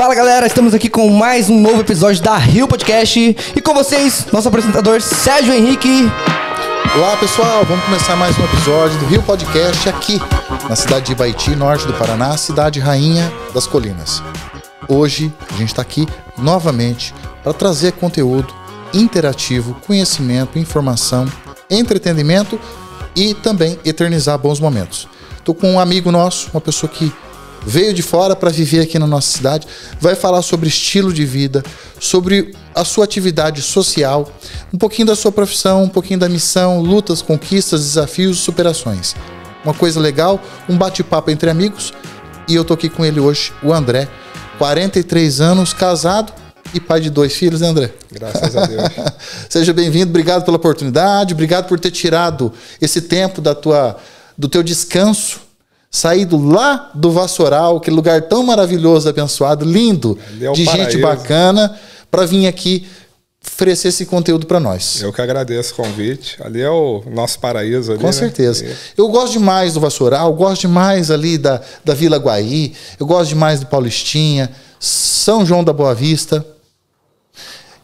Fala galera, estamos aqui com mais um novo episódio da Rio Podcast e com vocês, nosso apresentador Sérgio Henrique. Olá pessoal, vamos começar mais um episódio do Rio Podcast aqui na cidade de Ibaiti, norte do Paraná, cidade rainha das colinas. Hoje a gente está aqui novamente para trazer conteúdo interativo, conhecimento, informação, entretenimento e também eternizar bons momentos. Estou com um amigo nosso, uma pessoa que veio de fora para viver aqui na nossa cidade, vai falar sobre estilo de vida, sobre a sua atividade social, um pouquinho da sua profissão, um pouquinho da missão, lutas, conquistas, desafios, superações. Uma coisa legal, um bate-papo entre amigos. E eu tô aqui com ele hoje, o André, 43 anos, casado e pai de dois filhos, né, André? Graças a Deus. Seja bem-vindo, obrigado pela oportunidade, obrigado por ter tirado esse tempo da tua do teu descanso saído lá do Vassoural, aquele lugar tão maravilhoso, abençoado, lindo, é de paraíso. gente bacana, para vir aqui oferecer esse conteúdo para nós. Eu que agradeço o convite. Ali é o nosso paraíso. Ali, Com né? certeza. É. Eu gosto demais do Vassoural, gosto demais ali da, da Vila Guaí, eu gosto demais do Paulistinha, São João da Boa Vista.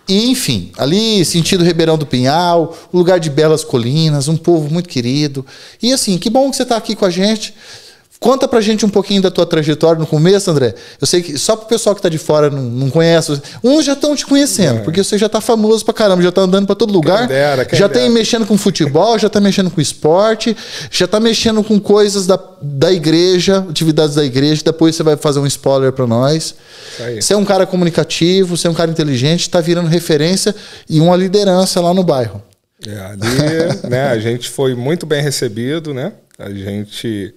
E, enfim, ali, sentido Ribeirão do Pinhal, lugar de belas colinas, um povo muito querido. E assim, que bom que você está aqui com a gente. Conta pra gente um pouquinho da tua trajetória no começo, André. Eu sei que só pro pessoal que tá de fora não, não conhece. Uns já estão te conhecendo, é. porque você já tá famoso pra caramba, já tá andando pra todo lugar. Quem dera, quem já dera. tem mexendo com futebol, já tá mexendo com esporte, já tá mexendo com coisas da, da igreja, atividades da igreja. Depois você vai fazer um spoiler pra nós. Você é um cara comunicativo, você é um cara inteligente, tá virando referência e uma liderança lá no bairro. É, ali, né, a gente foi muito bem recebido, né? A gente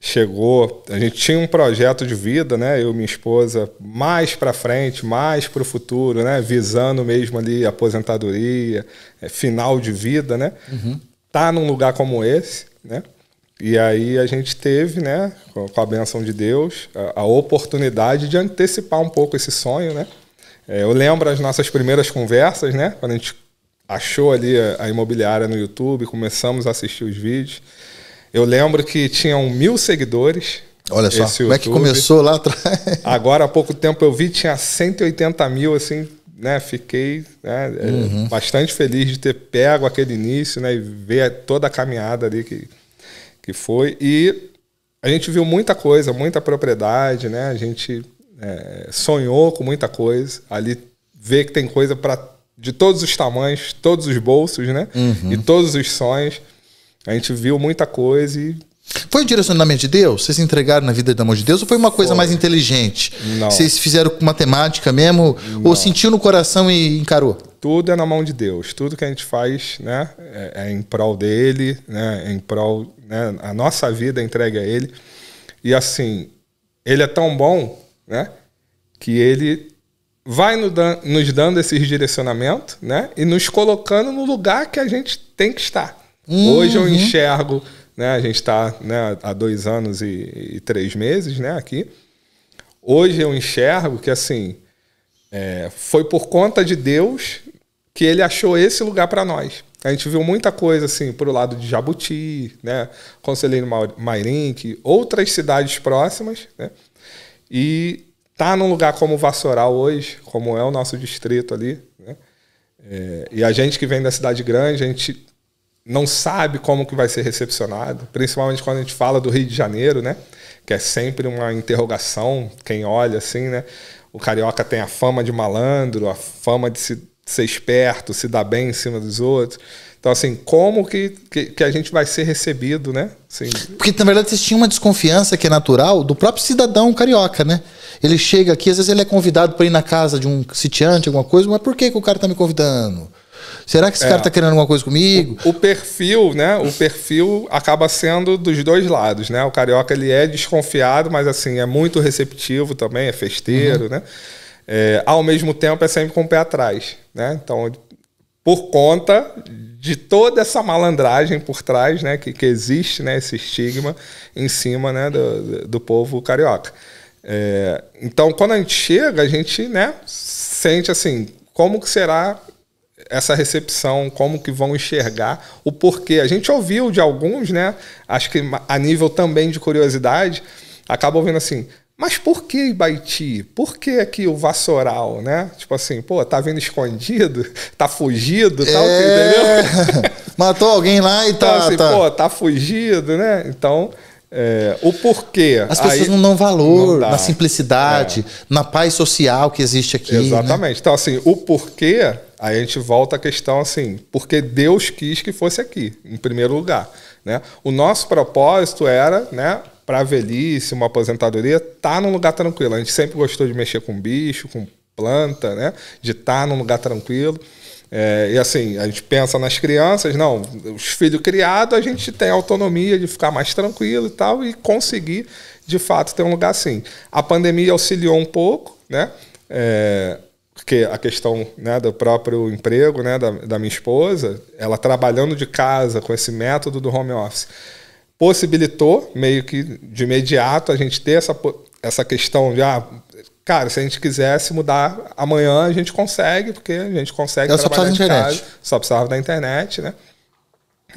chegou, a gente tinha um projeto de vida, né? Eu e minha esposa, mais para frente, mais para o futuro, né? Visando mesmo ali aposentadoria, é, final de vida, né? Uhum. Tá num lugar como esse, né? E aí a gente teve, né, com a benção de Deus, a, a oportunidade de antecipar um pouco esse sonho, né? É, eu lembro as nossas primeiras conversas, né? Quando a gente achou ali a, a imobiliária no YouTube, começamos a assistir os vídeos. Eu lembro que tinham mil seguidores. Olha só, como é que começou lá atrás? Agora, há pouco tempo, eu vi tinha 180 mil, assim, né? Fiquei né, é, uhum. bastante feliz de ter pego aquele início, né? E ver toda a caminhada ali que, que foi. E a gente viu muita coisa, muita propriedade, né? A gente é, sonhou com muita coisa. Ali ver que tem coisa para de todos os tamanhos, todos os bolsos, né? Uhum. E todos os sonhos. A gente viu muita coisa e foi o direcionamento de Deus? Vocês entregaram na vida da mão de Deus? Ou foi uma coisa foi. mais inteligente? Não. Vocês fizeram com matemática mesmo? Não. Ou sentiu no coração e encarou? Tudo é na mão de Deus. Tudo que a gente faz né, é, é, em prol dele, né, é em prol. Né, a nossa vida é entregue a ele. E assim, ele é tão bom né, que ele vai nos dando esses direcionamentos né, e nos colocando no lugar que a gente tem que estar. Uhum. Hoje eu uhum. enxergo, né? A gente está né, há dois anos e, e, três meses, né? Aqui. Hoje eu enxergo que assim é, foi por conta de Deus que Ele achou esse lugar para nós. A gente viu muita coisa assim o lado de Jabuti, né? Conselheiro Mairink, outras cidades próximas, né? E tá num lugar como Vassoural hoje, como é o nosso distrito ali, né? É, e a gente que vem da cidade grande, a gente não sabe como que vai ser recepcionado, principalmente quando a gente fala do Rio de Janeiro, né? Que é sempre uma interrogação, quem olha assim, né? O carioca tem a fama de malandro, a fama de se, ser esperto, se dar bem em cima dos outros. Então, assim, como que, que, que a gente vai ser recebido, né? Assim, Porque, na verdade, vocês tinham uma desconfiança que é natural do próprio cidadão carioca, né? Ele chega aqui, às vezes ele é convidado para ir na casa de um sitiante, alguma coisa, mas por que, que o cara tá me convidando? Será que esse é. cara tá querendo alguma coisa comigo? O, o, perfil, né? O perfil acaba sendo dos dois lados, né? O carioca ele é desconfiado, mas assim, é muito receptivo também, é festeiro, uhum. né? É, ao mesmo tempo é sempre com o pé atrás, né? Então, por conta de toda essa malandragem por trás, né, que, que existe, né, esse estigma em cima, né, do, do povo carioca. É, então, quando a gente chega, a gente, né, sente assim, como que será essa recepção, como que vão enxergar, o porquê. A gente ouviu de alguns, né? Acho que a nível também de curiosidade, acaba ouvindo assim, mas por que Ibaiti? Por que aqui o Vassoural, né? Tipo assim, pô, tá vindo escondido, tá fugido, é... tal, entendeu? Matou alguém lá e então, tá, assim, tá... Pô, tá fugido, né? Então, é, o porquê. As pessoas Aí, não dão valor não na simplicidade, é. na paz social que existe aqui. Né? Exatamente. Né? Então, assim, o porquê Aí a gente volta à questão assim, porque Deus quis que fosse aqui, em primeiro lugar. Né? O nosso propósito era, né, para a velhice, uma aposentadoria, tá num lugar tranquilo. A gente sempre gostou de mexer com bicho, com planta, né? De estar tá num lugar tranquilo. É, e assim, a gente pensa nas crianças, não, os filhos criados, a gente tem autonomia de ficar mais tranquilo e tal, e conseguir, de fato, ter um lugar assim. A pandemia auxiliou um pouco, né? É, porque a questão né, do próprio emprego né, da, da minha esposa, ela trabalhando de casa com esse método do home office, possibilitou meio que de imediato a gente ter essa, essa questão de ah, cara, se a gente quisesse mudar amanhã, a gente consegue, porque a gente consegue eu trabalhar só de internet. casa. Só precisava da internet, né?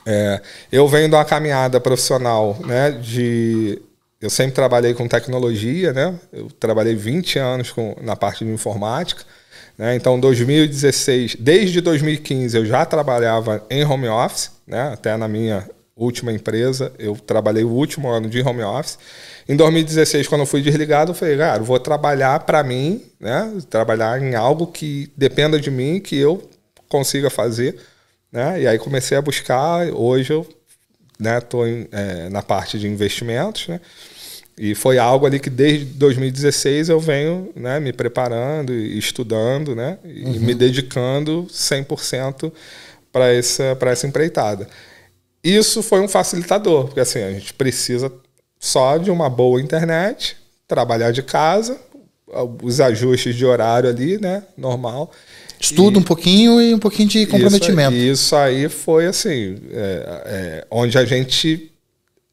É, eu venho de uma caminhada profissional, né, de... Eu sempre trabalhei com tecnologia, né? Eu trabalhei 20 anos com, na parte de informática. Né? Então, 2016, desde 2015 eu já trabalhava em home office, né? até na minha última empresa, eu trabalhei o último ano de home office. Em 2016, quando eu fui desligado, eu falei, cara, vou trabalhar para mim, né? trabalhar em algo que dependa de mim, que eu consiga fazer. Né? E aí comecei a buscar, hoje eu estou né, tô é, na parte de investimentos, né? E foi algo ali que desde 2016 eu venho né, me preparando e estudando né, e uhum. me dedicando 100% para essa, essa empreitada. Isso foi um facilitador, porque assim, a gente precisa só de uma boa internet, trabalhar de casa, os ajustes de horário ali, né, normal. Estudo e, um pouquinho e um pouquinho de comprometimento. Isso, isso aí foi assim, é, é, onde a gente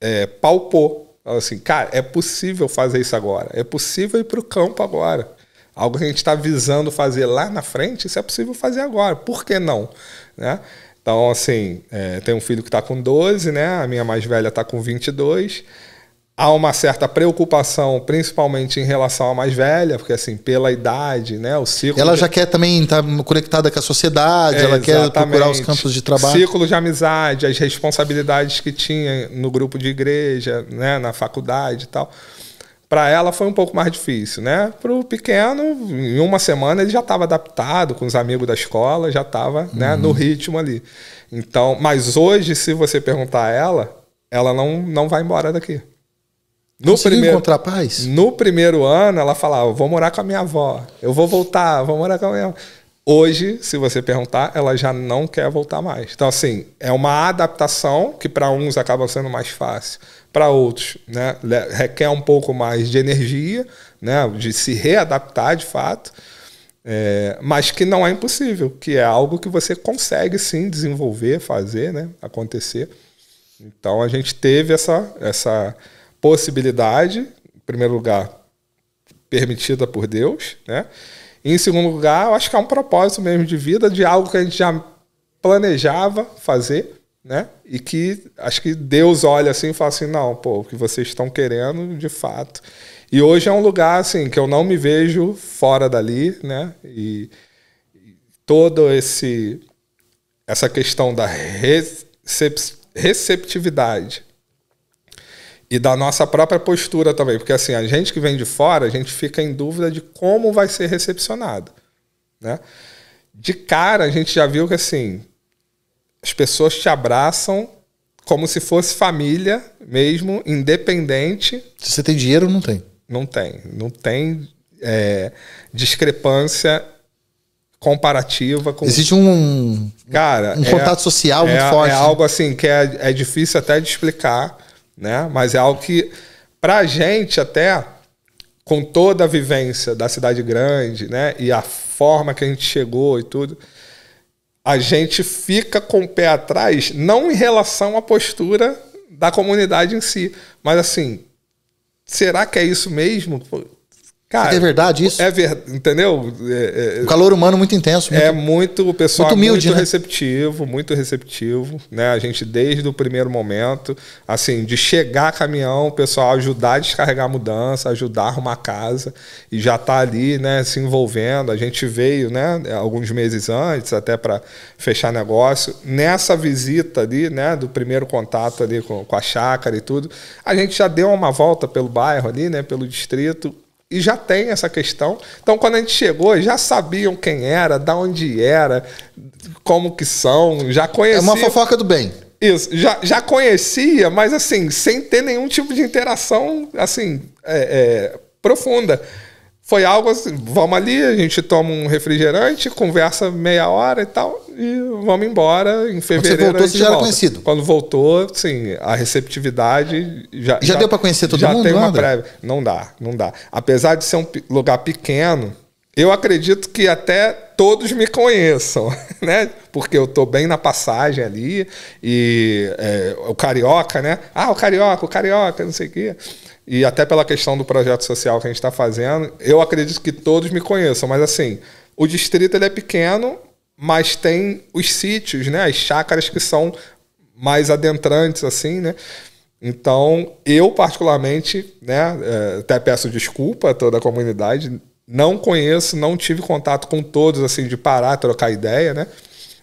é, palpou Fala assim, cara, é possível fazer isso agora. É possível ir para o campo agora. Algo que a gente está visando fazer lá na frente, isso é possível fazer agora. Por que não? Né? Então, assim, é, tem um filho que está com 12, né? A minha mais velha está com 22 há uma certa preocupação, principalmente em relação à mais velha, porque assim, pela idade, né, o ciclo... Ela já quer também estar conectada com a sociedade, é, ela exatamente. quer procurar os campos de trabalho. Ciclo de amizade, as responsabilidades que tinha no grupo de igreja, né, na faculdade e tal. Para ela foi um pouco mais difícil, né? Para o pequeno, em uma semana ele já estava adaptado com os amigos da escola, já estava né, uhum. né, no ritmo ali. Então, mas hoje, se você perguntar a ela, ela não, não vai embora daqui. No primeiro, encontrar paz? No primeiro ano, ela falava, ah, vou morar com a minha avó, eu vou voltar, vou morar com a minha avó. Hoje, se você perguntar, ela já não quer voltar mais. Então, assim, é uma adaptação que para uns acaba sendo mais fácil, para outros, né, requer um pouco mais de energia, né, de se readaptar de fato, é, mas que não é impossível, que é algo que você consegue sim desenvolver, fazer, né, acontecer. Então, a gente teve essa, essa possibilidade, em primeiro lugar, permitida por Deus, né? E em segundo lugar, eu acho que é um propósito mesmo de vida, de algo que a gente já planejava fazer, né? E que acho que Deus olha assim e fala assim: não, pô, o que vocês estão querendo, de fato. E hoje é um lugar assim que eu não me vejo fora dali, né? E, e todo esse essa questão da receptividade e da nossa própria postura também, porque assim, a gente que vem de fora, a gente fica em dúvida de como vai ser recepcionado, né? De cara, a gente já viu que assim, as pessoas te abraçam como se fosse família mesmo, independente. Se você tem dinheiro ou não tem? Não tem, não tem é, discrepância comparativa com. Existe um. Cara. Um é, contato social é, muito é forte. É algo assim que é, é difícil até de explicar né? Mas é algo que, para a gente até, com toda a vivência da cidade grande, né? E a forma que a gente chegou e tudo, a gente fica com o pé atrás, não em relação à postura da comunidade em si, mas assim, será que é isso mesmo? Cara, é verdade isso? É verdade, entendeu? É, é, o calor humano é muito intenso. É muito, é muito, o pessoal muito, é humilde, muito né? receptivo, muito receptivo, né? A gente desde o primeiro momento, assim, de chegar caminhão, o pessoal ajudar a descarregar a mudança, ajudar a arrumar casa e já tá ali, né, se envolvendo. A gente veio, né, alguns meses antes até para fechar negócio. Nessa visita ali, né, do primeiro contato ali com, com a chácara e tudo, a gente já deu uma volta pelo bairro ali, né, pelo distrito e já tem essa questão. Então, quando a gente chegou, já sabiam quem era, da onde era, como que são, já conheciam. É uma fofoca do bem. Isso, já, já conhecia, mas assim, sem ter nenhum tipo de interação, assim, é, é, profunda. Foi algo assim, vamos ali, a gente toma um refrigerante, conversa meia hora e tal, e vamos embora. Em fevereiro. Quando você voltou, você já era conhecido. Quando voltou, sim, a receptividade já. Já, já deu para conhecer todo já mundo? Já tem uma André? prévia. Não dá, não dá. Apesar de ser um lugar pequeno, eu acredito que até todos me conheçam, né? Porque eu tô bem na passagem ali e é, o carioca, né? Ah, o carioca, o carioca, não sei o quê e até pela questão do projeto social que a gente está fazendo, eu acredito que todos me conheçam, mas assim, o distrito ele é pequeno, mas tem os sítios, né, as chácaras que são mais adentrantes, assim, né? Então, eu particularmente, né, é, até peço desculpa a toda a comunidade, não conheço, não tive contato com todos, assim, de parar, trocar ideia, né?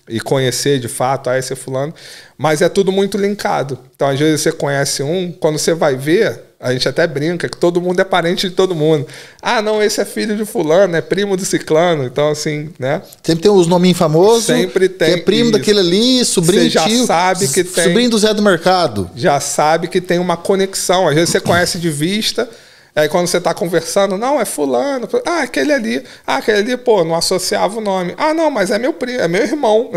e conhecer de fato, ah, esse fulano, mas é tudo muito linkado. Então, às vezes você conhece um, quando você vai ver, a gente até brinca que todo mundo é parente de todo mundo. Ah, não, esse é filho de fulano, é primo de ciclano, então assim, né? Sempre tem os nominhos famosos. Sempre é tem. é primo isso. daquele ali, sobrinho já tio, sabe que tem. Sobrinho do Zé do Mercado. Já sabe que tem uma conexão. Às vezes você conhece de vista, Aí quando você está conversando, não, é fulano, ah, aquele ali, ah, aquele ali, pô, não associava o nome. Ah, não, mas é meu primo, é meu irmão.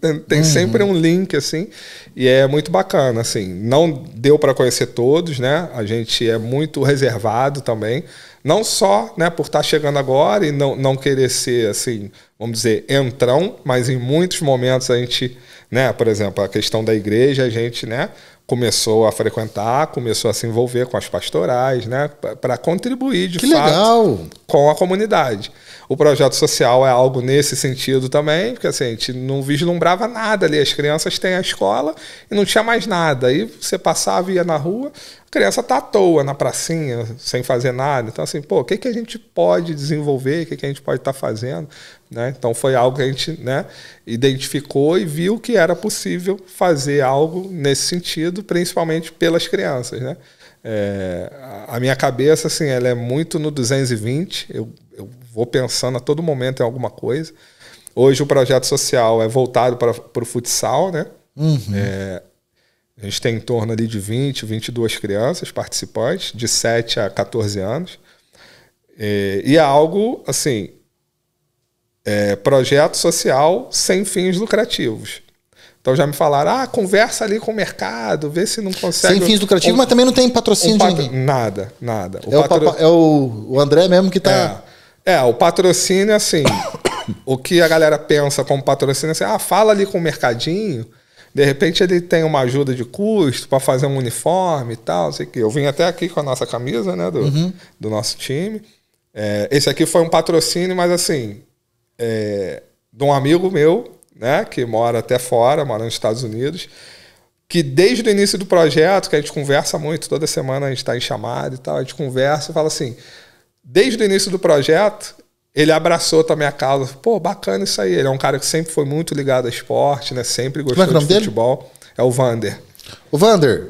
É, tem uhum. sempre um link, assim, e é muito bacana, assim. Não deu para conhecer todos, né? A gente é muito reservado também. Não só, né, por estar tá chegando agora e não, não querer ser, assim, vamos dizer, entrão, mas em muitos momentos a gente, né, por exemplo, a questão da igreja, a gente, né, começou a frequentar, começou a se envolver com as pastorais, né, para contribuir de que fato legal. com a comunidade. O projeto social é algo nesse sentido também, porque assim, a gente não vislumbrava nada ali. As crianças têm a escola e não tinha mais nada. Aí você passava e ia na rua, a criança está à toa na pracinha, sem fazer nada. Então, assim, pô, o que, que a gente pode desenvolver, o que, que a gente pode estar tá fazendo né? Então foi algo que a gente né, identificou e viu que era possível fazer algo nesse sentido, principalmente pelas crianças. Né? É, a minha cabeça assim, ela é muito no 220, eu, eu vou pensando a todo momento em alguma coisa. Hoje o projeto social é voltado para, o futsal, né? Uhum. É, a gente tem em torno ali de 20, 22 crianças participantes, de 7 a 14 anos. É, e é algo, assim, é, projeto social sem fins lucrativos. Então já me falaram, ah, conversa ali com o mercado, vê se não consegue. Sem fins lucrativos, um, mas também não tem patrocínio um patro... de ninguém. Nada, nada. O é, patro... o papa... é, o André mesmo que está. É. é, o patrocínio é assim. o que a galera pensa como patrocínio é assim, ah, fala ali com o mercadinho. De repente ele tem uma ajuda de custo para fazer um uniforme e tal, não sei o quê. Eu vim até aqui com a nossa camisa, né, do, uhum. do nosso time. É, esse aqui foi um patrocínio, mas assim, é, de um amigo meu, né, que mora até fora, mora nos Estados Unidos, que desde o início do projeto, que a gente conversa muito, toda semana a gente está em chamada e tal, a gente conversa e fala assim, desde o início do projeto, ele abraçou também a causa. Pô, bacana isso aí. Ele é um cara que sempre foi muito ligado a esporte, né? Sempre gostou é de futebol. Dele? É o Vander. É o Vander,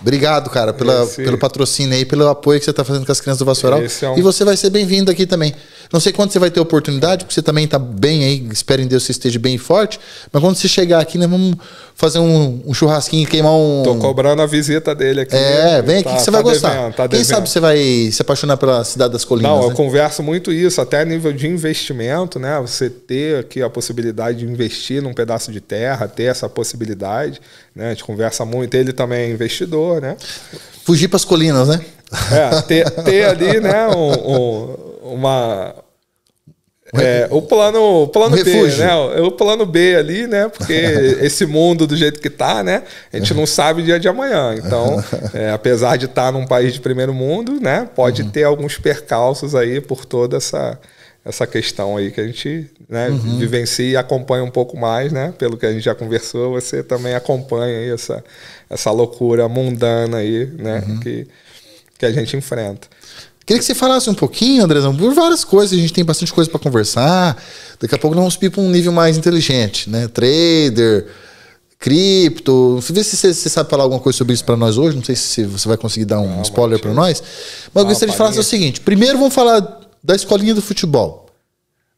Obrigado, cara, pela, Esse... pelo patrocínio aí, pelo apoio que você está fazendo com as crianças do Vassoural. É um... E você vai ser bem-vindo aqui também. Não sei quando você vai ter oportunidade, porque você também está bem aí, espero em Deus que você esteja bem forte. Mas quando você chegar aqui, nós né, vamos fazer um, um, churrasquinho, queimar um. Tô cobrando a visita dele aqui. É, né? vem aqui tá, que você tá vai devendo, gostar. Tá Quem sabe você vai se apaixonar pela cidade das colinas. Não, né? eu converso muito isso, até a nível de investimento, né? Você ter aqui a possibilidade de investir num pedaço de terra, ter essa possibilidade né? A gente conversa muito, ele também é investidor, né? Fugir para as colinas, né? É, ter, ter ali, né, um, um, uma, é, o plano, o plano B, né? O plano B ali, né? Porque esse mundo do jeito que tá, né? A gente não sabe o dia de amanhã. Então, é, apesar de estar tá num país de primeiro mundo, né? Pode uhum. ter alguns percalços aí por toda essa, essa questão aí que a gente né, uhum. vivencia e acompanha um pouco mais, né? Pelo que a gente já conversou, você também acompanha aí essa, essa loucura mundana aí, né? Uhum. Que, que a gente enfrenta. Queria que você falasse um pouquinho, Andrezão, por várias coisas. A gente tem bastante coisa para conversar. Daqui a pouco nós vamos para um nível mais inteligente, né? Trader, cripto. Vê se você, sabe falar alguma coisa sobre isso para nós hoje. Não sei se você vai conseguir dar um Não, spoiler para nós. Mas eu gostaria de falar o seguinte: primeiro vamos falar da escolinha do futebol.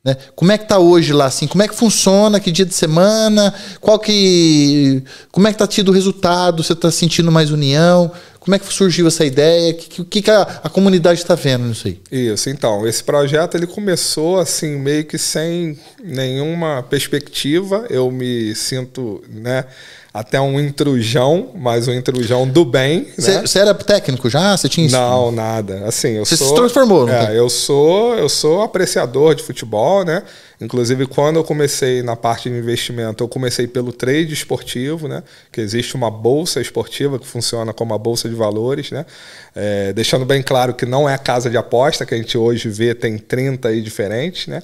Né? Como é que tá hoje lá assim? Como é que funciona? Que dia de semana? Qual que como é que tá tido o resultado? Você está sentindo mais união? Como é que surgiu essa ideia? O que, que, que a, a, comunidade está vendo nisso aí? Isso, então, esse projeto ele começou assim, meio que sem nenhuma perspectiva. Eu me sinto, né, até um intrujão, mas um intrujão do bem. Você né? era técnico já? Você tinha isso? Não, nada. Assim, eu Você sou, se transformou, é, eu sou, eu sou apreciador de futebol, né? Inclusive, quando eu comecei na parte de investimento, eu comecei pelo trade esportivo, né? Que existe uma bolsa esportiva que funciona como a bolsa de valores, né? É, deixando bem claro que não é a casa de aposta que a gente hoje vê, tem 30 aí diferentes, né?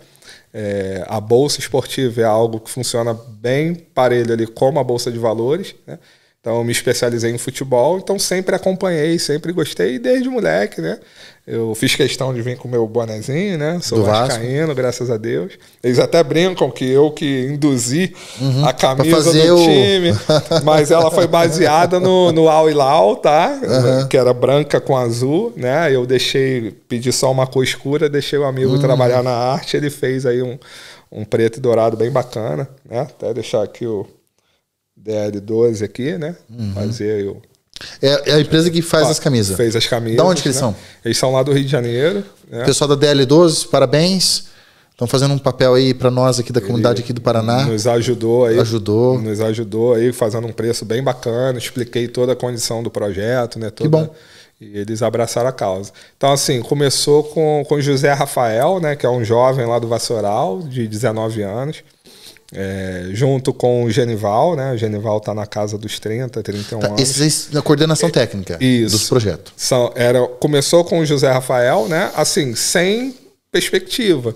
É, a bolsa esportiva é algo que funciona bem parelho ali como a bolsa de valores, né? Então eu me especializei em futebol, então sempre acompanhei, sempre gostei, desde moleque, né? Eu fiz questão de vir com meu bonezinho, né? Sou Do vascaíno, Vasco. graças a Deus. Eles até brincam que eu que induzi uhum, a camisa do o... time, mas ela foi baseada no, no Au Ilau, tá? Uhum. Que era branca com azul, né? Eu deixei, pedi só uma cor escura, deixei o amigo uhum. trabalhar na arte, ele fez aí um, um preto e dourado bem bacana, né? Até deixar aqui o DL12 aqui, né? Uhum. Fazer eu. É, é a empresa que faz ah, as camisas. Fez as camisas. Da onde que eles né? são? Eles são lá do Rio de Janeiro. Né? Pessoal da DL12, parabéns. Estão fazendo um papel aí para nós aqui da comunidade Ele aqui do Paraná. Nos ajudou aí. Ajudou. Nos ajudou aí, fazendo um preço bem bacana. Expliquei toda a condição do projeto, né? Toda... Que bom. E eles abraçaram a causa. Então, assim, começou com, com José Rafael, né? Que é um jovem lá do Vassoural, de 19 anos. É, junto com o Genival, né? O Genival está na casa dos 30, 31 tá, anos. na coordenação é, técnica é, dos projetos. São, era, começou com o José Rafael, né? Assim, sem perspectiva.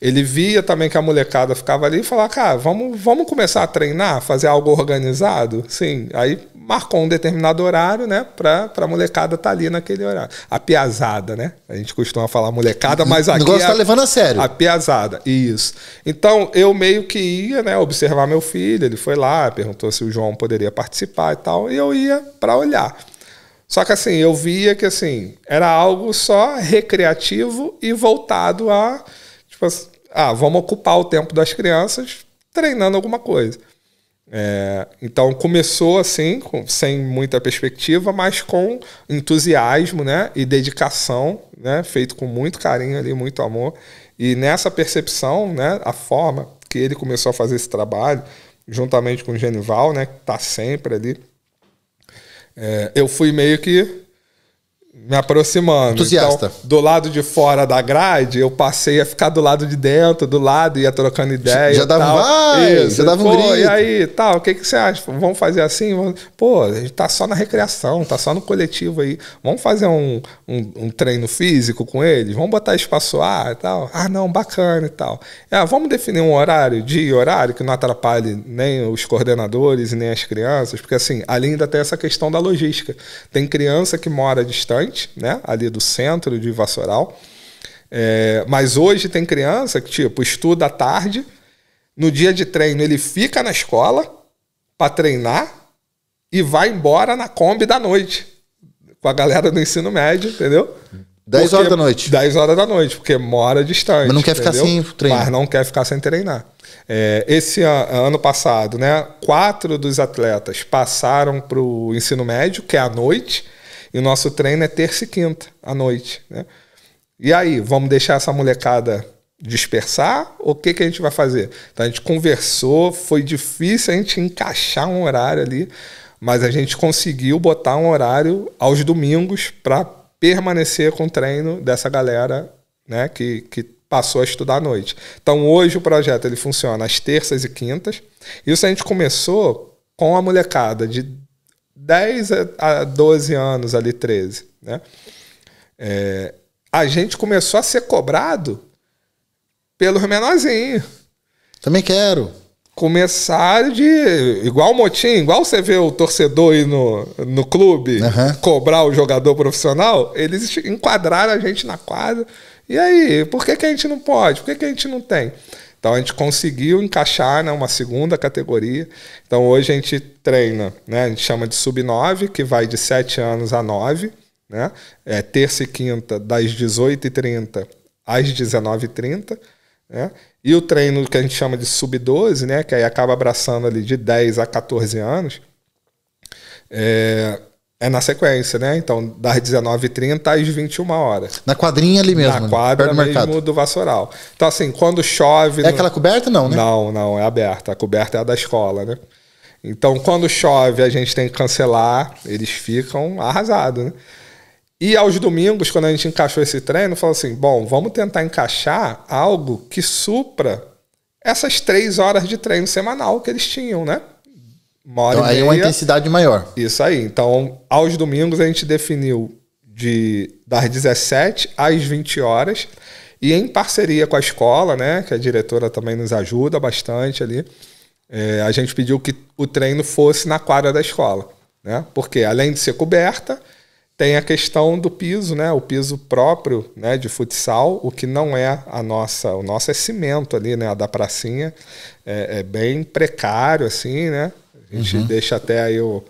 Ele via também que a molecada ficava ali e falava, cara, vamos, vamos começar a treinar, fazer algo organizado? Sim. Aí marcou um determinado horário, né? Pra, pra molecada tá ali naquele horário. A piazada, né? A gente costuma falar molecada, mas aqui. O negócio tá é a, tá levando a sério. A piazada, isso. Então, eu meio que ia, né, observar meu filho, ele foi lá, perguntou se o João poderia participar e tal, e eu ia para olhar. Só que assim, eu via que assim, era algo só recreativo e voltado a, tipo assim, ah, vamos ocupar o tempo das crianças treinando alguma coisa. É, então começou assim, com, sem muita perspectiva, mas com entusiasmo né, e dedicação, né, feito com muito carinho ali, muito amor. E nessa percepção, né, a forma que ele começou a fazer esse trabalho, juntamente com o Genival, né, que está sempre ali, é, eu fui meio que me aproximando. Entusiasta. Então, do lado de fora da grade, eu passei a ficar do lado de dentro, do lado, ia trocando ideia. Já dava, tal. já dava um grito. E aí, tal, o que, que você acha? Vamos fazer assim? Pô, a gente tá só na recreação, tá só no coletivo aí. Vamos fazer um, um, um treino físico com eles? Vamos botar espaço a e tal? Ah, não, bacana e tal. É, vamos definir um horário, dia e horário, que não atrapalhe nem os coordenadores e nem as crianças, porque assim, ali ainda tem essa questão da logística. Tem criança que mora distante, né? Ali do centro de Vassoural. É, mas hoje tem criança que, tipo, estuda à tarde, no dia de treino ele fica na escola para treinar e vai embora na Kombi da noite. Com a galera do ensino médio, entendeu? 10 horas da noite. 10 horas da noite, porque mora distante. Mas não quer entendeu? ficar sem treinar. Mas não quer ficar sem treinar. É, esse ano, ano passado, né? Quatro dos atletas passaram para o ensino médio, que é à noite e o nosso treino é terça e quinta à noite. Né? E aí, vamos deixar essa molecada dispersar? O que, que a gente vai fazer? Então a gente conversou, foi difícil a gente encaixar um horário ali, mas a gente conseguiu botar um horário aos domingos para permanecer com o treino dessa galera né, que, que passou a estudar à noite. Então hoje o projeto ele funciona às terças e quintas. Isso a gente começou com a molecada de 10 a 12 anos, ali 13, né? É, a gente começou a ser cobrado pelos menorzinhos. Também quero. Começaram de. Igual o Motim, igual você vê o torcedor aí no, no clube uhum. cobrar o jogador profissional, eles enquadraram a gente na quadra. E aí, por que, que a gente não pode? Por que, que a gente não tem? Então a gente conseguiu encaixar né, uma segunda categoria. Então hoje a gente treina, né, a gente chama de sub-9, que vai de 7 anos a 9, né? É terça e quinta, das 18h30 às 19h30. Né? E o treino que a gente chama de sub-12, né, que aí acaba abraçando ali de 10 a 14 anos, é, é na sequência, né? Então, das 19h30 às 21 horas. Na quadrinha ali mesmo. Na né? quadra perto do mesmo mercado. do Vassoural. Então, assim, quando chove. É no... aquela coberta, não, né? Não, não, é aberta. A coberta é a da escola, né? Então, quando chove, a gente tem que cancelar, eles ficam arrasados, né? E aos domingos, quando a gente encaixou esse treino, falou assim: bom, vamos tentar encaixar algo que supra essas três horas de treino semanal que eles tinham, né? Uma então, aí é meia. uma intensidade maior. Isso aí. Então, aos domingos a gente definiu de das 17 às 20 horas e em parceria com a escola, né, que a diretora também nos ajuda bastante ali, é, a gente pediu que o treino fosse na quadra da escola, né? Porque além de ser coberta, tem a questão do piso, né? O piso próprio, né, de futsal, o que não é a nossa, o nosso é cimento ali, né, a da pracinha, é, é bem precário assim, né? A gente uhum. deixa até aí o,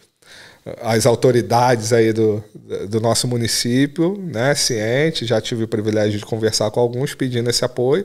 as autoridades aí do, do nosso município, né, ciente, já tive o privilégio de conversar com alguns pedindo esse apoio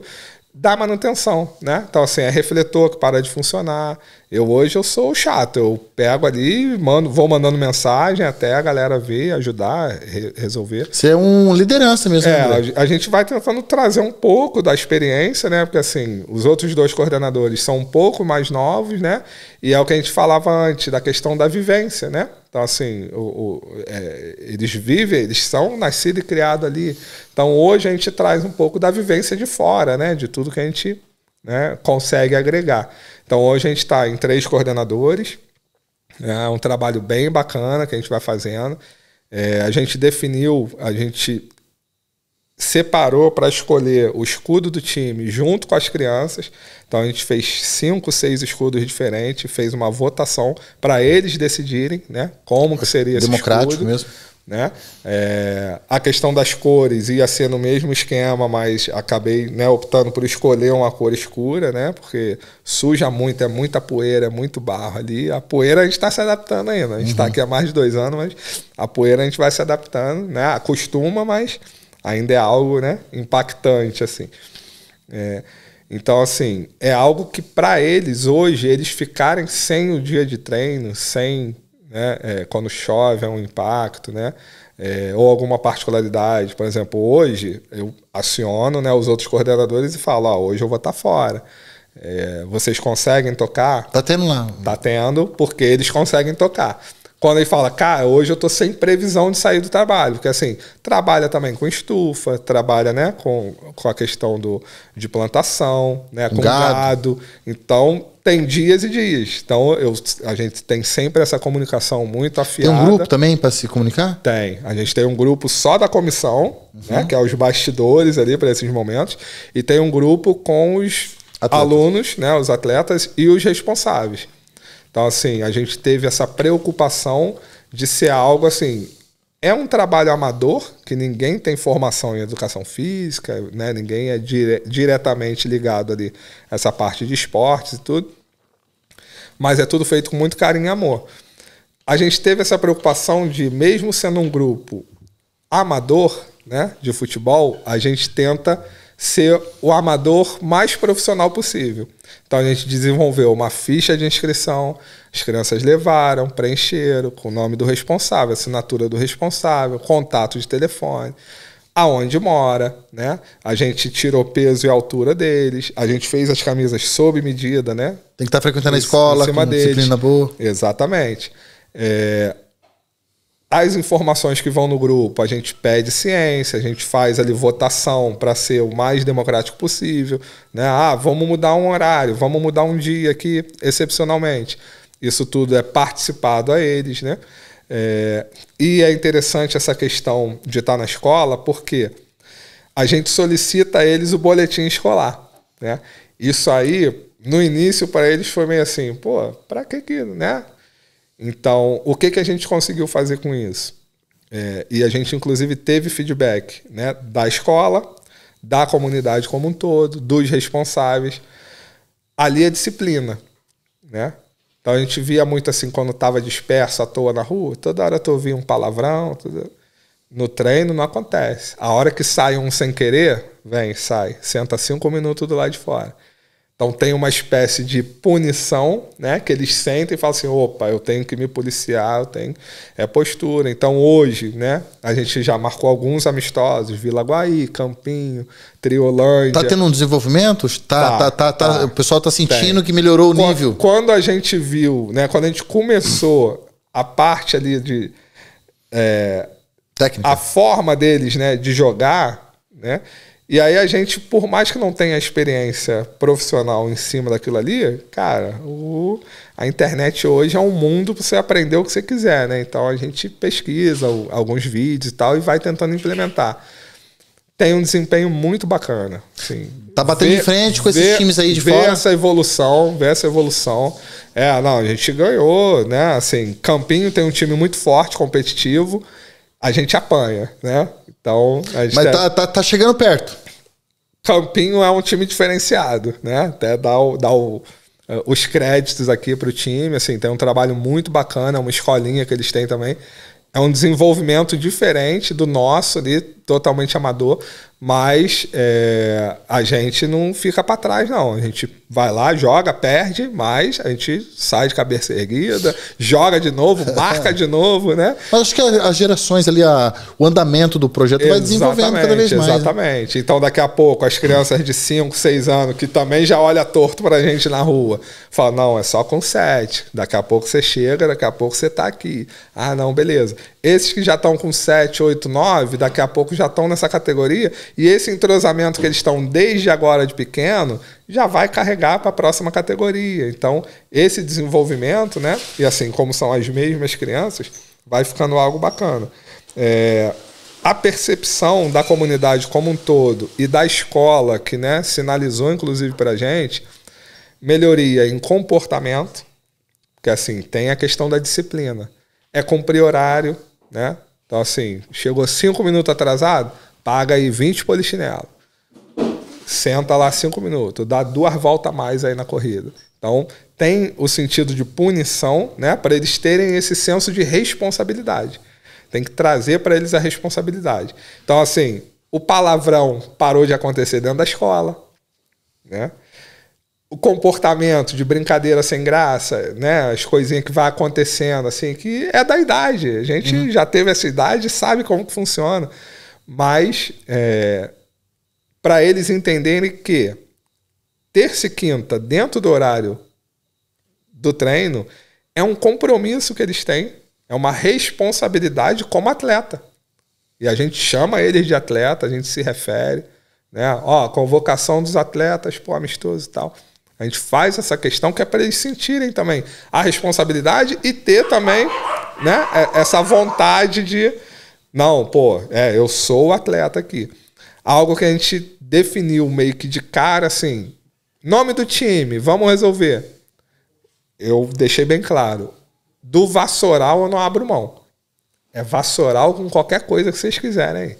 da manutenção, né? Então, assim, é refletor que para de funcionar. Eu hoje eu sou chato, eu pego ali, mando, vou mandando mensagem até a galera ver, ajudar, re resolver. Você é um liderança mesmo. É, né, a gente vai tentando trazer um pouco da experiência, né? Porque, assim, os outros dois coordenadores são um pouco mais novos, né? E é o que a gente falava antes, da questão da vivência, né? Então, assim, o, o, é, eles vivem, eles são nascidos e criados ali. Então, hoje a gente traz um pouco da vivência de fora, né? De tudo que a gente né, consegue agregar. Então, hoje a gente está em três coordenadores. Né? É um trabalho bem bacana que a gente vai fazendo. É, a gente definiu, a gente separou para escolher o escudo do time junto com as crianças. Então a gente fez cinco, seis escudos diferentes, fez uma votação para eles decidirem, né, como que seria esse democrático escudo, mesmo, né? É, a questão das cores ia ser no mesmo esquema, mas acabei né, optando por escolher uma cor escura, né? Porque suja muito, é muita poeira, é muito barro ali. A poeira a gente está se adaptando ainda. A gente está uhum. aqui há mais de dois anos, mas a poeira a gente vai se adaptando, né? Acostuma, mas ainda é algo né, impactante. assim. É, então, assim, é algo que para eles hoje, eles ficarem sem o dia de treino, sem né, é, quando chove é um impacto, né? É, ou alguma particularidade. Por exemplo, hoje eu aciono né, os outros coordenadores e falo, ó, hoje eu vou estar tá fora. É, vocês conseguem tocar? Tá tendo lá. Tá tendo, porque eles conseguem tocar quando ele fala, cara, hoje eu tô sem previsão de sair do trabalho, porque assim, trabalha também com estufa, trabalha né, com, com a questão do, de plantação, né, com gado. gado. Então, tem dias e dias. Então, eu, a gente tem sempre essa comunicação muito afiada. Tem um grupo também para se comunicar? Tem. A gente tem um grupo só da comissão, uhum. né, que é os bastidores ali para esses momentos, e tem um grupo com os atletas. alunos, né, os atletas e os responsáveis. Então, assim, a gente teve essa preocupação de ser algo assim. É um trabalho amador, que ninguém tem formação em educação física, né? ninguém é dire diretamente ligado ali a essa parte de esportes e tudo. Mas é tudo feito com muito carinho e amor. A gente teve essa preocupação de, mesmo sendo um grupo amador né, de futebol, a gente tenta ser o amador mais profissional possível. Então a gente desenvolveu uma ficha de inscrição, as crianças levaram, preencheram com o nome do responsável, assinatura do responsável, contato de telefone, aonde mora, né? A gente tirou peso e altura deles, a gente fez as camisas sob medida, né? Tem que estar tá frequentando a escola, em cima com deles. disciplina boa. Exatamente. É, as informações que vão no grupo, a gente pede ciência, a gente faz ali votação para ser o mais democrático possível, né? Ah, vamos mudar um horário, vamos mudar um dia aqui excepcionalmente. Isso tudo é participado a eles, né? É, e é interessante essa questão de estar na escola, porque a gente solicita a eles o boletim escolar, né? Isso aí, no início para eles foi meio assim, pô, para que que, né? Então, o que, que a gente conseguiu fazer com isso? É, e a gente, inclusive, teve feedback né, da escola, da comunidade como um todo, dos responsáveis. Ali a é disciplina. Né? Então a gente via muito assim, quando estava disperso à toa na rua, toda hora tu ouvia um palavrão. No treino não acontece. A hora que sai um sem querer, vem, sai, senta cinco minutos do lado de fora. Então tem uma espécie de punição, né? Que eles sentem e falam assim, opa, eu tenho que me policiar, eu tenho é postura. Então hoje, né? A gente já marcou alguns amistosos, Vila Guaí, Campinho, Triolândia. Tá tendo um desenvolvimento? Tá, tá, tá, tá, tá. tá. o pessoal tá sentindo tem. que melhorou o quando, nível. Quando a gente viu, né? Quando a gente começou a parte ali de é, técnica, a forma deles, né? De jogar, né? E aí a gente, por mais que não tenha experiência profissional em cima daquilo ali, cara, o, a internet hoje é um mundo para você aprender o que você quiser, né? Então a gente pesquisa alguns vídeos e tal e vai tentando implementar. Tem um desempenho muito bacana, sim. Tá batendo vê, em frente com esses vê, times aí de vê fora. Vê essa evolução, vê essa evolução. É, não, a gente ganhou, né? Assim, Campinho tem um time muito forte, competitivo. A gente apanha, né? Então, Mas é tá, tá, tá, chegando perto. Campinho é um time diferenciado, né? Até dá, o, dá o, eh, os créditos aqui para o time, assim, tem um trabalho muito bacana, é uma escolinha que eles têm também. É um desenvolvimento diferente do nosso ali, totalmente amador, mas é, a gente não fica para trás, não. A gente vai lá, joga, perde, mas a gente sai de cabeça erguida, joga de novo, marca de novo, né? Mas acho que as gerações ali, a, o andamento do projeto exatamente, vai desenvolvendo cada vez mais. Né? Exatamente. Né? Então, daqui a pouco, as crianças de 5, 6 anos, que também já olha torto para a gente na rua, falam, não, é só com 7. Daqui a pouco você chega, daqui a pouco você está aqui. Ah, não, beleza. Esses que já estão com 7, 8, 9, daqui a pouco já estão nessa categoria e esse entrosamento que eles estão desde agora de pequeno já vai carregar para a próxima categoria. Então, esse desenvolvimento, né? E assim como são as mesmas crianças, vai ficando algo bacana. É, a percepção da comunidade como um todo e da escola, que né, sinalizou inclusive para a gente, melhoria em comportamento, que assim, tem a questão da disciplina. É cumprir horário, né? Então, assim, chegou cinco minutos atrasado, paga aí 20 polichinelo, senta lá 5 minutos, dá duas voltas a mais aí na corrida. Então, tem o sentido de punição, né, para eles terem esse senso de responsabilidade. Tem que trazer para eles a responsabilidade. Então, assim, o palavrão parou de acontecer dentro da escola, né? O comportamento de brincadeira sem graça, né? As coisinhas que vai acontecendo, assim, que é da idade. A gente uhum. já teve essa idade e sabe como que funciona. Mas é, para eles entenderem que terça e quinta, dentro do horário do treino, é um compromisso que eles têm, é uma responsabilidade como atleta. E a gente chama eles de atleta, a gente se refere, né? Ó, convocação dos atletas, pô, amistoso e tal. A gente faz essa questão que é para eles sentirem também a responsabilidade e ter também, né, é, essa vontade de não, pô, é, eu sou o atleta aqui. Algo que a gente definiu meio que de cara assim. Nome do time, vamos resolver. Eu deixei bem claro. Do Vassoural eu não abro mão. É Vassoural com qualquer coisa que vocês quiserem aí.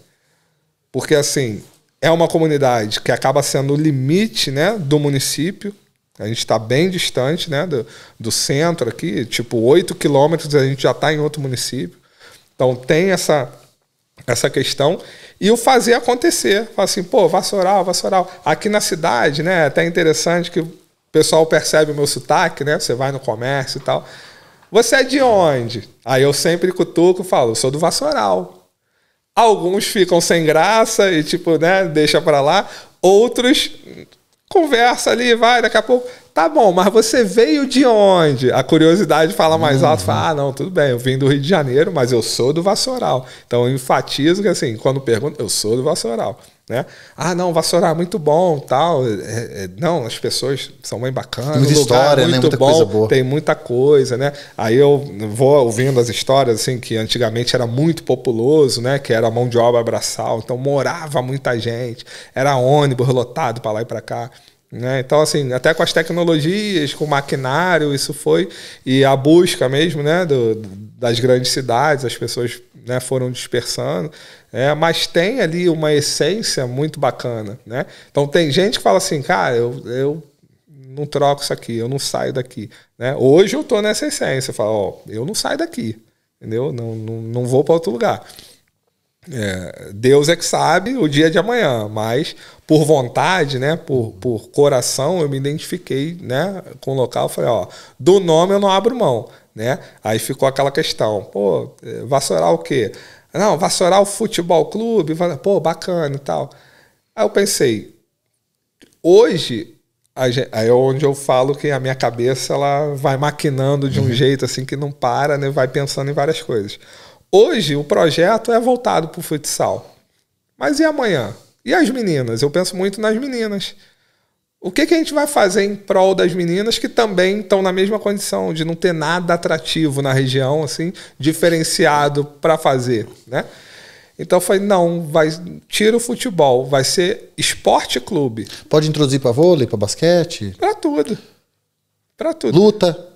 Porque assim, é uma comunidade que acaba sendo o limite né, do município. A gente está bem distante né, do, do centro aqui, tipo 8 quilômetros a gente já está em outro município. Então tem essa essa questão e o fazer acontecer. assim, pô, Vassoural, Vassoural. Aqui na cidade, né? É até interessante que o pessoal percebe o meu sotaque, né? Você vai no comércio e tal. Você é de onde? Aí eu sempre cutuco e falo, sou do Vassoural. Alguns ficam sem graça e, tipo, né, deixa pra lá. Outros conversa ali, vai, daqui a pouco. Tá bom, mas você veio de onde? A curiosidade fala mais uhum. alto, fala, ah, não, tudo bem, eu vim do Rio de Janeiro, mas eu sou do Vassoural. Então eu enfatizo que assim, quando pergunto, eu sou do Vassoural. Né? Ah, não, Vassourar, é muito bom, tal. É, é, não, as pessoas são bem bacanas. Muita história, é né? muito né? Muita bom, coisa boa. Tem muita coisa, né? Aí eu vou ouvindo as histórias, assim, que antigamente era muito populoso, né? Que era mão de obra abraçal, então morava muita gente. Era ônibus lotado para lá e para cá. Né? Então, assim, até com as tecnologias, com o maquinário, isso foi. E a busca mesmo, né? Do, das grandes cidades, as pessoas né, foram dispersando. É, mas tem ali uma essência muito bacana, né? Então tem gente que fala assim, cara, eu, eu não troco isso aqui, eu não saio daqui. Né? Hoje eu tô nessa essência, eu falo, ó, eu não saio daqui, entendeu? Não, não, não vou para outro lugar. É, Deus é que sabe o dia de amanhã, mas por vontade, né, por, por coração, eu me identifiquei né, com o local. Falei, ó, do nome eu não abro mão. Né? Aí ficou aquela questão, pô, é, vassourar o quê? Não, o Futebol Clube, pô, bacana e tal. Aí eu pensei, hoje, aí é onde eu falo que a minha cabeça ela vai maquinando de um uhum. jeito assim que não para, né? Vai pensando em várias coisas. Hoje o projeto é voltado para o futsal. Mas e amanhã? E as meninas? Eu penso muito nas meninas. O que, que a gente vai fazer em prol das meninas que também estão na mesma condição de não ter nada atrativo na região, assim, diferenciado para fazer, né? Então eu falei, não, vai, tira o futebol, vai ser esporte clube. Pode introduzir para vôlei, para basquete? Para tudo. Para tudo. Luta.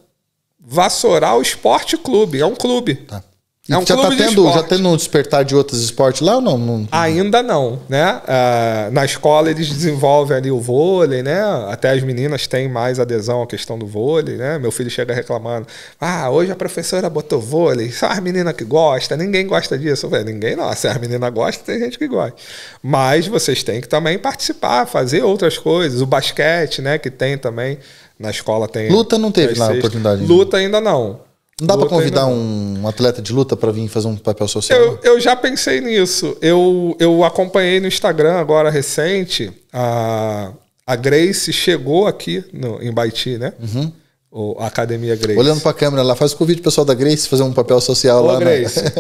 Vassoural Esporte Clube, é um clube. Tá. É um já tá clube tá tendo, de Já tendo um despertar de outros esportes lá ou não? não? Ainda não, né? Uh, na escola eles desenvolvem ali o vôlei, né? Até as meninas têm mais adesão à questão do vôlei, né? Meu filho chega reclamando. Ah, hoje a professora botou vôlei. Só as meninas que gostam. Ninguém gosta disso. velho ninguém não. Se as meninas gostam, tem gente que gosta. Mas vocês têm que também participar, fazer outras coisas. O basquete, né? Que tem também. Na escola tem... Luta não teve na oportunidade. Luta ainda não. Não dá para convidar um atleta de luta para vir fazer um papel social? Eu, eu, já pensei nisso. Eu, eu acompanhei no Instagram agora recente. A, a Grace chegou aqui no, em Baiti, né? Uhum. O, a Academia Grace. Olhando para a câmera lá, faz o convite pessoal da Grace fazer um papel social Ô, lá. Né? Grace, né?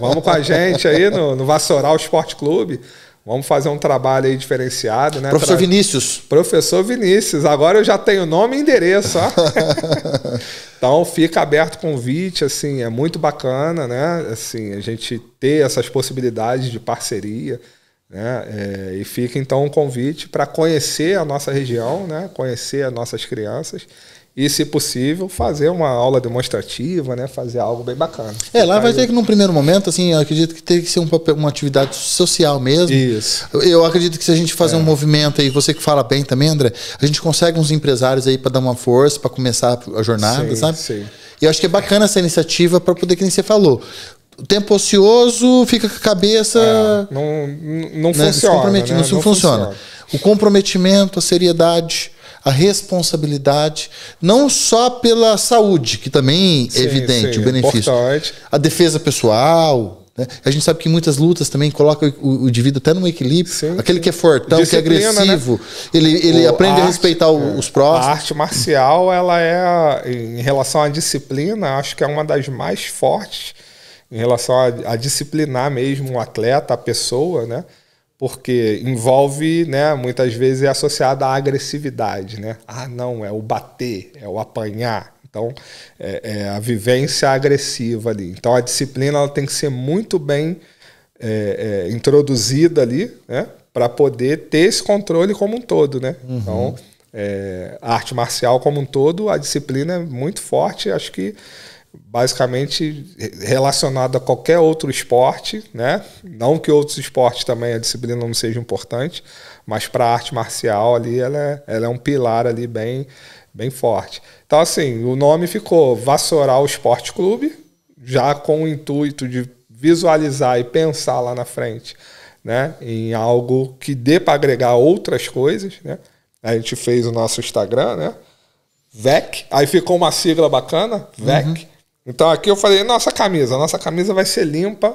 vamos com a gente aí no, no Vassoural Esporte Clube. Vamos fazer um trabalho aí diferenciado, né? Professor Tra... Vinícius. Professor Vinícius. Agora eu já tenho nome e endereço, ó. então fica aberto o convite, assim, é muito bacana, né? Assim, a gente ter essas possibilidades de parceria, né? É, e fica então um convite para conhecer a nossa região, né? Conhecer as nossas crianças e, se possível, fazer uma aula demonstrativa, né? Fazer algo bem bacana. É, lá vai ter que, num primeiro momento, assim, eu acredito que tem que ser um uma atividade social mesmo. Isso. Eu acredito que se a gente fazer é. um movimento aí, você que fala bem também, André, a gente consegue uns empresários aí para dar uma força, para começar a jornada, sim, sabe? Sim. E eu acho que é bacana essa iniciativa para poder, que nem você falou, o tempo ocioso fica com a cabeça. É, não não, não né? funciona. Né? Não, não funciona. funciona. O comprometimento, a seriedade a responsabilidade, não só pela saúde, que também é evidente sim, o benefício, importante. a defesa pessoal. Né? A gente sabe que muitas lutas também colocam o, o indivíduo até num equilíbrio. Sim, Aquele que é fortão, que é né? agressivo, né? ele, ele aprende arte, a respeitar o, é. os próximos. A arte marcial, ela é, em relação à disciplina, acho que é uma das mais fortes em relação a, a disciplinar mesmo o atleta, a pessoa, né? porque envolve, né, muitas vezes é associada à agressividade, né? Ah, não, é o bater, é o apanhar. Então, é, é a vivência agressiva ali. Então, a disciplina ela tem que ser muito bem é, é introduzida ali, né, para poder ter esse controle como um todo, né? Uhum. Então, é, a arte marcial como um todo, a disciplina é muito forte. Acho que basicamente relacionado a qualquer outro esporte, né? Não que outros esportes também a disciplina não seja importante, mas para a arte marcial ali ela é, ela é um pilar ali bem bem forte. Então assim, o nome ficou Vassoural Esporte Clube, já com o intuito de visualizar e pensar lá na frente, né? Em algo que dê para agregar outras coisas, né? A gente fez o nosso Instagram, né? VEC, aí ficou uma sigla bacana, VEC. Uhum então aqui eu falei, nossa camisa, nossa camisa vai ser limpa.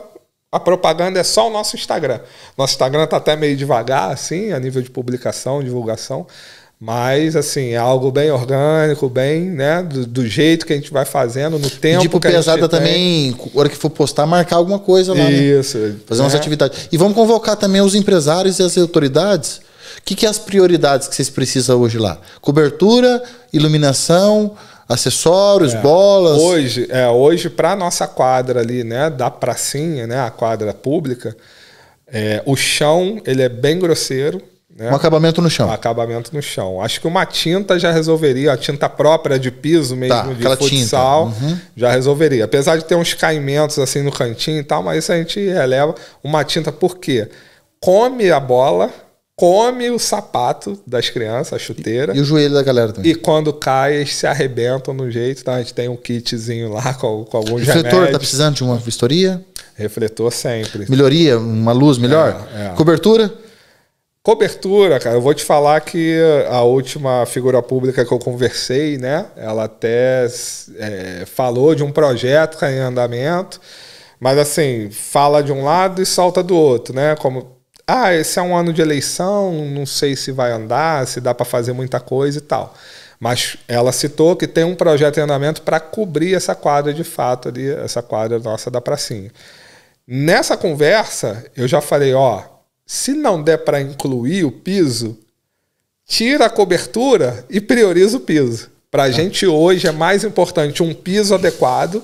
A propaganda é só o nosso Instagram. Nosso Instagram tá até meio devagar, assim, a nível de publicação, divulgação. Mas, assim, é algo bem orgânico, bem, né? Do, do, jeito que a gente vai fazendo, no tempo. E, tipo, que pesada também, tem. hora que for postar, marcar alguma coisa lá. Né? Isso. Né? Fazer né? umas atividades. E vamos convocar também os empresários e as autoridades. O que, que é as prioridades que vocês precisam hoje lá? Cobertura, iluminação, acessórios, é, bolas. Hoje, é, hoje para nossa quadra ali, né, da pracinha, né, a quadra pública, é, o chão ele é bem grosseiro. Né? Um acabamento no chão. Um acabamento no chão. Acho que uma tinta já resolveria, a tinta própria de piso mesmo, tá, de futsal, uhum. já resolveria. Apesar de ter uns caimentos assim no cantinho e tal, mas isso a gente eleva. Uma tinta por quê? Come a bola, come o sapato das crianças, a chuteira. E, e, o joelho da galera também. E quando cai, eles se arrebentam no jeito. Tá? A gente tem um kitzinho lá com, com alguns Refletor, tá remédios. tá precisando de uma vistoria? Refletor sempre. Melhoria, uma luz melhor? É, é. Cobertura? Cobertura, cara, eu vou te falar que a última figura pública que eu conversei, né? Ela até é, falou de um projeto que é em andamento, mas assim, fala de um lado e salta do outro, né? Como ah, esse é um ano de eleição, não sei se vai andar, se dá para fazer muita coisa e tal. Mas ela citou que tem um projeto em andamento para cobrir essa quadra de fato ali, essa quadra nossa da pracinha. Nessa conversa, eu já falei, ó, se não der para incluir o piso, tira a cobertura e prioriza o piso. Para a tá. gente hoje é mais importante um piso adequado,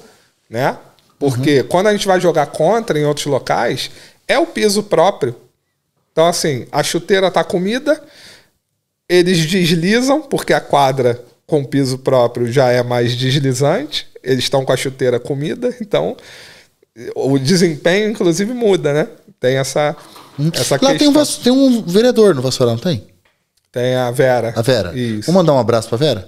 né? Porque uhum. quando a gente vai jogar contra em outros locais, é o piso próprio então, assim, a chuteira tá comida, eles deslizam, porque a quadra com piso próprio já é mais deslizante, eles estão com a chuteira comida, então o desempenho, inclusive, muda, né? Tem essa, hum. essa Lá tem um, tem um, vereador no Vassourão, não tem? Tem a Vera. A Vera. Isso. Vamos mandar um abraço pra Vera?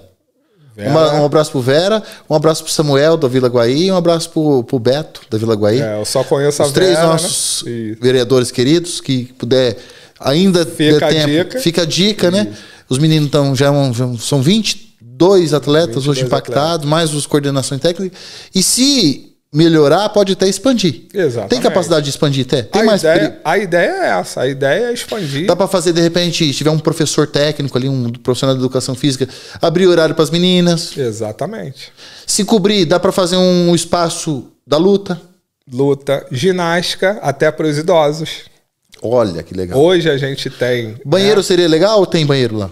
Uma, um abraço pro Vera, um abraço pro Samuel da Vila Guaí e um abraço pro, pro Beto da Vila Guaí. É, eu só conheço Os a três Vera, né? nossos né? vereadores queridos que puder ainda fica tempo. dica. Fica a dica, né? Os meninos então já, já são 22 atletas 22 hoje impactados, atletas. mais os coordenações técnicas. E se melhorar, pode até expandir. Exato. Tem capacidade de expandir até. Tem a mais ideia, a ideia é essa, a ideia é expandir. Dá para fazer de repente, se tiver um professor técnico ali, um profissional de educação física, abrir horário para as meninas. Exatamente. Se cobrir, dá para fazer um espaço da luta. Luta, ginástica, até para os idosos. Olha que legal. Hoje a gente tem. Banheiro né? seria legal ou tem banheiro lá?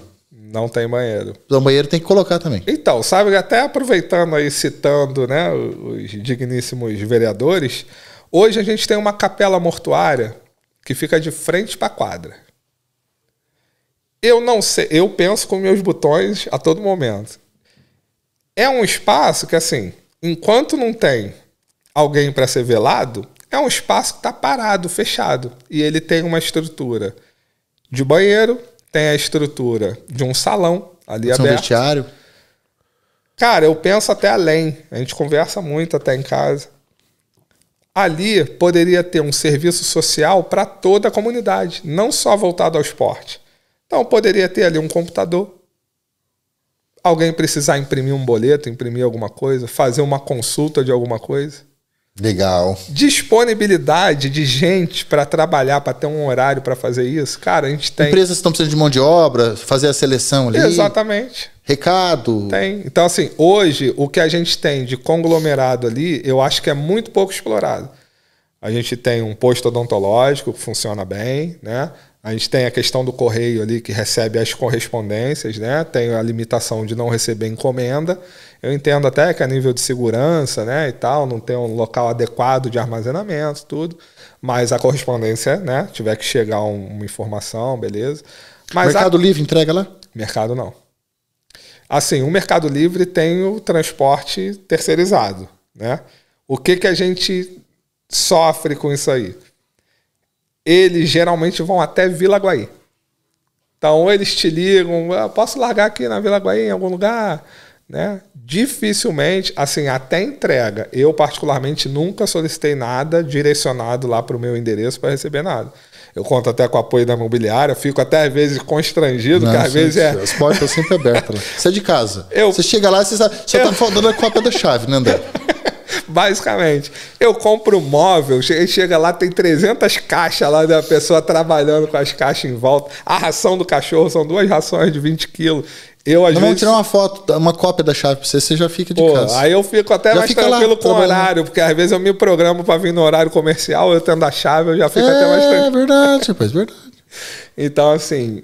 Não tem banheiro. o banheiro tem que colocar também. Então, sabe, até aproveitando aí, citando né, os digníssimos vereadores, hoje a gente tem uma capela mortuária que fica de frente para a quadra. Eu não sei, eu penso com meus botões a todo momento. É um espaço que, assim, enquanto não tem alguém para ser velado, é um espaço que está parado, fechado. E ele tem uma estrutura de banheiro, tem a estrutura de um salão ali São aberto. vestiário? Cara, eu penso até além. A gente conversa muito até em casa. Ali poderia ter um serviço social para toda a comunidade, não só voltado ao esporte. Então poderia ter ali um computador. Alguém precisar imprimir um boleto, imprimir alguma coisa, fazer uma consulta de alguma coisa. Legal. Disponibilidade de gente para trabalhar, para ter um horário para fazer isso, cara, a gente tem. Empresas estão precisando de mão de obra, fazer a seleção ali. Exatamente. Recado. Tem. Então, assim, hoje o que a gente tem de conglomerado ali, eu acho que é muito pouco explorado. A gente tem um posto odontológico que funciona bem, né? A gente tem a questão do correio ali que recebe as correspondências, né? Tem a limitação de não receber encomenda. Eu entendo até que a nível de segurança, né, e tal, não tem um local adequado de armazenamento, tudo. Mas a correspondência, né, tiver que chegar um, uma informação, beleza. Mas Mercado a... Livre entrega lá? Mercado não. Assim, o Mercado Livre tem o transporte terceirizado, né? O que que a gente sofre com isso aí? eles geralmente vão até Vila Guaí. Então, eles te ligam, ah, posso largar aqui na Vila Guaí em algum lugar? Né? Dificilmente, assim, até entrega. Eu, particularmente, nunca solicitei nada direcionado lá para o meu endereço para receber nada. Eu conto até com o apoio da imobiliária, fico até às vezes constrangido, às vezes é. As portas sempre abertas. Né? Você é de casa. Eu... Você chega lá, você sabe. Só tá eu... faltando a cópia da chave, né, André? Basicamente. Eu compro um móvel, chega lá, tem 300 caixas lá da né, pessoa trabalhando com as caixas em volta. A ração do cachorro são duas rações de 20 quilos. Eu, às eu vezes... tirar uma foto, tá, uma cópia da chave pra você, você já fica de Pô, casa. Aí eu fico até já mais tranquilo com o horário, porque às vezes eu me programo para vir no horário comercial, eu tendo a chave, eu já fico é, até mais é, tranquilo. É verdade, rapaz, verdade. então, assim,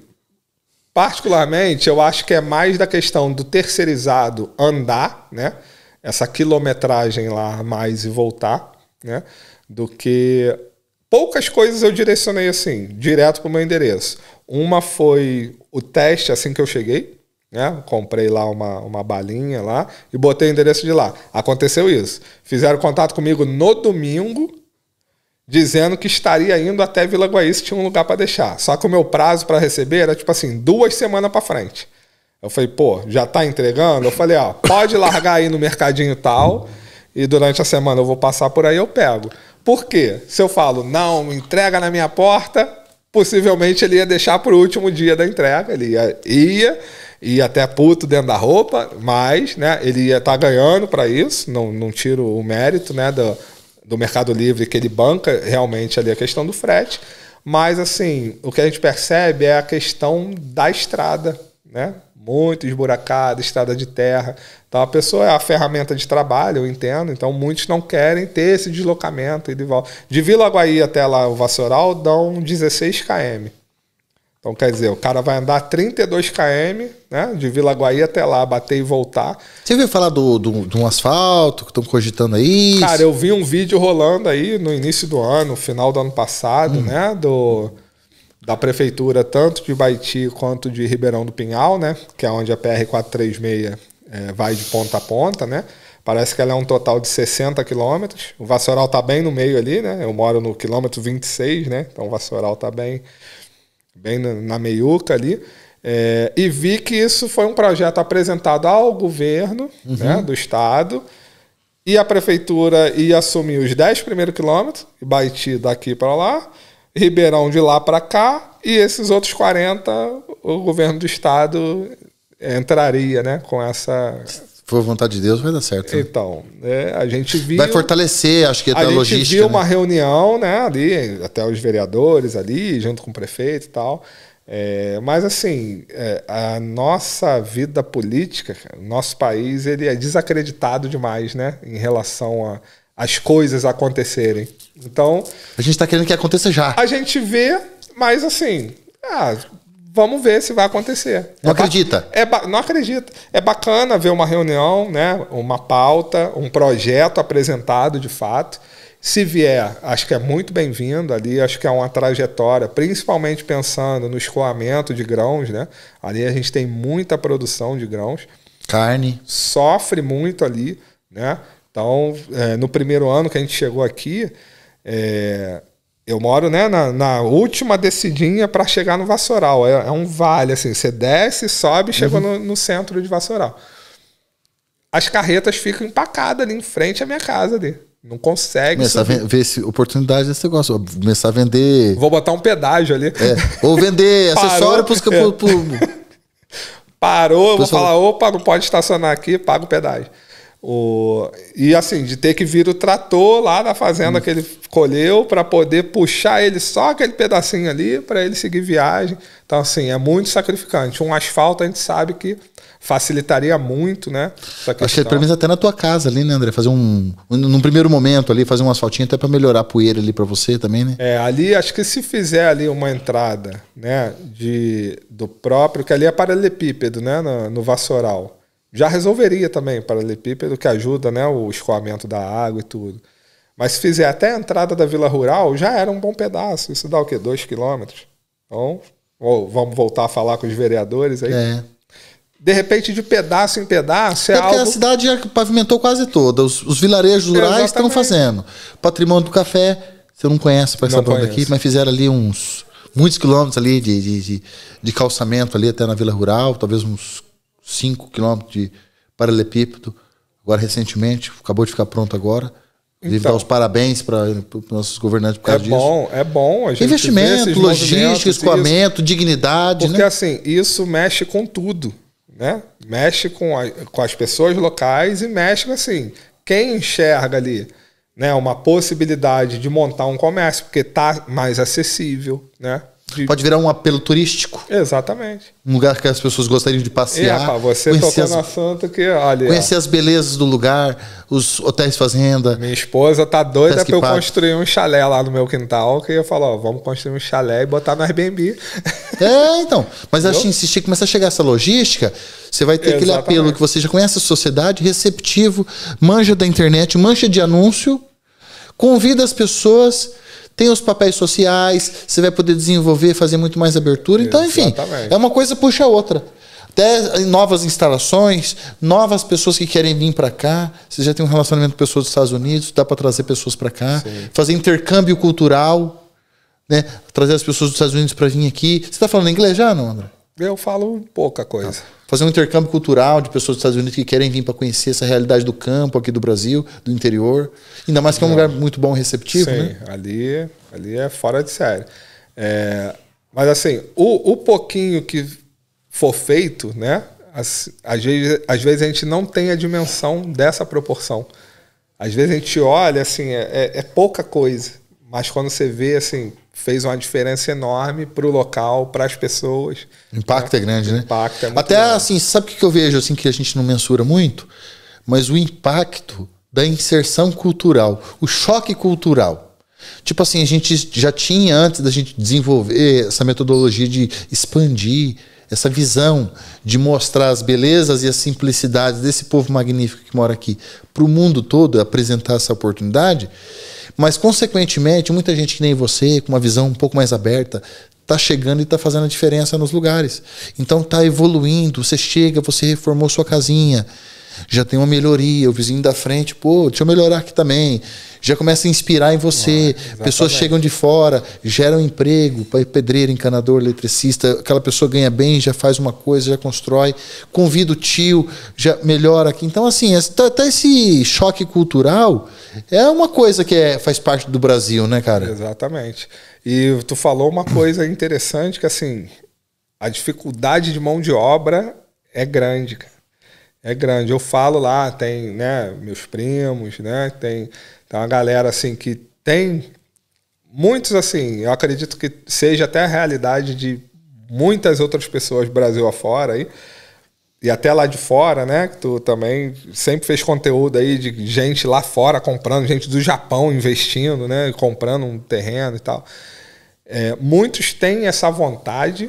particularmente, eu acho que é mais da questão do terceirizado andar, né? essa quilometragem lá mais e voltar, né? Do que poucas coisas eu direcionei assim, direto para o meu endereço. Uma foi o teste assim que eu cheguei, né? Comprei lá uma, uma balinha lá e botei o endereço de lá. Aconteceu isso. Fizeram contato comigo no domingo, dizendo que estaria indo até Vila Guaí se tinha um lugar para deixar. Só que o meu prazo para receber era tipo assim, duas semanas para frente. Eu falei, pô, já tá entregando? Eu falei, ó, pode largar aí no mercadinho tal e durante a semana eu vou passar por aí eu pego. Por quê? Se eu falo, não, entrega na minha porta, possivelmente ele ia deixar pro último dia da entrega, ele ia, ia, ia até puto dentro da roupa, mas, né, ele ia estar tá ganhando para isso, não, não tiro o mérito, né, do, do Mercado Livre que ele banca realmente ali a questão do frete, mas assim, o que a gente percebe é a questão da estrada, né? muito esburacada, estrada de terra. Então a pessoa é a ferramenta de trabalho, eu entendo. Então muitos não querem ter esse deslocamento. De, de Vila Guaí até lá o Vassoural dão 16 km. Então quer dizer, o cara vai andar 32 km, né? De Vila Guaí até lá, bater e voltar. Você viu falar do, do, de um asfalto que estão cogitando aí? Cara, eu vi um vídeo rolando aí no início do ano, final do ano passado, hum. né? Do da prefeitura, tanto de Baiti quanto de Ribeirão do Pinhal, né? Que é onde a PR-436 é, vai de ponta a ponta, né? Parece que ela é um total de 60 quilômetros. O Vassoural está bem no meio ali, né? Eu moro no quilômetro 26, né? Então o Vassoural está bem, bem na, meiuca ali. É, e vi que isso foi um projeto apresentado ao governo uhum. né, do estado. E a prefeitura ia assumir os 10 primeiros quilômetros, Baiti daqui para lá Ribeirão de lá para cá e esses outros 40 o governo do estado entraria, né, com essa for vontade de Deus, vai dar certo. Né? Então, é, a gente viu. Vai fortalecer, acho que é a, a gente viu né? uma reunião, né, ali, até os vereadores ali, junto com o prefeito e tal. É, mas assim, é, a nossa vida política, nosso país, ele é desacreditado demais, né, em relação a as coisas acontecerem. Então. A gente está querendo que aconteça já. A gente vê, mas assim. Ah, vamos ver se vai acontecer. Não é acredita? É não acredita. É bacana ver uma reunião, né? uma pauta, um projeto apresentado de fato. Se vier, acho que é muito bem-vindo ali, acho que é uma trajetória, principalmente pensando no escoamento de grãos, né? Ali a gente tem muita produção de grãos. Carne. Sofre muito ali, né? Então, é, no primeiro ano que a gente chegou aqui, é, eu moro né, na, na última descidinha para chegar no Vassoural. É, é, um vale, assim, você desce, sobe e uhum. chegou no, no, centro de Vassoural. As carretas ficam empacadas ali em frente à minha casa ali. Não consegue. Começar subir. a ver se oportunidade desse negócio. Começar a vender. Vou botar um pedágio ali. É. Ou vender acessório para os é. Pro... Parou, Pessoal... vou falar, opa, não pode estacionar aqui, paga o pedágio. O... E assim, de ter que vir o trator lá da fazenda hum. que ele colheu para poder puxar ele só aquele pedacinho ali para ele seguir viagem. Então, assim, é muito sacrificante. Um asfalto a gente sabe que facilitaria muito, né? Acho que pelo menos até na tua casa ali, né, André? Fazer um. Num primeiro momento ali, fazer um asfaltinho até para melhorar a poeira ali para você também, né? É, ali acho que se fizer ali uma entrada, né, de, do próprio, que ali é paralelepípedo, né, no, no vassoural já resolveria também o paralelepípedo, que ajuda né, o escoamento da água e tudo. Mas se fizer até a entrada da vila rural, já era um bom pedaço. Isso dá o quê? Dois quilômetros? Então, ou vamos voltar a falar com os vereadores aí? É. De repente, de pedaço em pedaço, é, é porque algo... a cidade já pavimentou quase toda. Os, os vilarejos rurais estão fazendo. Patrimônio do café, você não conhece para essa banda é aqui, mas fizeram ali uns... Muitos quilômetros ali de, de, de, de calçamento ali até na Vila Rural, talvez uns 5 quilômetros de paralelepípedo. Agora, recentemente, acabou de ficar pronto agora. Inclusive, então, dar os parabéns para os nossos governantes por causa é disso. Bom, é bom, a gente Investimento, logística, escoamento, isso, dignidade. Porque, né? assim, isso mexe com tudo. Né? Mexe com, a, com as pessoas locais e mexe com, assim, quem enxerga ali né, uma possibilidade de montar um comércio, porque está mais acessível, né? De... Pode virar um apelo turístico. Exatamente. Um lugar que as pessoas gostariam de passear. você tocou as... na Santa que olha. Conhecer as belezas do lugar, os hotéis fazenda. Minha esposa tá doida para eu construir um chalé lá no meu quintal, que eu falo, ó, vamos construir um chalé e botar no Airbnb. É, então. Mas acho que insistir começar a chegar essa logística, você vai ter Exatamente. aquele apelo que você já conhece a sociedade, receptivo, manja da internet, mancha de anúncio, convida as pessoas tem os papéis sociais, você vai poder desenvolver, fazer muito mais abertura. Então, enfim, Exatamente. é uma coisa puxa a outra. Até novas instalações, novas pessoas que querem vir para cá. Você já tem um relacionamento com pessoas dos Estados Unidos, dá para trazer pessoas para cá. Sim. Fazer intercâmbio cultural, né? trazer as pessoas dos Estados Unidos para vir aqui. Você está falando inglês já, não, André? eu falo pouca coisa. Tá. Fazer um intercâmbio cultural de pessoas dos Estados Unidos que querem vir para conhecer essa realidade do campo aqui do Brasil, do interior. Ainda mais que é um lugar muito bom receptivo, Sim, né? ali, ali é fora de série. É, mas assim, o, o pouquinho que for feito, né? Às, às, vezes, às vezes a gente não tem a dimensão dessa proporção. Às vezes a gente olha, assim, é, é, é pouca coisa. Mas quando você vê, assim, fez uma diferença enorme para o local, para as pessoas. Impacto né? é grande, né? Impacto é muito Até grande. assim, sabe o que eu vejo assim que a gente não mensura muito? Mas o impacto da inserção cultural, o choque cultural. Tipo assim, a gente já tinha antes da gente desenvolver essa metodologia de expandir essa visão de mostrar as belezas e as simplicidades desse povo magnífico que mora aqui para o mundo todo, apresentar essa oportunidade. Mas, consequentemente, muita gente que nem você, com uma visão um pouco mais aberta, está chegando e está fazendo a diferença nos lugares. Então, está evoluindo. Você chega, você reformou sua casinha já tem uma melhoria, o vizinho da frente, pô, deixa eu melhorar aqui também. Já começa a inspirar em você. Ah, Pessoas chegam de fora, geram emprego, pedreiro, encanador, eletricista, aquela pessoa ganha bem, já faz uma coisa, já constrói, convida o tio, já melhora aqui. Então, assim, até tá, tá esse choque cultural é uma coisa que é, faz parte do Brasil, né, cara? Exatamente. E tu falou uma coisa interessante que assim, a dificuldade de mão de obra é grande, cara é grande. Eu falo lá, tem né, meus primos, né? Tem, tem uma galera assim que tem muitos assim, eu acredito que seja até a realidade de muitas outras pessoas Brasil afora aí. E até lá de fora, né? Que tu também sempre fez conteúdo aí de gente lá fora comprando, gente do Japão investindo, né? Comprando um terreno e tal. É, muitos têm essa vontade,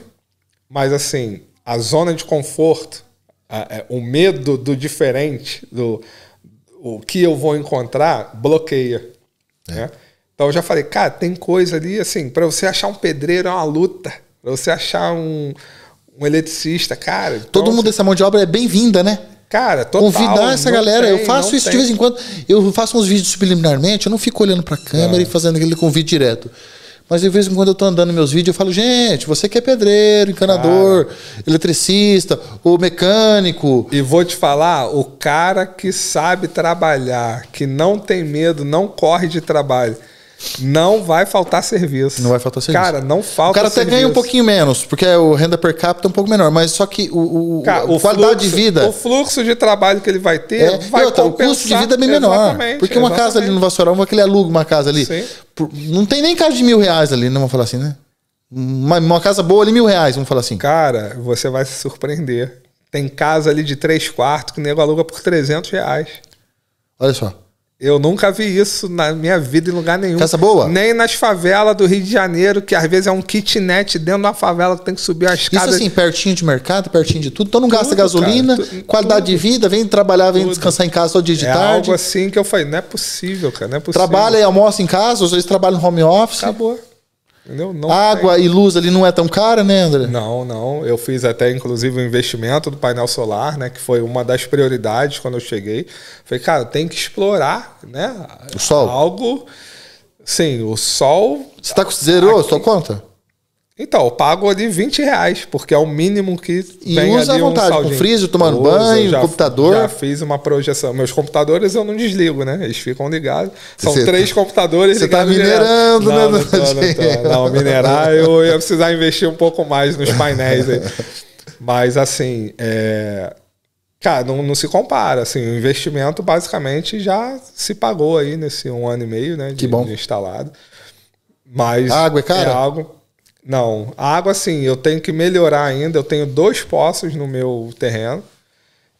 mas assim, a zona de conforto é, o medo do diferente, do o que eu vou encontrar, bloqueia. É. Né? Então eu já falei, cara, tem coisa ali assim, para você achar um pedreiro é uma luta. para você achar um, um eletricista, cara. Então, Todo mundo dessa essa mão de obra é bem-vinda, né? Cara, total. Convidar essa galera. Tem, eu faço isso tem. de vez em quando. Eu faço uns vídeos subliminarmente, eu não fico olhando pra câmera não. e fazendo aquele convite direto. Mas de vez em quando eu estou andando meus vídeos, eu falo, gente, você que é pedreiro, encanador, cara. eletricista, o mecânico. E vou te falar, o cara que sabe trabalhar, que não tem medo, não corre de trabalho não vai faltar serviço. Não vai faltar serviço. Cara, não falta O cara até ganha um pouquinho menos, porque o renda per capita é um pouco menor, mas só que o, o, cara, o qualidade fluxo, de vida. O fluxo de trabalho que ele vai ter é, vai outra, O custo de vida é bem menor. Porque uma exatamente. casa ali no Vassourão, aquele aluga uma casa ali. Por, não tem nem casa de mil reais ali, não vamos falar assim, né? Uma, uma casa boa ali, mil reais, vamos falar assim. Cara, você vai se surpreender. Tem casa ali de três quartos que o nego aluga por 300 reais. Olha só. Eu nunca vi isso na minha vida em lugar nenhum. Essa boa? Nem nas favelas do Rio de Janeiro, que às vezes é um kitnet dentro da favela que tem que subir as escadas. Isso assim, pertinho de mercado, pertinho de tudo. Então não gasta gasolina, cara, tu, qualidade tudo. de vida, vem trabalhar, vem tudo. descansar em casa ou dia de é tarde. algo assim que eu falei, não é possível, cara, não é possível. Trabalha e almoça em casa, às vezes trabalha no home office. Acabou não Água tem. e luz ali não é tão cara, né, André? Não, não. Eu fiz até, inclusive, o um investimento do painel solar, né? Que foi uma das prioridades quando eu cheguei. Falei, cara, tem que explorar, né? O sol. Algo. Sim, o sol. Você tá com zerou a sua conta? Então, eu pago ali 20 reais, porque é o mínimo que e tem usa ali à vontade, um com freezer, tomando banho, já, computador. Já fiz uma projeção. Meus computadores eu não desligo, né? Eles ficam ligados. São Cê três computadores Você tá minerando, não, né? Não, não, não, minerar eu ia precisar investir um pouco mais nos painéis aí. Mas assim, é... cara, não, não, se compara. Assim, o investimento basicamente já se pagou aí nesse um ano e meio, né? De, que bom. De instalado. Mas a água é cara? É algo não, a água assim, eu tenho que melhorar ainda. Eu tenho dois poços no meu terreno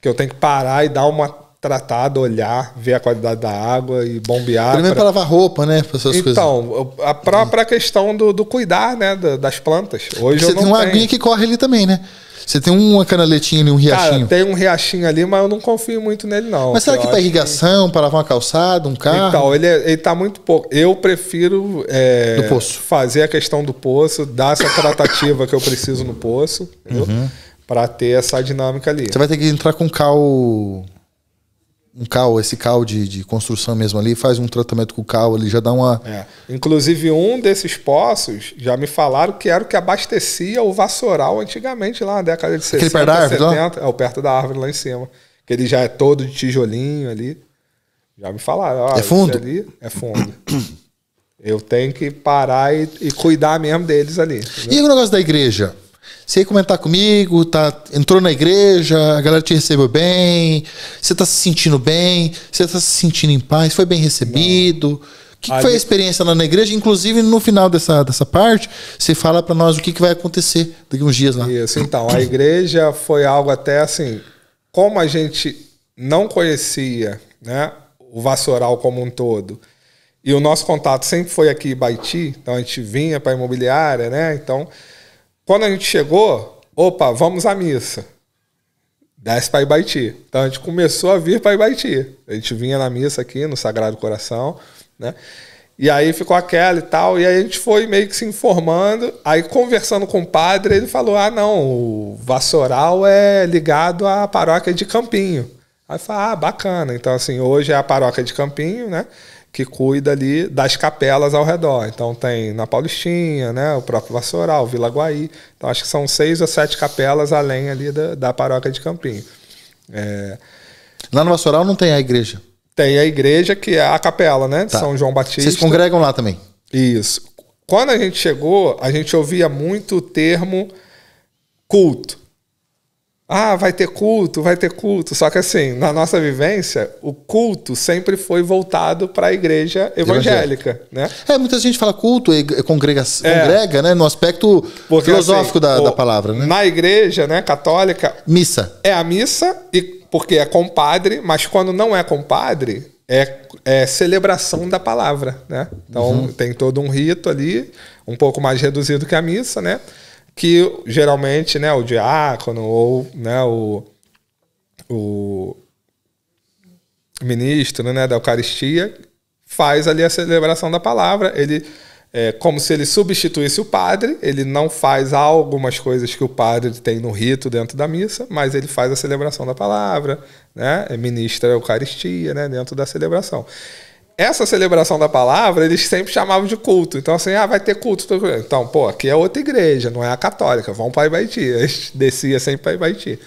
que eu tenho que parar e dar uma tratada, olhar, ver a qualidade da água e bombear. Primeiro para lavar roupa, né? essas então, coisas. a própria questão do, do cuidar, né, das plantas. Hoje eu você tem uma tenho. aguinha que corre ali também, né? Você tem uma canaletinha ali, um riachinho. Cara, tem um riachinho ali, mas eu não confio muito nele, não. Mas será que para irrigação, que... para lavar uma calçada, um carro? Então, ele, é, ele tá muito pouco. Eu prefiro é, do poço. fazer a questão do poço, dar essa tratativa que eu preciso no poço, uhum. para ter essa dinâmica ali. Você vai ter que entrar com cal um cal, esse cal de, de construção mesmo ali, faz um tratamento com o cal, ali já dá uma. É. Inclusive, um desses poços já me falaram que era o que abastecia o vassoural antigamente, lá na década de 60, perto da árvore, 70. É, o perto da árvore lá em cima. Que ele já é todo de tijolinho ali. Já me falaram. Ó, é fundo? Ali é fundo. Eu tenho que parar e, e cuidar mesmo deles ali. Entendeu? E o negócio da igreja? Você ia comentar comigo, tá, entrou na igreja, a galera te recebeu bem, você está se sentindo bem, você está se sentindo em paz, foi bem recebido. O que, que, foi a experiência lá na igreja? Inclusive, no final dessa, dessa parte, você fala para nós o que, que vai acontecer daqui uns dias lá. Isso, então, a igreja foi algo até assim, como a gente não conhecia né, o Vassoural como um todo, e o nosso contato sempre foi aqui em Baiti, então a gente vinha para a imobiliária, né? Então quando a gente chegou, opa, vamos à missa. Desce para Ibaiti. Então a gente começou a vir para Ibaiti. A gente vinha na missa aqui, no Sagrado Coração, né? E aí ficou aquela e tal, e aí a gente foi meio que se informando, aí conversando com o padre, ele falou, ah não, o Vassoural é ligado à paróquia de Campinho. Aí eu falei, ah, bacana, então assim, hoje é a paróquia de Campinho, né? que cuida ali das capelas ao redor. Então tem na Paulistinha, né, o próprio Vassoural, Vila Guaí. Então acho que são seis ou sete capelas além ali da, da paróquia de Campinho. É... Lá no Vassoural não tem a igreja? Tem a igreja que é a capela, né, de tá. São João Batista. Vocês congregam lá também? Isso. Quando a gente chegou, a gente ouvia muito o termo culto. Ah, vai ter culto, vai ter culto. Só que assim, na nossa vivência, o culto sempre foi voltado para a igreja evangélica, né? É, muita gente fala culto e congrega, é. congrega, né? No aspecto Porque, assim, filosófico assim, da, o, da, palavra, né? Na igreja, né, católica... Missa. É a missa, e, porque é compadre, mas quando não é compadre, é, é celebração da palavra, né? Então, uhum. tem todo um rito ali, um pouco mais reduzido que a missa, né? que geralmente, né, o diácono ou, né, o, o ministro, né, da Eucaristia faz ali a celebração da palavra, ele é como se ele substituísse o padre, ele não faz algumas coisas que o padre tem no rito dentro da missa, mas ele faz a celebração da palavra, né? Ministra a Eucaristia né? dentro da celebração essa celebração da palavra, eles sempre chamavam de culto. Então, assim, ah, vai ter culto. Então, pô, aqui é outra igreja, não é a católica. Vamos para Ibaiti. Descia sempre para Ibaiti.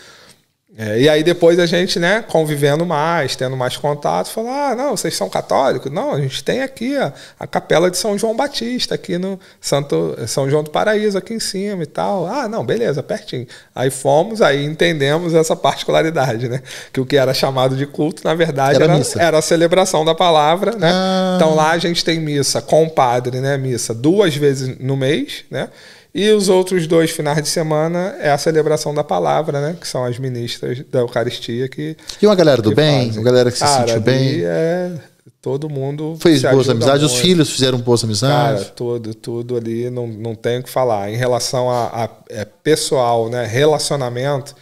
É, e aí depois a gente, né, convivendo mais, tendo mais contato, falar, ah, não, vocês são católicos? Não, a gente tem aqui a, a capela de São João Batista, aqui no Santo, São João do Paraíso, aqui em cima e tal. Ah, não, beleza, pertinho. Aí fomos, aí entendemos essa particularidade, né? Que o que era chamado de culto, na verdade, era, era, era a celebração da palavra, né? Ah. Então lá a gente tem missa com o padre, né? Missa duas vezes no mês, né? E os outros dois finais de semana é a celebração da palavra, né? Que são as ministras da Eucaristia que. E uma galera do bem, fazem. uma galera que se Cara, sentiu bem. É, todo mundo. Fez boas amizades, os filhos fizeram boas amizades. Cara, tudo, tudo ali, não, não tenho o que falar. Em relação a, a é, pessoal, né? Relacionamento,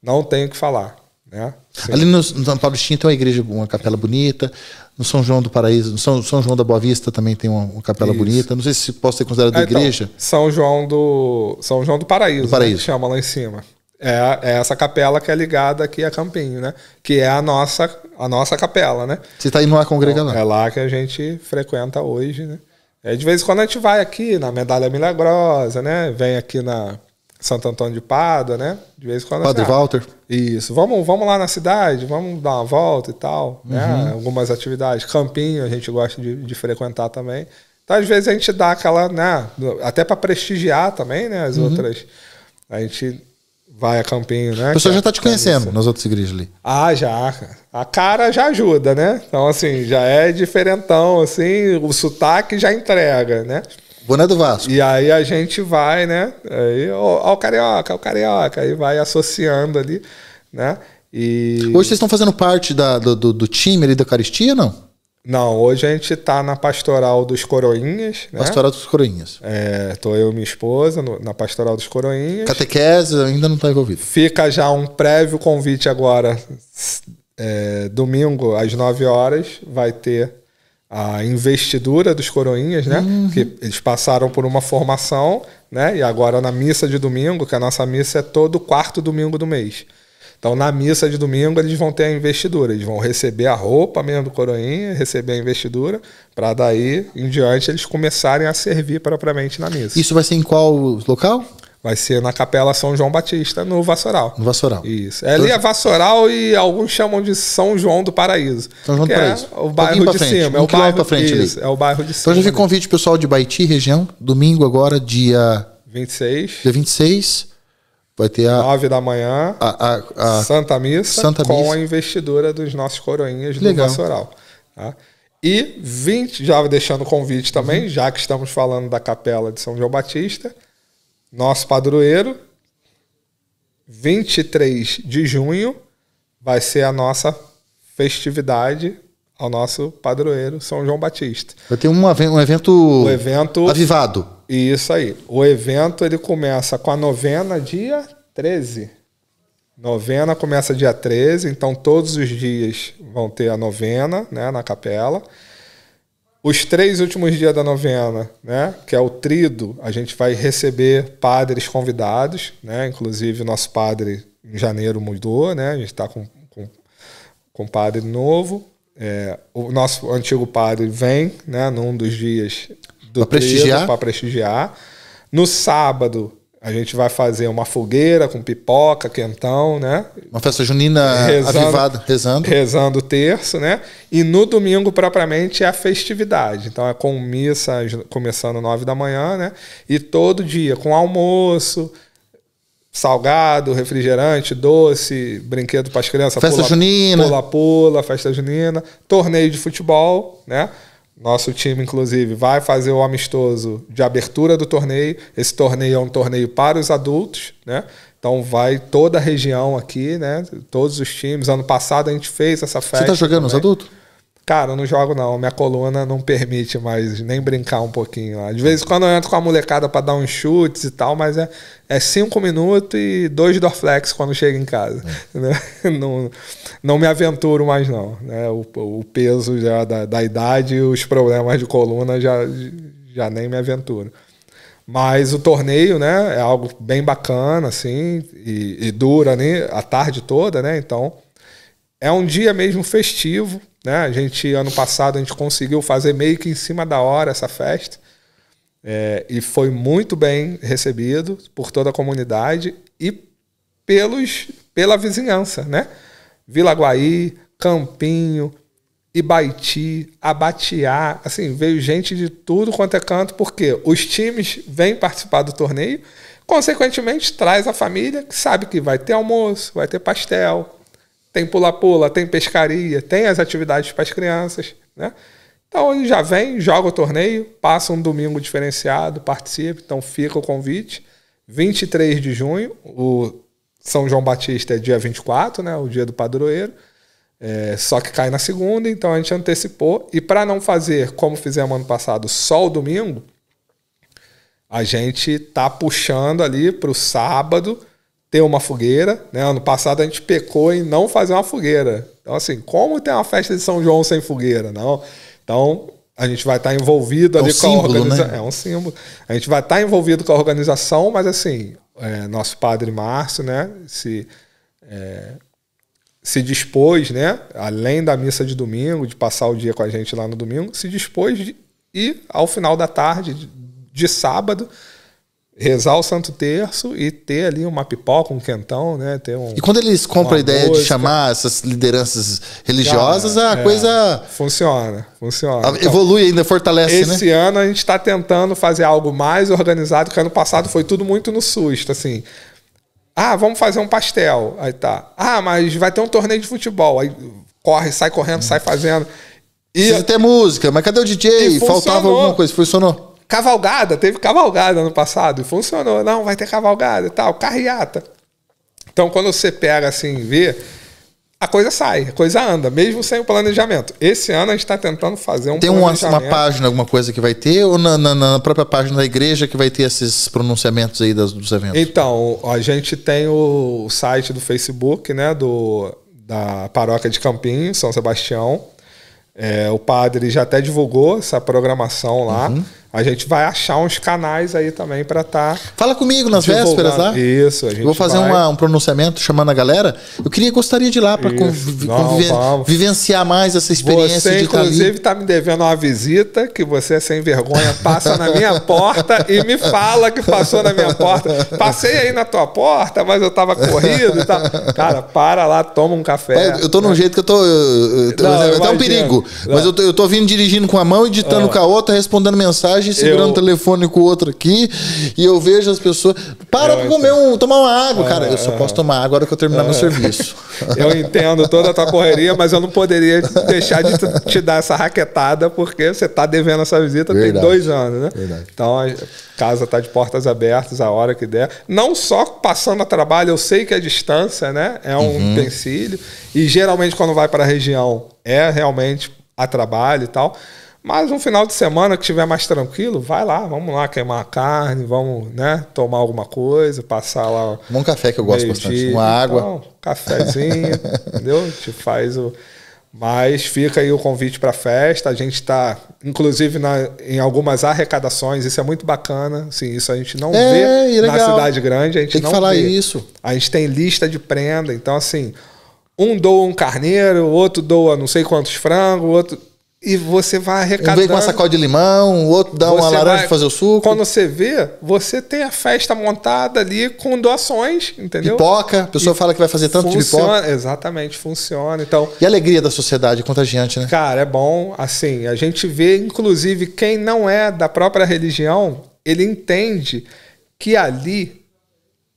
não tenho o que falar. Né? Ali no, no São Paulo Tinha tem uma igreja, uma capela bonita. No São João do Paraíso, no São, São João da Boa Vista também tem uma, uma capela Isso. bonita. Não sei se posso ser considerado ah, então, igreja. São João do São João do Paraíso, do Paraíso. Né, que chama lá em cima. É, é, essa capela que é ligada aqui a Campinho, né? Que é a nossa a nossa capela, né? Você está indo então, lá congregar então, É lá que a gente frequenta hoje, né? É, de vez em quando a gente vai aqui na Medalha Milagrosa, né? Vem aqui na Santo Antônio de Pádua, né? De vez em quando. Padre assim, ah, Walter. Isso. Vamos, vamos lá na cidade, vamos dar uma volta e tal, né? uhum. né? Algumas atividades. Campinho a gente gosta de, de, frequentar também. Então, às vezes, a gente dá aquela, né? Até para prestigiar também, né? As uhum. outras. A gente vai a Campinho, né? A pessoa já está é te é conhecendo nas outras igrejas ali. Ah, já. A cara já ajuda, né? Então, assim, já é diferentão, assim, o sotaque já entrega, né? Boné do Vasco. E aí a gente vai, né? Aí, ó, ó o carioca, ó, o carioca, aí vai associando ali, né? E... Hoje vocês estão fazendo parte da, do, do, do, time ali da Eucaristia, não? Não, hoje a gente está na Pastoral dos Coroinhas. Né? Pastoral dos Coroinhas. É, tô eu e minha esposa no, na Pastoral dos Coroinhas. Catequese ainda não está envolvido. Fica já um prévio convite agora. É, domingo às 9 horas vai ter a investidura dos coroinhas, né? Uhum. Que eles passaram por uma formação, né? E agora na missa de domingo, que a nossa missa é todo quarto domingo do mês. Então, na missa de domingo, eles vão ter a investidura. Eles vão receber a roupa mesmo do coroinha, receber a investidura, para daí em diante eles começarem a servir propriamente na missa. Isso vai ser em qual local? Vai ser na Capela São João Batista, no Vassoural. No Vassoural. Isso. É ali então- é Vassoural e alguns chamam de São João do Paraíso. São João do é Paraíso. É, é o bairro de frente, cima. Um é o bairro pra frente isso, ali. É o bairro de cima. Então já fica convite pessoal de Baiti, região. Domingo agora, dia... 26. Dia 26. Vai ter a... 9 da manhã. A, a, a Santa Missa. Santa com Missa. a investidura dos nossos coroinhas Legal. do Vassoural. Tá? E 20, já deixando o convite também, uhum. já que estamos falando da Capela de São João Batista nosso padroeiro. 23 de junho vai ser a nossa festividade ao nosso padroeiro São João Batista. Vai ter um, um evento, evento avivado. Isso aí. O evento ele começa com a novena dia 13. Novena começa dia 13, então todos os dias vão ter a novena né, na capela. Os três últimos dias da novena, né, que é o trido, a gente vai receber padres convidados, né, inclusive nosso padre em janeiro mudou, né, a gente está com, com, com padre novo, é, o nosso antigo padre vem, né, num dos dias do para para prestigiar. No sábado a gente vai fazer uma fogueira com pipoca, quentão, né? Uma festa junina rezando, avivada, rezando. Rezando o terço, né? E no domingo, propriamente, é a festividade. Então é com missa começando nove da manhã, né? E todo dia, com almoço, salgado, refrigerante, doce, brinquedo para as crianças. Festa pula, junina. Pula-pula, festa junina. Torneio de futebol, né? Nosso time, inclusive, vai fazer o amistoso de abertura do torneio. Esse torneio é um torneio para os adultos, né? Então vai toda a região aqui, né? Todos os times. Ano passado a gente fez essa tá festa. Você está jogando também. os adultos? Cara, eu não jogo não. Minha coluna não permite mais nem brincar um pouquinho. Lá. De vez em quando eu entro com a molecada para dar uns chutes e tal, mas é, é cinco minutos e dois Dorflex quando chego em casa. É. Né? Não, não me aventuro mais não. Né? O, o peso já da, da idade e os problemas de coluna já, já nem me aventuro. Mas o torneio, né, é algo bem bacana, assim, e, e dura né, a tarde toda, né? Então, é um dia mesmo festivo, né? A gente, ano passado, a gente conseguiu fazer meio que em cima da hora essa festa. É, e foi muito bem recebido por toda a comunidade e pelos, pela vizinhança, né? Vila Guaí, Campinho, Ibaiti, Abatiá, assim, veio gente de tudo quanto é canto, porque os times vêm participar do torneio, consequentemente traz a família que sabe que vai ter almoço, vai ter pastel, tem pula-pula, tem pescaria, tem as atividades para as crianças, né? Então ele já vem, joga o torneio, passa um domingo diferenciado, participa, então fica o convite. 23 de junho, o São João Batista é dia 24, né, o dia do padroeiro. É, só que cai na segunda, então a gente antecipou. E para não fazer como fizemos ano passado, só o domingo, a gente tá puxando ali para o sábado ter uma fogueira. Né? Ano passado a gente pecou em não fazer uma fogueira. Então, assim, como tem uma festa de São João sem fogueira? Não. Então, a gente vai estar envolvido é ali um com símbolo, a organização. Né? É um símbolo. A gente vai estar envolvido com a organização, mas assim, é, nosso padre Márcio, né, se, é, se dispôs, né, além da missa de domingo, de passar o dia com a gente lá no domingo, se dispôs de, e ao final da tarde de, de sábado rezar o Santo Terço e ter ali uma pipoca, um quentão, né? Ter um, e quando eles compram a ideia música, de chamar essas lideranças religiosas, a é, coisa... Funciona, funciona. Então, evolui ainda, fortalece, esse né? Esse ano a gente está tentando fazer algo mais organizado, que ano passado foi tudo muito no susto, assim... Ah, vamos fazer um pastel. Aí tá. Ah, mas vai ter um torneio de futebol. Aí corre, sai correndo, sai fazendo. E... Precisa ter música, mas cadê o DJ? Faltava alguma coisa, funcionou. Cavalgada, teve cavalgada no passado e funcionou. Não, vai ter cavalgada e tal, carreata. Então, quando você pega assim e vê, a coisa sai, a coisa anda, mesmo sem o planejamento. Esse ano a gente está tentando fazer um Tem uma, uma, página, alguma coisa que vai ter, ou na, na, na, própria página da igreja que vai ter esses pronunciamentos aí das, dos eventos? Então, a gente tem o site do Facebook, né, do, da paróquia de Campinho, São Sebastião. É, o padre já até divulgou essa programação lá. Uhum a gente vai achar uns canais aí também para estar. Tá Fala comigo nas vésperas lá. Tá? Isso, a gente. vou fazer vai... uma, um pronunciamento chamando a galera. Eu queria gostaria de ir lá para conviv... vivenciar mais essa experiência você, de tá inclusive, está me devendo uma visita que você sem vergonha passa na minha porta e me fala que passou na minha porta. Passei aí na tua porta, mas eu estava corrido e tal. Cara, para lá, toma um café. Eu estou num é. jeito que eu tô. é até um perigo. Não. Mas eu tô, eu tô vindo dirigindo com a mão, editando ah. É. com a outra, respondendo mensagem segurando o eu... telefone com o outro aqui, e eu vejo as pessoas. Para de comer um, tomar uma água, cara. Eu só ah, posso ah. tomar agora que eu terminar meu ah. serviço. Eu entendo toda a tua correria, mas eu não poderia deixar de te dar essa raquetada, porque você tá devendo essa visita Verdade. tem dois anos, né? Verdade. Então a casa tá de portas abertas a hora que der. Não só passando a trabalho, eu sei que a distância, né? É um uhum. utensílio. E geralmente quando vai para a região é realmente a trabalho e tal. Mas um final de semana que estiver mais tranquilo, vai lá, vamos lá queimar a carne, vamos, né, tomar alguma coisa, passar lá. Um café que eu gosto bastante, uma água. Então, um cafezinho, entendeu? Te faz o. Mas fica aí o convite para a festa. A gente está, inclusive, na, em algumas arrecadações. Isso é muito bacana. Assim, isso a gente não é, vê na cidade grande. A gente tem que não falar vê. isso. A gente tem lista de prenda. Então, assim, um doa um carneiro, outro doa não sei quantos frangos, outro e você vai arrecadando. Um vem com uma sacola de limão, o outro dá uma laranja para fazer o suco. Quando você vê, você tem a festa montada ali com doações, entendeu? Pipoca, a pessoa e fala que vai fazer tanto funciona, de pipoca. Exatamente, funciona. Então, e a alegria da sociedade contagiante, né? Cara, é bom. Assim, a gente vê, inclusive, quem não é da própria religião, ele entende que ali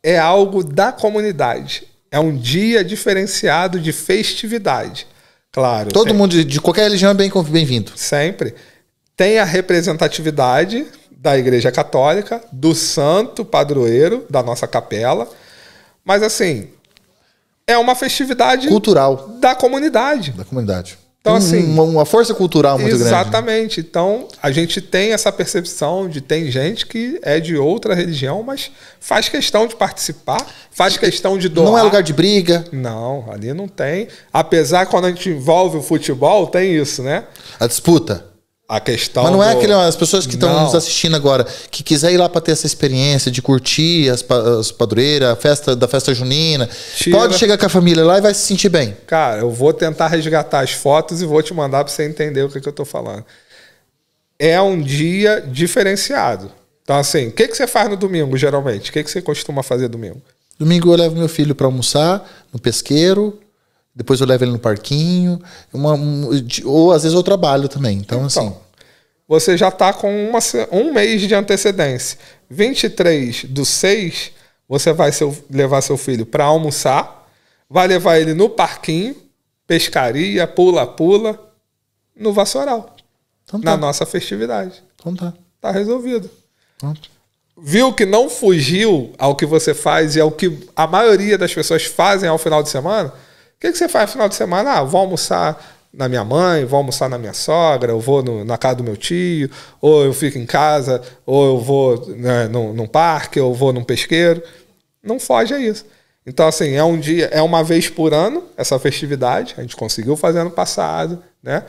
é algo da comunidade. É um dia diferenciado de festividade. Claro. Todo sempre. mundo de qualquer religião é bem-vindo. Bem sempre. Tem a representatividade da Igreja Católica, do santo padroeiro da nossa capela. Mas assim, é uma festividade cultural da comunidade. Da comunidade. Então, assim. Uma, uma força cultural muito exatamente. grande. Exatamente. Então, a gente tem essa percepção de tem gente que é de outra religião, mas faz questão de participar, faz questão de doar. Não é lugar de briga. Não, ali não tem. Apesar quando a gente envolve o futebol, tem isso, né? A disputa a questão. Mas não é aquele, as pessoas que estão nos assistindo agora, que quiser ir lá para ter essa experiência de curtir as, as padroeiras, a festa da festa junina. Tira. Pode chegar com a família lá e vai se sentir bem. Cara, eu vou tentar resgatar as fotos e vou te mandar para você entender o que, que eu estou falando. É um dia diferenciado. Então, assim, o que, que você faz no domingo, geralmente? O que, que você costuma fazer domingo? Domingo eu levo meu filho para almoçar no pesqueiro, depois eu levo ele no parquinho, uma, ou às vezes eu trabalho também. Então, então assim. Você já está com uma, um mês de antecedência. 23 do 6, você vai seu, levar seu filho para almoçar, vai levar ele no parquinho, pescaria, pula-pula, no vassoural. Então tá. Na nossa festividade. Então tá. Tá resolvido. Pronto. Viu que não fugiu ao que você faz e ao que a maioria das pessoas fazem ao final de semana? O que, que você faz no final de semana? Ah, vou almoçar na minha mãe, vou almoçar na minha sogra, eu vou no, na casa do meu tio, ou eu fico em casa, ou eu vou né, num, num parque, ou eu vou num pesqueiro. Não foge a isso. Então, assim, é um dia, é uma vez por ano essa festividade. A gente conseguiu fazer ano passado, né?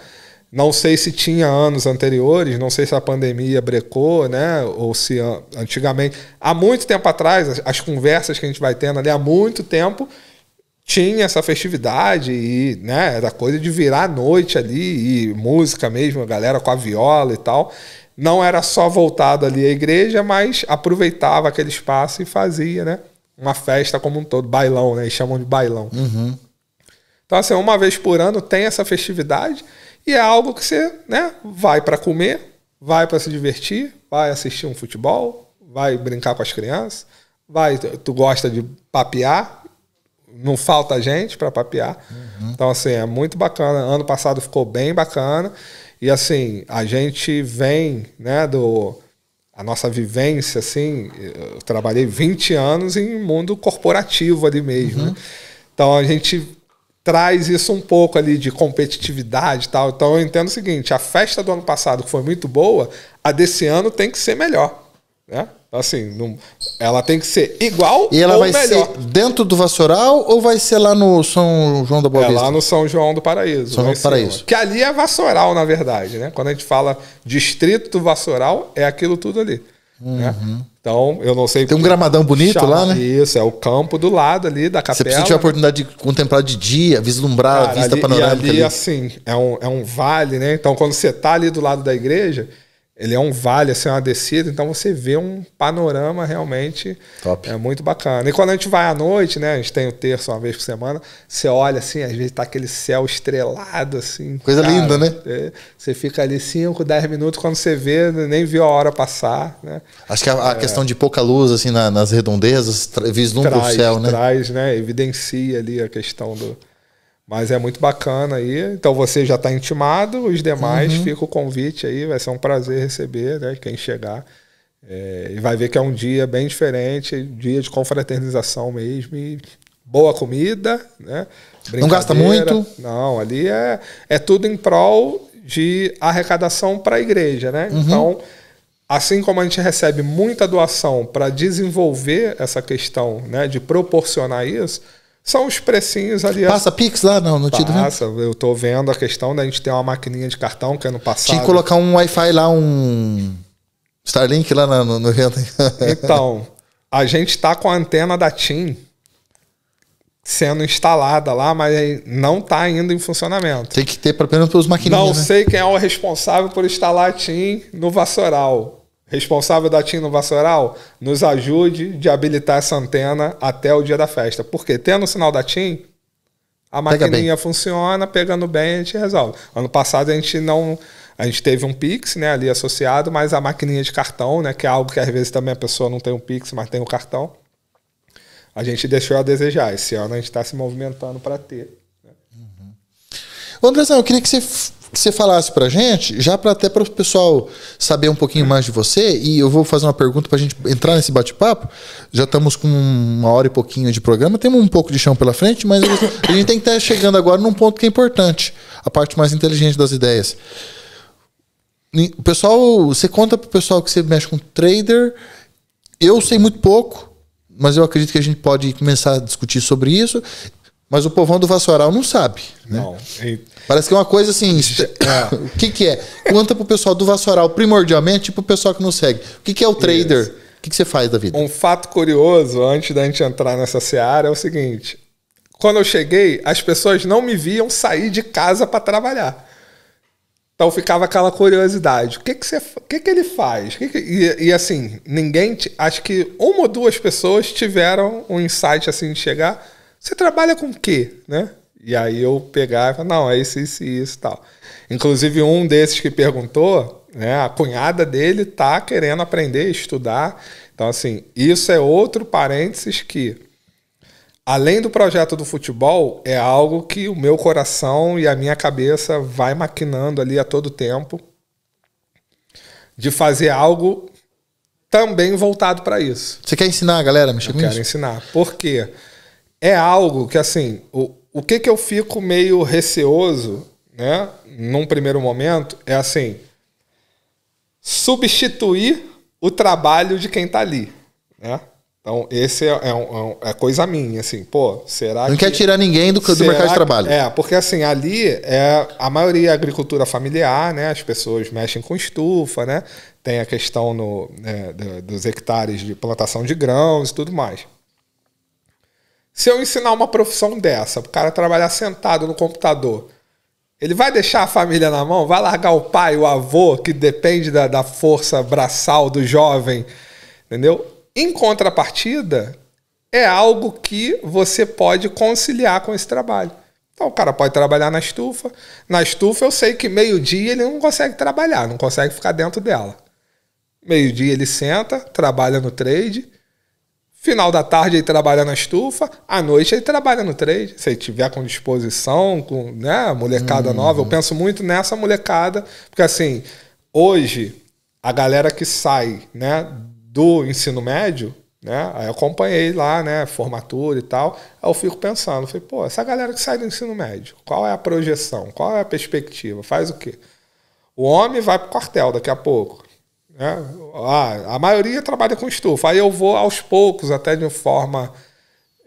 Não sei se tinha anos anteriores, não sei se a pandemia brecou, né? Ou se antigamente. Há muito tempo atrás, as conversas que a gente vai tendo ali há muito tempo, tinha essa festividade e, né, era coisa de virar a noite ali e música mesmo, a galera com a viola e tal. Não era só voltado ali à igreja, mas aproveitava aquele espaço e fazia, né, uma festa como um todo, bailão, né, eles chamam de bailão. Uhum. Então, assim, uma vez por ano tem essa festividade e é algo que você, né, vai para comer, vai para se divertir, vai assistir um futebol, vai brincar com as crianças, vai, tu gosta de papear, não falta gente para papear. Uhum. Então, assim, é muito bacana. Ano passado ficou bem bacana. E, assim, a gente vem, né, do. A nossa vivência, assim, eu trabalhei 20 anos em mundo corporativo ali mesmo. Né? Uhum. Né? Então, a gente traz isso um pouco ali de competitividade e tal. Então, eu entendo o seguinte: a festa do ano passado, foi muito boa, a desse ano tem que ser melhor. Né? Assim, não, ela tem que ser igual E ela ou vai melhor. ser dentro do Vassoural ou vai ser lá no São João da Boa Vista? É lá no São João do Paraíso. São João do Paraíso. Que ali é Vassoural, na verdade, né? Quando a gente fala distrito do Vassoural, é aquilo tudo ali. Né? Uhum. Né? Então, eu não sei. Tem um gramadão bonito lá, né? Isso, é o campo do lado ali da capela. Você precisa ter a oportunidade de contemplar de dia, vislumbrar Cara, a vista ali, panorâmica. E ali, ali, assim, é um, é um vale, né? Então, quando você tá ali do lado da igreja, ele é um vale, assim, uma descida, então você vê um panorama realmente Top. é muito bacana. E quando a gente vai à noite, né, a gente tem o terço uma vez por semana, você olha assim, às vezes tá aquele céu estrelado assim. Coisa cara, linda, né? É, você fica ali 5, 10 minutos quando você vê, nem viu a hora passar, né? Acho que a, a é, questão de pouca luz assim na, nas redondezas vislumbra traz, o céu, né? Traz, né, evidencia ali a questão do mas é muito bacana aí. Então você já está intimado, os demais, uhum. fica o convite aí, vai ser um prazer receber, né? Quem chegar. É, e vai ver que é um dia bem diferente, dia de confraternização mesmo, e boa comida, né? Não gasta muito? Não, ali é, é tudo em prol de arrecadação para a igreja, né? Uhum. Então, assim como a gente recebe muita doação para desenvolver essa questão, né, de proporcionar isso, são os precinhos ali. Passa Pix lá? Não, não te Passa, eu tô vendo a questão da gente ter uma maquininha de cartão que é no passado. Tinha que colocar um Wi-Fi lá, um Starlink lá no, no evento. então, a gente tá com a antena da TIM sendo instalada lá, mas não está indo em funcionamento. Tem que ter pelo menos os maquininhos. Não né? sei quem é o responsável por instalar a TIM no Vassoural responsável da TIM no Vassoural, nos ajude de habilitar essa antena até o dia da festa. Porque tendo o sinal da TIM, a maquininha funciona, pegando bem a gente resolve. Ano passado a gente não. A gente teve um Pix né, ali associado, mas a maquininha de cartão, né, que é algo que às vezes também a pessoa não tem um Pix, mas tem o um cartão, a gente deixou a desejar. Esse ano a gente está se movimentando para ter. Né? Uhum. eu queria que você que você falasse para gente, já para até para o pessoal saber um pouquinho mais de você, e eu vou fazer uma pergunta para a gente entrar nesse bate-papo. Já estamos com uma hora e pouquinho de programa, temos um pouco de chão pela frente, mas a gente tem que estar tá chegando agora num ponto que é importante, a parte mais inteligente das ideias. O pessoal, você conta para o pessoal que você mexe com trader. Eu sei muito pouco, mas eu acredito que a gente pode começar a discutir sobre isso mas o povão do Vassoural não sabe. Né? Não. E... Parece que é uma coisa assim. É. o que, que é? Conta pro pessoal do Vassoural primordialmente e pro pessoal que não segue. O que, que é o trader? Isso. O que, que você faz da vida? Um fato curioso, antes da gente entrar nessa seara, é o seguinte: quando eu cheguei, as pessoas não me viam sair de casa para trabalhar. Então ficava aquela curiosidade: o que, que, você, o que, que ele faz? Que que... E, e, assim, ninguém. Acho que uma ou duas pessoas tiveram um insight assim de chegar você trabalha com o quê, né? E aí eu pegava, não, é isso, isso e isso tal. Inclusive um desses que perguntou, né, a cunhada dele tá querendo aprender, estudar. Então assim, isso é outro parênteses que além do projeto do futebol, é algo que o meu coração e a minha cabeça vai maquinando ali a todo tempo de fazer algo também voltado para isso. Você quer ensinar a galera, Michel? Eu quero ensinar. Por quê? Porque é algo que, assim, o, o que, que eu fico meio receoso, né, num primeiro momento, é assim: substituir o trabalho de quem tá ali, né? Então, esse é, é, um, é, é coisa minha, assim, pô, será Não que, quer tirar ninguém do, do mercado de trabalho. É, porque assim, ali é a maioria é agricultura familiar, né? As pessoas mexem com estufa, né? Tem a questão no, né, dos hectares de plantação de grãos e tudo mais. Se eu ensinar uma profissão dessa, o cara trabalhar sentado no computador, ele vai deixar a família na mão? Vai largar o pai, o avô, que depende da, da força braçal do jovem? Entendeu? Em contrapartida, é algo que você pode conciliar com esse trabalho. Então o cara pode trabalhar na estufa. Na estufa eu sei que meio-dia ele não consegue trabalhar, não consegue ficar dentro dela. Meio-dia ele senta, trabalha no trade. Final da tarde ele trabalha na estufa, à noite ele trabalha no trade. Se ele tiver com disposição, com né, molecada hum. nova, eu penso muito nessa molecada, porque assim, hoje a galera que sai, né, do ensino médio, né, aí acompanhei lá, né, formatura e tal, aí eu fico pensando, falei, pô, essa galera que sai do ensino médio, qual é a projeção, qual é a perspectiva, faz o quê? O homem vai pro quartel daqui a pouco, né? A, ah, a maioria trabalha com estufa. Aí eu vou aos poucos, até de forma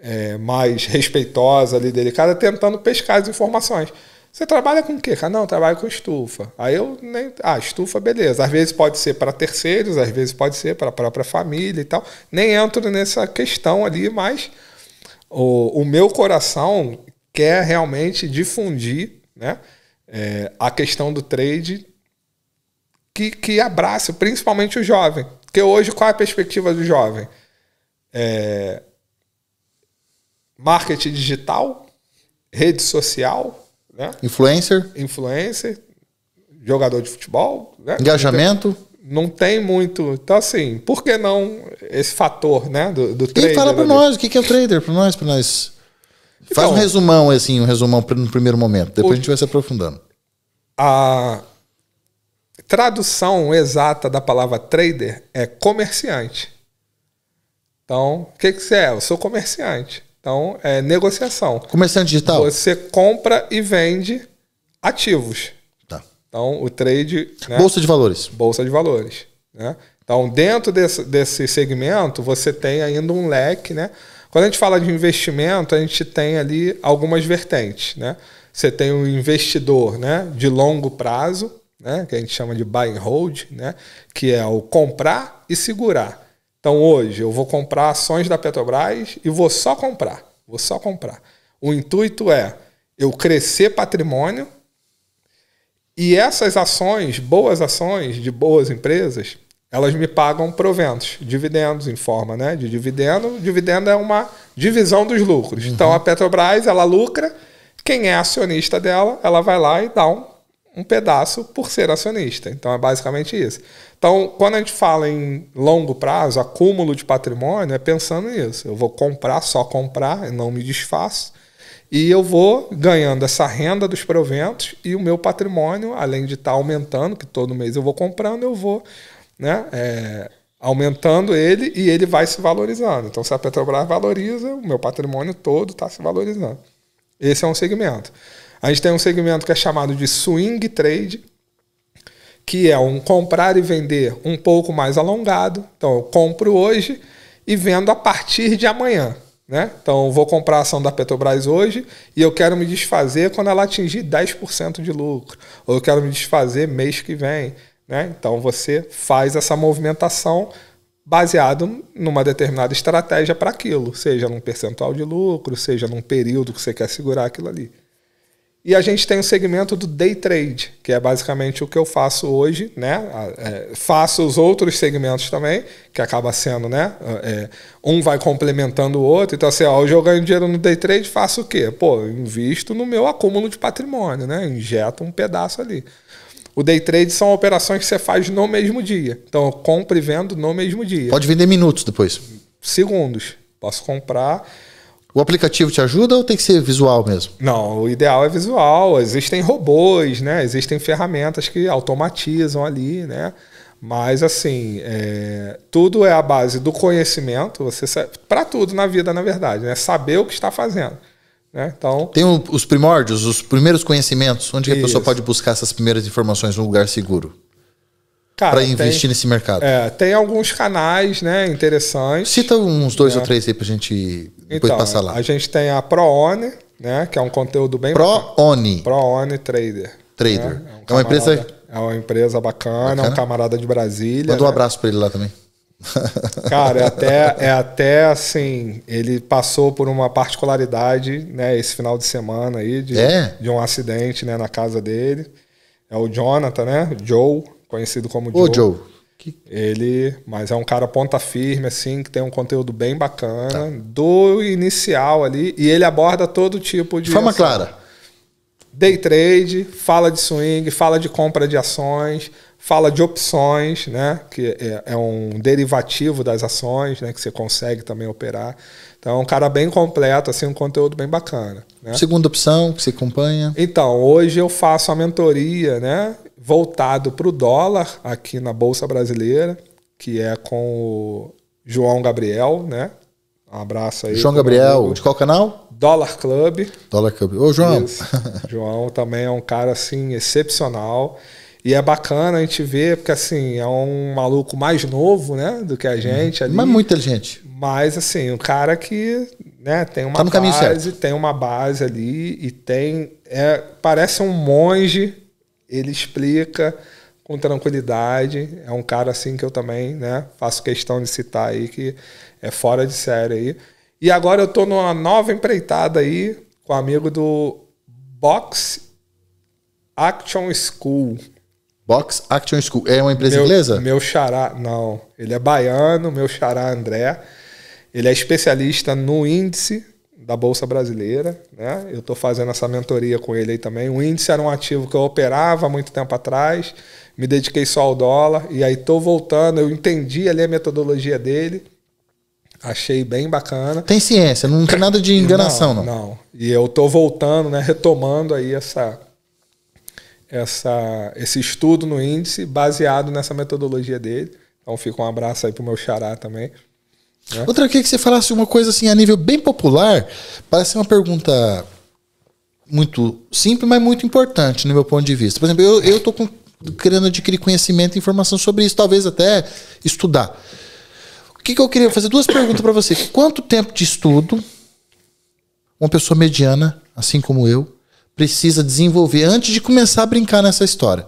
é, mais respeitosa ali, delicada, tentando pescar as informações. Você trabalha com o quê? Cara, não, eu trabalho com estufa. Aí eu nem. Ah, estufa, beleza. Às vezes pode ser para terceiros, às vezes pode ser para a própria família e tal. Nem entro nessa questão ali, mas o, o meu coração quer realmente difundir né, é, a questão do trade que, que abraça principalmente o jovem. Porque hoje, qual é a perspectiva do jovem? É... Marketing digital, rede social, né? influencer, influencer, jogador de futebol, né? engajamento. Não tem, muito. Então, assim, por que não esse fator né, do, do trader? E fala para nós, o que é o trader para nós, para nós. Então, Faz um então, resumão, assim, um resumão no primeiro momento. Depois o... a gente vai se aprofundando. A, tradução exata da palavra trader é comerciante. Então, o que, que você é? Eu sou comerciante. Então, é negociação. Comerciante digital? Você compra e vende ativos. Tá. Então, o trade. Né? Bolsa de valores. Bolsa de valores. Né? Então, dentro desse, desse segmento, você tem ainda um leque. Né? Quando a gente fala de investimento, a gente tem ali algumas vertentes. Né? Você tem o um investidor né? de longo prazo, né? que a gente chama de buy and hold, né? que é o comprar e segurar. Então hoje eu vou comprar ações da Petrobras e vou só comprar, vou só comprar. O intuito é eu crescer patrimônio e essas ações, boas ações de boas empresas, elas me pagam proventos, dividendos em forma né, de dividendo. Dividendo é uma divisão dos lucros. Então, uhum. Então a Petrobras ela lucra, quem é acionista dela, ela vai lá e dá um um pedaço por ser acionista. Então é basicamente isso. Então, quando a gente fala em longo prazo, acúmulo de patrimônio, é pensando nisso. Eu vou comprar, só comprar, não me desfaço. E eu vou ganhando essa renda dos proventos e o meu patrimônio, além de estar tá aumentando, que todo mês eu vou comprando, eu vou né, é, aumentando ele e ele vai se valorizando. Então, se a Petrobras valoriza, o meu patrimônio todo está se valorizando. Esse é um segmento. A gente tem um segmento que é chamado de swing trade, que é um comprar e vender um pouco mais alongado. Então, eu compro hoje e vendo a partir de amanhã. Né? Então, vou comprar a ação da Petrobras hoje e eu quero me desfazer quando ela atingir 10% de lucro, ou eu quero me desfazer mês que vem. Né? Então, você faz essa movimentação baseado numa determinada estratégia para aquilo, seja num percentual de lucro, seja num período que você quer segurar aquilo ali. E a gente tem o segmento do day trade, que é basicamente o que eu faço hoje, né? É, faço os outros segmentos também, que acaba sendo, né? É, um vai complementando o outro. Então, assim, ó, hoje eu ganho dinheiro no day trade, faço o quê? Pô, invisto no meu acúmulo de patrimônio, né? Injeto um pedaço ali. O day trade são operações que você faz no mesmo dia. Então, eu compro e vendo no mesmo dia. Pode vender minutos depois. Segundos. Posso comprar o aplicativo te ajuda ou tem que ser visual mesmo? Não, o ideal é visual. Existem robôs, né? Existem ferramentas que automatizam ali, né? Mas assim, é... tudo é a base do conhecimento. Você para tudo na vida, na verdade, né? Saber o que está fazendo. Né? Então tem o, os primórdios, os primeiros conhecimentos. Onde a pessoa pode buscar essas primeiras informações num lugar seguro? para investir tem, nesse mercado? É, tem alguns canais, né, interessantes. Cita uns dois né? ou três aí para a gente depois então, passar lá. A gente tem a ProOne, né, que é um conteúdo bem ProOne. ProOne Trader. Trader. Né? É, um é, uma empresa. É uma empresa bacana, é bacana, um camarada de Brasília. Manda um né? abraço para ele lá também. Cara, é até, é até assim, ele passou por uma particularidade, né, esse final de semana aí, de, é? de um acidente, né, na casa dele. É o Jonathan, né, Joe conhecido como Joe. Ô, Joe. Que... Ele, mas é um cara ponta firme, assim, que tem um conteúdo bem bacana, tá. do inicial ali, e ele aborda todo tipo de. Forma clara. Day trade, fala de swing, fala de compra de ações, Fala de opções, né? que é, é um derivativo das ações, né? que você consegue também operar. Então, é um cara bem completo, assim, um conteúdo bem bacana. Né? Segunda opção que você acompanha? Então, hoje eu faço a mentoria, né? Voltado para o dólar aqui na Bolsa Brasileira, que é com o João Gabriel, né? Um abraço aí. João Gabriel, de qual canal? Dollar Club. Dollar Club. Ô, João. Isso. João também é um cara, assim, excepcional. E é bacana a gente ver, porque assim, é um maluco mais novo, né, do que a uhum. gente ali. Mas é muito inteligente. Mas assim, um cara que, né, tem uma tá no base, certo. tem uma base ali e tem, é, parece um monge, ele explica com tranquilidade. É um cara assim que eu também, né, faço questão de citar aí que é fora de série aí. E agora eu tô numa nova empreitada aí com um amigo do Box Action School. Box Action School. É uma empresa meu, inglesa? Meu xará, não. Ele é baiano, meu xará André. Ele é especialista no índice da Bolsa Brasileira. Né? Eu estou fazendo essa mentoria com ele aí também. O índice era um ativo que eu operava há muito tempo atrás, me dediquei só ao dólar, e aí estou voltando. Eu entendi ali a metodologia dele, achei bem bacana. Tem ciência, não tem nada de enganação, não. Não, não. e eu estou voltando, né, retomando aí essa essa, esse estudo no índice baseado nessa metodologia dele. Então fica um abraço aí pro meu xará também. Né? Outra, eu queria que você falasse uma coisa assim a nível bem popular. Parece uma pergunta muito simples, mas muito importante no meu ponto de vista. Por exemplo, eu, eu tô com, querendo adquirir conhecimento e informação sobre isso, talvez até estudar. O que, que eu queria fazer? Duas perguntas para você. Quanto tempo de estudo uma pessoa mediana, assim como eu, precisa desenvolver antes de começar a brincar nessa história.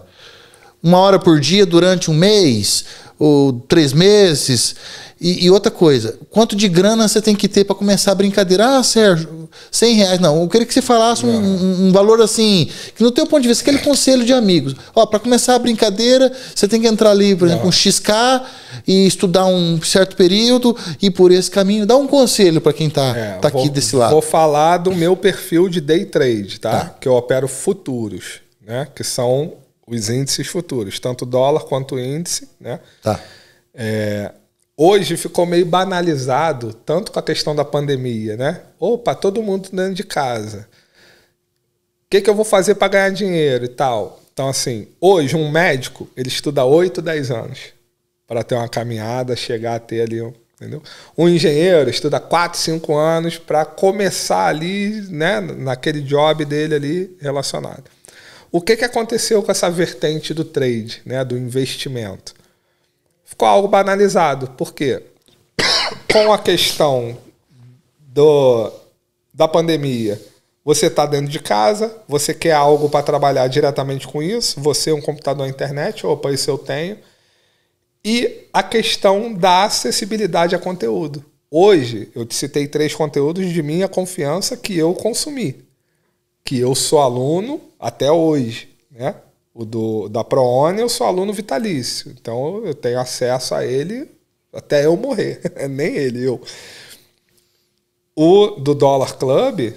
Uma hora por dia durante um mês ou três meses. E, e, outra coisa, quanto de grana você tem que ter para começar a brincadeira? Ah, Sérgio, 100 reais. Não, eu queria que você falasse um, um, um valor assim, que no teu ponto de vista, aquele é. conselho de amigos. Ó, para começar a brincadeira, você tem que entrar ali, por exemplo, um XK e estudar um certo período e por esse caminho. Dá um conselho para quem tá, é, tá vou, aqui desse lado. Vou falar do meu perfil de day trade, tá? tá. Que eu opero futuros, né? Que são os índices futuros, tanto dólar quanto índice, né? Tá. É, hoje ficou meio banalizado, tanto com a questão da pandemia, né? Opa, todo mundo dentro de casa. O que, que eu vou fazer para ganhar dinheiro e tal? Então, assim, hoje um médico, ele estuda 8, 10 anos para ter uma caminhada, chegar a ter ali um entendeu? Um engenheiro estuda 4, 5 anos para começar ali, né, naquele job dele ali relacionado. O que, que aconteceu com essa vertente do trade, né, do investimento? ficou algo banalizado. Por quê? Com a questão do, da pandemia, você está dentro de casa, você quer algo para trabalhar diretamente com isso, você um computador, internet, opa, isso eu tenho. E a questão da acessibilidade a conteúdo. Hoje, eu te citei três conteúdos de minha confiança que eu consumi, que eu sou aluno até hoje, né? O do, da ProOne eu sou aluno vitalício, então eu tenho acesso a ele até eu morrer. Nem ele, eu. O do Dollar Club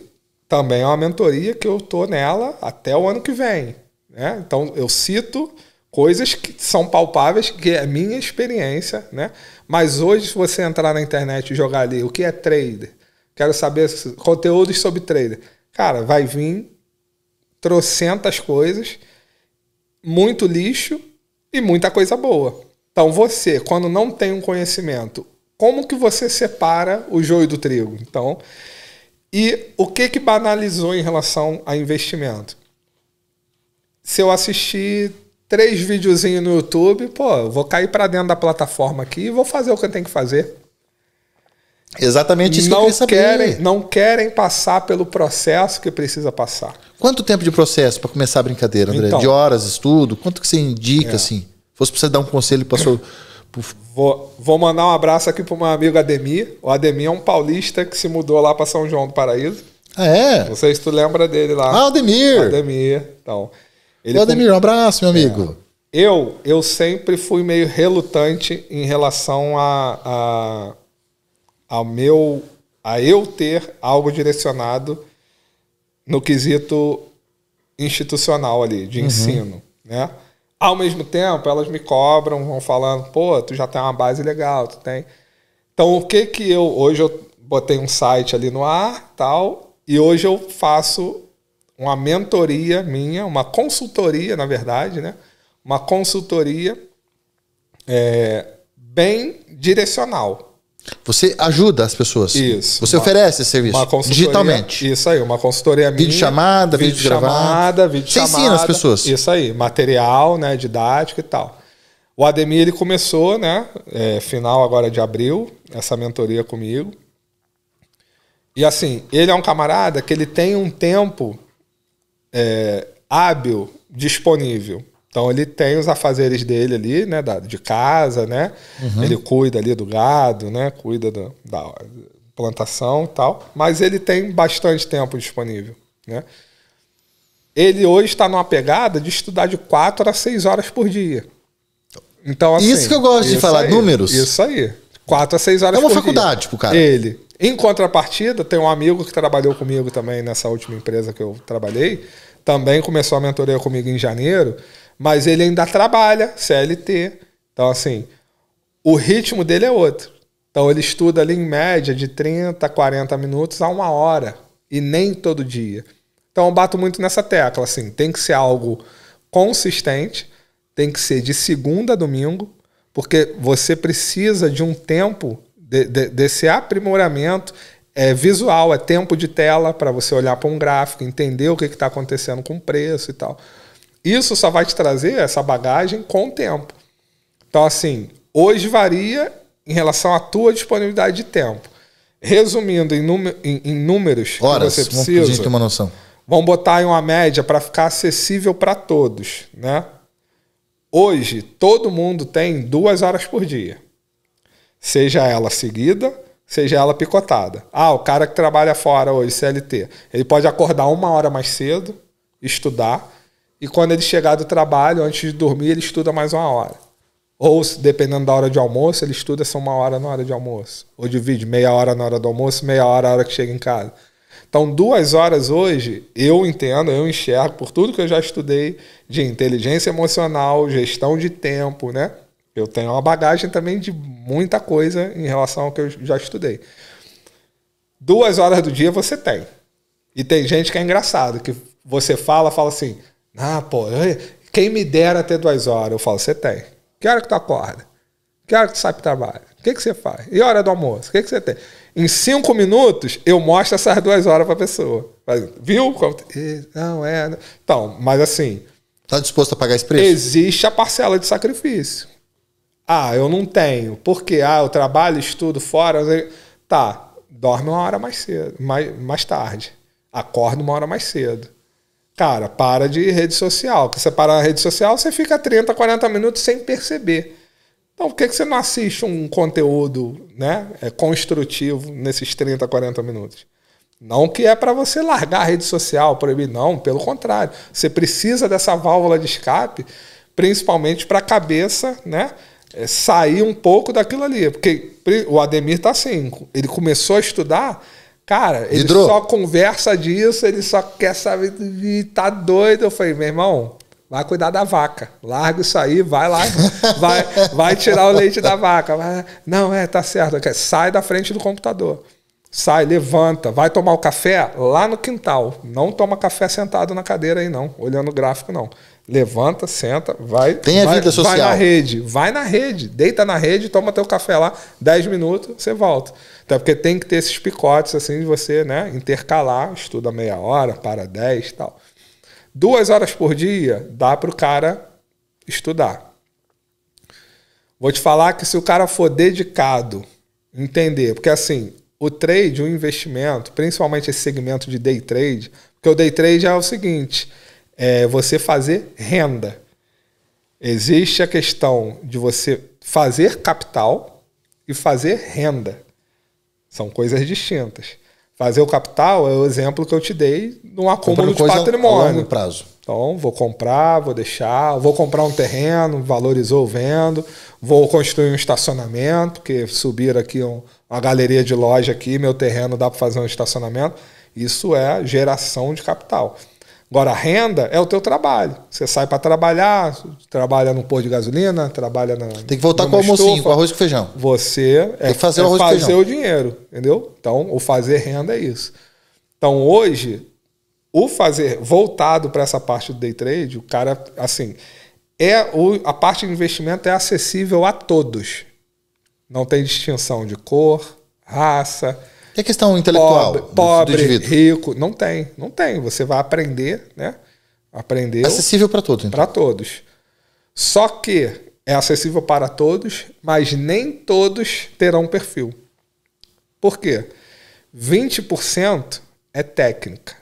também é uma mentoria que eu tô nela até o ano que vem. Né? Então eu cito coisas que são palpáveis, que é minha experiência, né? Mas hoje, se você entrar na internet e jogar ali o que é trader, quero saber conteúdos sobre trader, cara, vai vir trocentas coisas muito lixo e muita coisa boa. Então você, quando não tem um conhecimento, como que você separa o joio do trigo? Então, e o que que banalizou em relação a investimento? Se eu assistir três videozinhos no YouTube, pô, vou cair para dentro da plataforma aqui e vou fazer o que eu tenho que fazer. Exatamente isso não que eu saber. Querem, não querem passar pelo processo que precisa passar. Quanto tempo de processo para começar a brincadeira, André? Então, de horas, estudo? Quanto que você indica, é. assim? Fosse para você dar um conselho para sua... Vou, vou mandar um abraço aqui para o meu amigo Ademir. O Ademir é um paulista que se mudou lá para São João do Paraíso. Ah, é? Não sei se tu lembra dele lá. Ah, Ademir! Ademir, então... Ele Ademir, um abraço, meu é. amigo. É. Eu, eu sempre fui meio relutante em relação a, a ao meu a eu ter algo direcionado no quesito institucional ali de uhum. ensino, né? Ao mesmo tempo, elas me cobram, vão falando, pô, tu já tem uma base legal, tu tem. Então, o que que eu hoje eu botei um site ali no ar, tal, e hoje eu faço uma mentoria minha, uma consultoria, na verdade, né? Uma consultoria é, bem direcional. Você ajuda as pessoas. Isso. Você uma, oferece esse serviço digitalmente. Isso aí, uma consultoria minha. Vídeo chamada, vídeo, vídeo chamada, Você ensina as pessoas. Isso aí, material, né, didático e tal. O Ademir ele começou, né, é, final agora de abril, essa mentoria comigo. E assim, ele é um camarada que ele tem um tempo é, hábil disponível. Então ele tem os afazeres dele ali, né, da, de casa, né? Uhum. Ele cuida ali do gado, né? Cuida do, da plantação e tal. Mas ele tem bastante tempo disponível, né? Ele hoje está numa pegada de estudar de 4 a 6 horas por dia. Então, assim, isso que eu gosto de falar, aí, números. Isso aí. 4 a 6 horas por dia. É uma faculdade dia. pro cara. Ele. Em contrapartida, tem um amigo que trabalhou comigo também nessa última empresa que eu trabalhei. Também começou a mentoria comigo em janeiro mas ele ainda trabalha, CLT. Então, assim, o ritmo dele é outro. Então, ele estuda ali em média de 30, 40 minutos a uma hora. E nem todo dia. Então, eu bato muito nessa tecla. Assim, tem que ser algo consistente, tem que ser de segunda a domingo, porque você precisa de um tempo de, de, desse aprimoramento é visual, é tempo de tela para você olhar para um gráfico, entender o que está acontecendo com o preço e tal. Isso só vai te trazer essa bagagem com o tempo. Então, assim, hoje varia em relação à tua disponibilidade de tempo. Resumindo em, em, em números Horas, que você precisa. Horas, gente uma noção. Vamos botar em uma média para ficar acessível para todos, né? Hoje, todo mundo tem duas horas por dia. Seja ela seguida, seja ela picotada. Ah, o cara que trabalha fora hoje, CLT, ele pode acordar uma hora mais cedo, estudar, e quando ele chegar do trabalho, antes de dormir, ele estuda mais uma hora. Ou, dependendo da hora de almoço, ele estuda só uma hora na hora de almoço. Ou divide meia hora na hora do almoço, meia hora na hora que chega em casa. Então, duas horas hoje, eu entendo, eu enxergo, por tudo que eu já estudei de inteligência emocional, gestão de tempo, né? Eu tenho uma bagagem também de muita coisa em relação ao que eu já estudei. Duas horas do dia você tem. E tem gente que é engraçado, que você fala, fala assim, ah, pô, quem me dera até duas horas? Eu falo, você tem. Que hora que tu acorda? Que hora que tu sai pro trabalho? O que, que você faz? E hora do almoço? O que, que você tem? Em cinco minutos, eu mostro essas duas horas pra pessoa. Viu? Não, é. Né? Então, mas assim. Tá disposto a pagar esse preço? Existe a parcela de sacrifício. Ah, eu não tenho. Porque ah, eu trabalho, estudo fora. Tá, dorme uma hora mais cedo, mais, mais tarde. Acorda uma hora mais cedo. Cara, para de rede social. Porque você para a rede social, você fica 30, 40 minutos sem perceber. Então, por que, que você não assiste um conteúdo né, é, construtivo nesses 30, 40 minutos? Não que é para você largar a rede social, proibir, não, pelo contrário. Você precisa dessa válvula de escape, principalmente para a cabeça né, é, sair um pouco daquilo ali. Porque o Ademir está assim, ele começou a estudar, Cara, ele Hidro. só conversa disso, ele só quer saber e tá doido. Eu falei, meu irmão, vai cuidar da vaca. Larga isso aí, vai lá, vai, vai tirar o leite da vaca. não, é, tá certo. Sai da frente do computador. Sai, levanta, vai tomar o café lá no quintal. Não toma café sentado na cadeira aí, não, olhando o gráfico, não. Levanta, senta, vai. Tem a vai, vida social. Vai na rede, vai na rede, deita na rede, toma teu café lá, 10 minutos, você volta. Até então, porque tem que ter esses picotes, assim, de você né, intercalar, estuda meia hora, para dez e tal. Duas horas por dia dá para o cara estudar. Vou te falar que se o cara for dedicado, entender, porque assim, o trade, o investimento, principalmente esse segmento de day trade, porque o day trade é o seguinte, é você fazer renda. Existe a questão de você fazer capital e fazer renda. São coisas distintas. Fazer o capital é o exemplo que eu te dei no acúmulo de patrimônio. A longo prazo. Então, vou comprar, vou deixar, vou comprar um terreno, valorizou, vendo, vou construir um estacionamento, porque subir aqui um, uma galeria de loja aqui, meu terreno dá para fazer um estacionamento. Isso é geração de capital. Agora, a renda é o teu trabalho. Você sai para trabalhar, trabalha no pôr de gasolina, trabalha na. Tem que voltar com o almocinho, com arroz com feijão. Você Tem é, fazer, é o, fazer o dinheiro, entendeu? Então, o fazer renda é isso. Então, hoje, o fazer voltado para essa parte do day trade, o cara, assim, é o, a parte de investimento é acessível a todos. Não tem distinção de cor, raça, e a questão intelectual? Pobre, pobre rico, não tem, não tem. Você vai aprender, né? Aprender. Acessível para todos. Então. Para todos. Só que é acessível para todos, mas nem todos terão perfil. Por quê? 20% é técnica,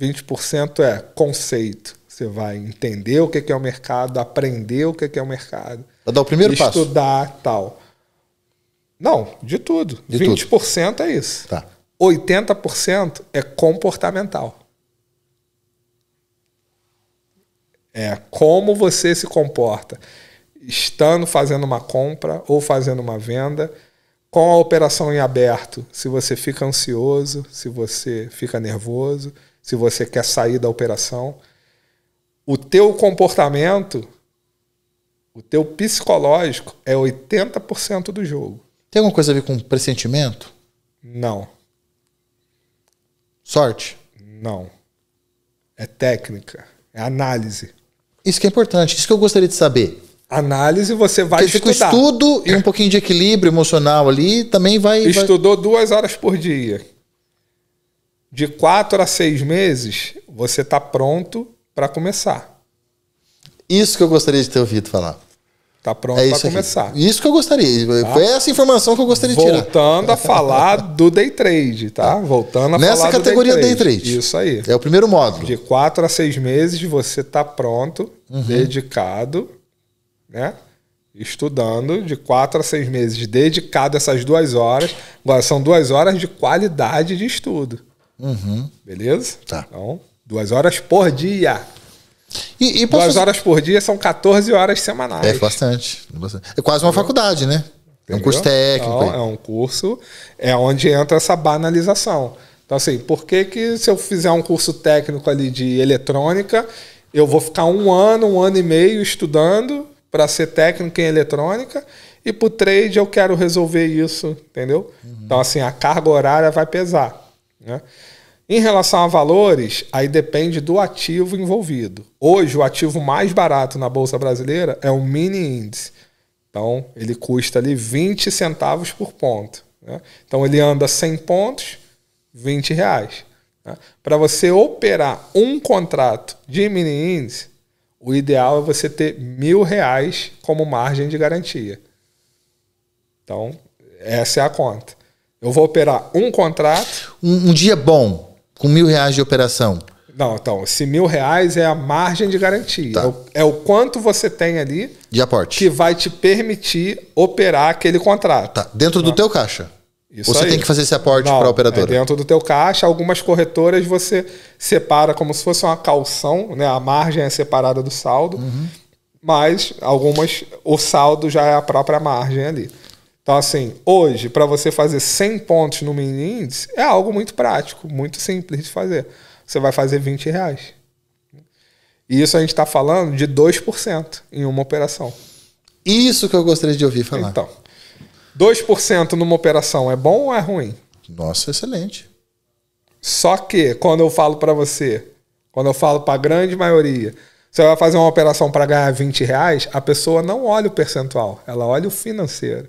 20% é conceito. Você vai entender o que é o mercado, aprender o que é o mercado. Vai dar o primeiro estudar, passo. Estudar tal. Não, de tudo. De 20% tudo. é isso. Tá. 80% é comportamental. É como você se comporta estando fazendo uma compra ou fazendo uma venda, com a operação em aberto, se você fica ansioso, se você fica nervoso, se você quer sair da operação, o teu comportamento, o teu psicológico é 80% do jogo. Tem alguma coisa a ver com pressentimento? Não. Sorte? Não. É técnica. É análise. Isso que é importante. Isso que eu gostaria de saber. Análise você vai Porque estudar. Com estudo e um pouquinho de equilíbrio emocional ali também vai. Estudou vai... duas horas por dia. De quatro a seis meses, você está pronto para começar. Isso que eu gostaria de ter ouvido falar. Tá pronto é para começar. Aqui. Isso que eu gostaria. Tá? Foi essa informação que eu gostaria Voltando de tirar. Voltando a falar do day trade, tá? tá. Voltando a Nessa falar categoria do day trade. day trade. Isso aí. É o primeiro módulo. De quatro a seis meses você tá pronto, uhum. dedicado, né? Estudando de quatro a seis meses, dedicado essas duas horas. Agora são duas horas de qualidade de estudo. Uhum. Beleza? Tá. Então, duas horas por dia. E, e posso... Duas horas por dia são 14 horas semanais. É bastante. É, é quase uma faculdade, né? Entendeu? É um curso técnico. Então, é um curso, é onde entra essa banalização. Então, assim, por que, que se eu fizer um curso técnico ali de eletrônica, eu vou ficar um ano, um ano e meio estudando para ser técnico em eletrônica e para o trade eu quero resolver isso, entendeu? Uhum. Então, assim, a carga horária vai pesar. Né? Em relação a valores, aí depende do ativo envolvido. Hoje, o ativo mais barato na Bolsa Brasileira é o mini índice. Então, ele custa ali 20 centavos por ponto. Né? Então, ele anda 100 pontos, 20 reais. Né? Para você operar um contrato de mini índice, o ideal é você ter mil reais como margem de garantia. Então, essa é a conta. Eu vou operar um contrato. Um, um dia bom com mil reais de operação? Não, então, se mil reais é a margem de garantia. Tá. É, o, é, o, quanto você tem ali de aporte que vai te permitir operar aquele contrato. Tá. Dentro do tá. teu caixa. Isso você aí. tem que fazer esse aporte para a é operadora? É dentro do teu caixa, algumas corretoras você separa como se fosse uma calção, né? A margem é separada do saldo, uhum. mas algumas o saldo já é a própria margem ali. Então, assim, hoje, para você fazer 100 pontos no mini índice, é algo muito prático, muito simples de fazer. Você vai fazer 20 reais. E isso a gente está falando de 2% em uma operação. Isso que eu gostaria de ouvir falar. Então, 2% numa operação é bom ou é ruim? Nossa, excelente. Só que, quando eu falo para você, quando eu falo para a grande maioria, você vai fazer uma operação para ganhar 20 reais, a pessoa não olha o percentual, ela olha o financeiro.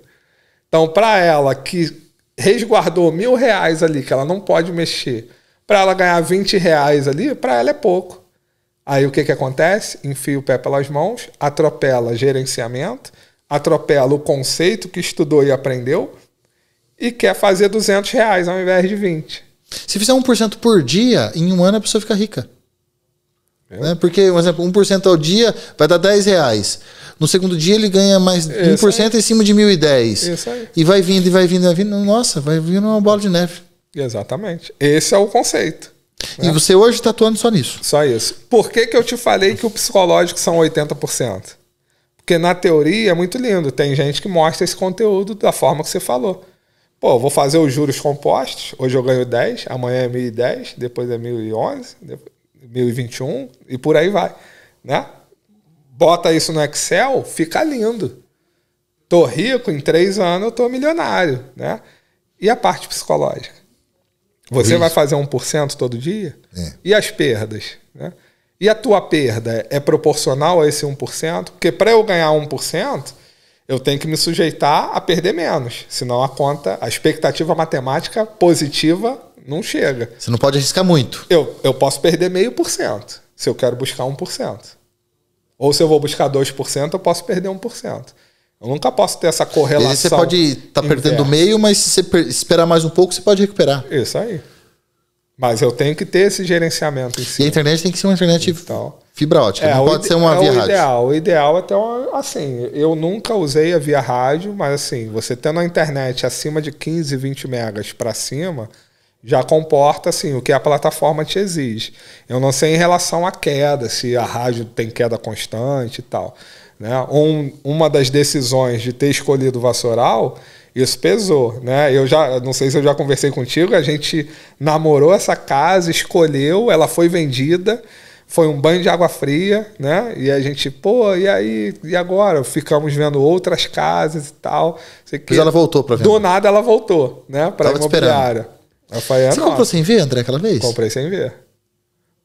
Então, para ela que resguardou mil reais ali, que ela não pode mexer, para ela ganhar 20 reais ali, para ela é pouco. Aí o que, que acontece? Enfia o pé pelas mãos, atropela gerenciamento, atropela o conceito que estudou e aprendeu e quer fazer 200 reais ao invés de 20. Se fizer 1% por dia, em um ano a pessoa fica rica. É. Né? Porque, por exemplo, 1% ao dia vai dar 10 reais. No segundo dia ele ganha mais é 1% aí. em cima de 1.010. É e vai vindo, e vai vindo, e vai vindo. Nossa, vai vindo uma bola de neve. Exatamente. Esse é o conceito. Né? E você hoje está atuando só nisso. Só isso. Por que, que eu te falei que o psicológico são 80%? Porque na teoria é muito lindo. Tem gente que mostra esse conteúdo da forma que você falou. Pô, vou fazer os juros compostos. Hoje eu ganho 10, amanhã é 1.010, depois é 1.011. Depois... 1021 e por aí vai, né? Bota isso no Excel, fica lindo. Tô rico, em três anos eu tô milionário, né? E a parte psicológica? Você vai fazer 1% todo dia? É. E as perdas, né? E a tua perda é proporcional a esse 1%? Porque para eu ganhar 1%, eu tenho que me sujeitar a perder menos, senão a conta, a expectativa matemática positiva não chega. Você não pode arriscar muito. Eu, eu posso perder meio por cento se eu quero buscar 1%. Ou se eu vou buscar 2%, eu posso perder 1%. Eu nunca posso ter essa correlação. você pode estar tá perdendo meio, mas se você esperar mais um pouco, você pode recuperar. Isso aí. Mas eu tenho que ter esse gerenciamento em cima. E a internet tem que ser uma internet então, fibra ótica, é, não pode ser uma é via o rádio. Ideal, o ideal é ter uma, assim, eu nunca usei a via rádio, mas assim, você tendo a internet acima de 15, 20 megas para cima, já comporta assim o que a plataforma te exige. Eu não sei em relação à queda, se a rádio tem queda constante e tal. Né? Um, uma das decisões de ter escolhido o Vassoural, isso pesou. Né? Eu já não sei se eu já conversei contigo, a gente namorou essa casa, escolheu, ela foi vendida, foi um banho de água fria, né? E a gente, pô, e aí, e agora? Ficamos vendo outras casas e tal. Sei que. Mas ela voltou para Do nada ela voltou, né? Para imobiliária. Esperando. Eu Você comprou sem ver, André, aquela vez? Comprei sem ver.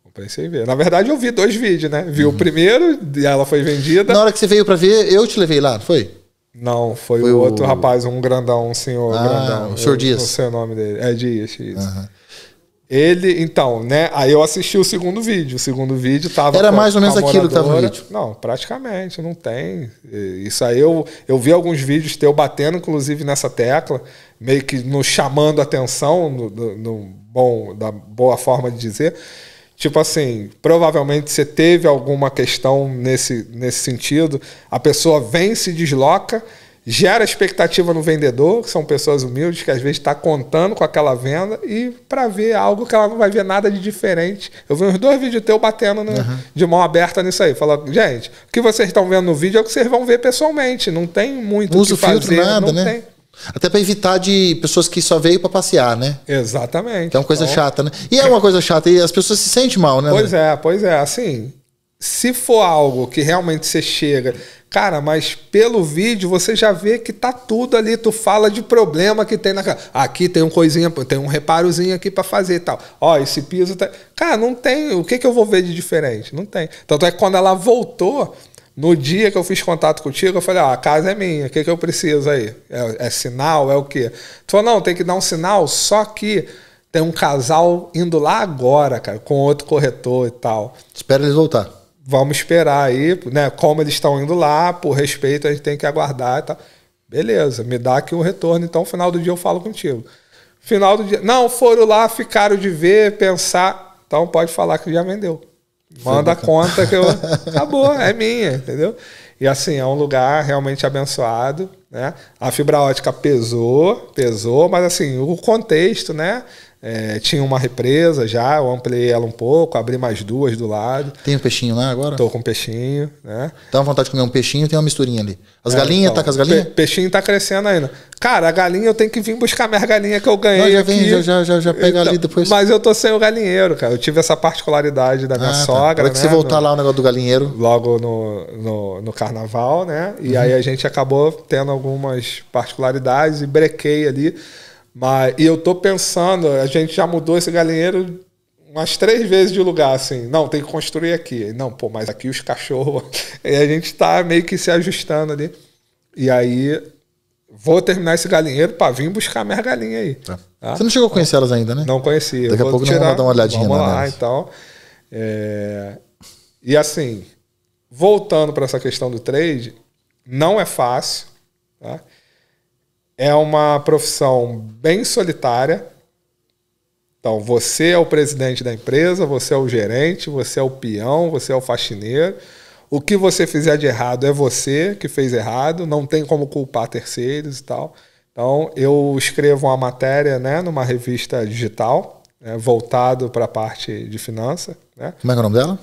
Comprei sem ver. Na verdade, eu vi dois vídeos, né? Vi uhum. o primeiro, e ela foi vendida. Na hora que você veio para ver, eu te levei lá, foi? Não, foi, foi o outro o... rapaz, um grandão, um senhor ah, grandão. O senhor eu, Dias. Não sei o nome dele. É Dias, isso. Uhum. Ele, então, né? Aí eu assisti o segundo vídeo. O segundo vídeo tava. Era mais ou menos aquilo que tava no vídeo. Não, praticamente, não tem. Isso aí eu, eu vi alguns vídeos teu batendo, inclusive, nessa tecla, meio que nos chamando a atenção, no, no, no bom, da boa forma de dizer. Tipo assim, provavelmente você teve alguma questão nesse, nesse sentido, a pessoa vem, se desloca gera expectativa no vendedor, que são pessoas humildes, que às vezes está contando com aquela venda, e para ver algo que ela não vai ver nada de diferente. Eu vi uns dois vídeos teus batendo no, uhum. de mão aberta nisso aí, falando, gente, o que vocês estão vendo no vídeo é o que vocês vão ver pessoalmente, não tem muito Uso, que fazer. Filtro, nada, não né? Tem. Até para evitar de pessoas que só veio para passear, né? Exatamente. Que é uma coisa então... chata, né? E é uma coisa chata, e as pessoas se sentem mal, né? Pois é, pois é. Assim, se for algo que realmente você chega Cara, mas pelo vídeo você já vê que tá tudo ali. Tu fala de problema que tem na casa. Aqui tem um coisinha, tem um reparozinho aqui para fazer e tal. Ó, esse piso tá. Cara, não tem. O que, que eu vou ver de diferente? Não tem. Tanto é que quando ela voltou, no dia que eu fiz contato contigo, eu falei: ó, ah, a casa é minha, o que, que eu preciso aí? É, é sinal? É o quê? Tu falou: não, tem que dar um sinal, só que tem um casal indo lá agora, cara, com outro corretor e tal. Espera eles voltar vamos esperar aí, né? Como eles estão indo lá, por respeito, a gente tem que aguardar e tal. Beleza, me dá aqui um retorno, então final do dia eu falo contigo. Final do dia, não, foram lá, ficaram de ver, pensar, então pode falar que já vendeu. Manda a conta que eu. Acabou, é minha, entendeu? E assim, é um lugar realmente abençoado, né? A fibra ótica pesou, pesou, mas assim, o contexto, né? É, tinha uma represa já, eu ampliei ela um pouco, abri mais duas do lado. Tem um peixinho lá agora? Tô com um peixinho, né? Dá vontade de comer um peixinho tem uma misturinha ali. As é, galinhas, então, tá com as galinhas? Pe peixinho tá crescendo ainda. Cara, a galinha eu tenho que vir buscar minha galinha que eu ganhei. Não, já vem, aqui. já, já, já pega então, ali depois. Mas eu tô sem o galinheiro, cara. Eu tive essa particularidade da minha ah, tá. sogra. Tá. Né? que você voltar no, lá o negócio do galinheiro. Logo no, no, no carnaval, né? E uhum. aí a gente acabou tendo algumas particularidades e brequei ali. Mas, e eu tô pensando, a gente já mudou esse galinheiro umas três vezes de lugar, assim. Não, tem que construir aqui. Não, pô, mas aqui os cachorros. E a gente tá meio que se ajustando ali. E aí, vou terminar esse galinheiro pra vir buscar minhas galinhas aí. Tá. Tá? Você não chegou a conhecer elas ainda, né? Não conheci. Daqui a pouco tirar, vamos dar uma olhadinha vamos lá e então. É... E assim, voltando para essa questão do trade, não é fácil. Tá? é uma profissão bem solitária. Então, você é o presidente da empresa, você é o gerente, você é o peão, você é o faxineiro. O que você fizer de errado é você que fez errado, não tem como culpar terceiros e tal. Então, eu escrevo uma matéria né, numa revista digital, né, voltado para a parte de finança. Né? Como é, é o nome dela?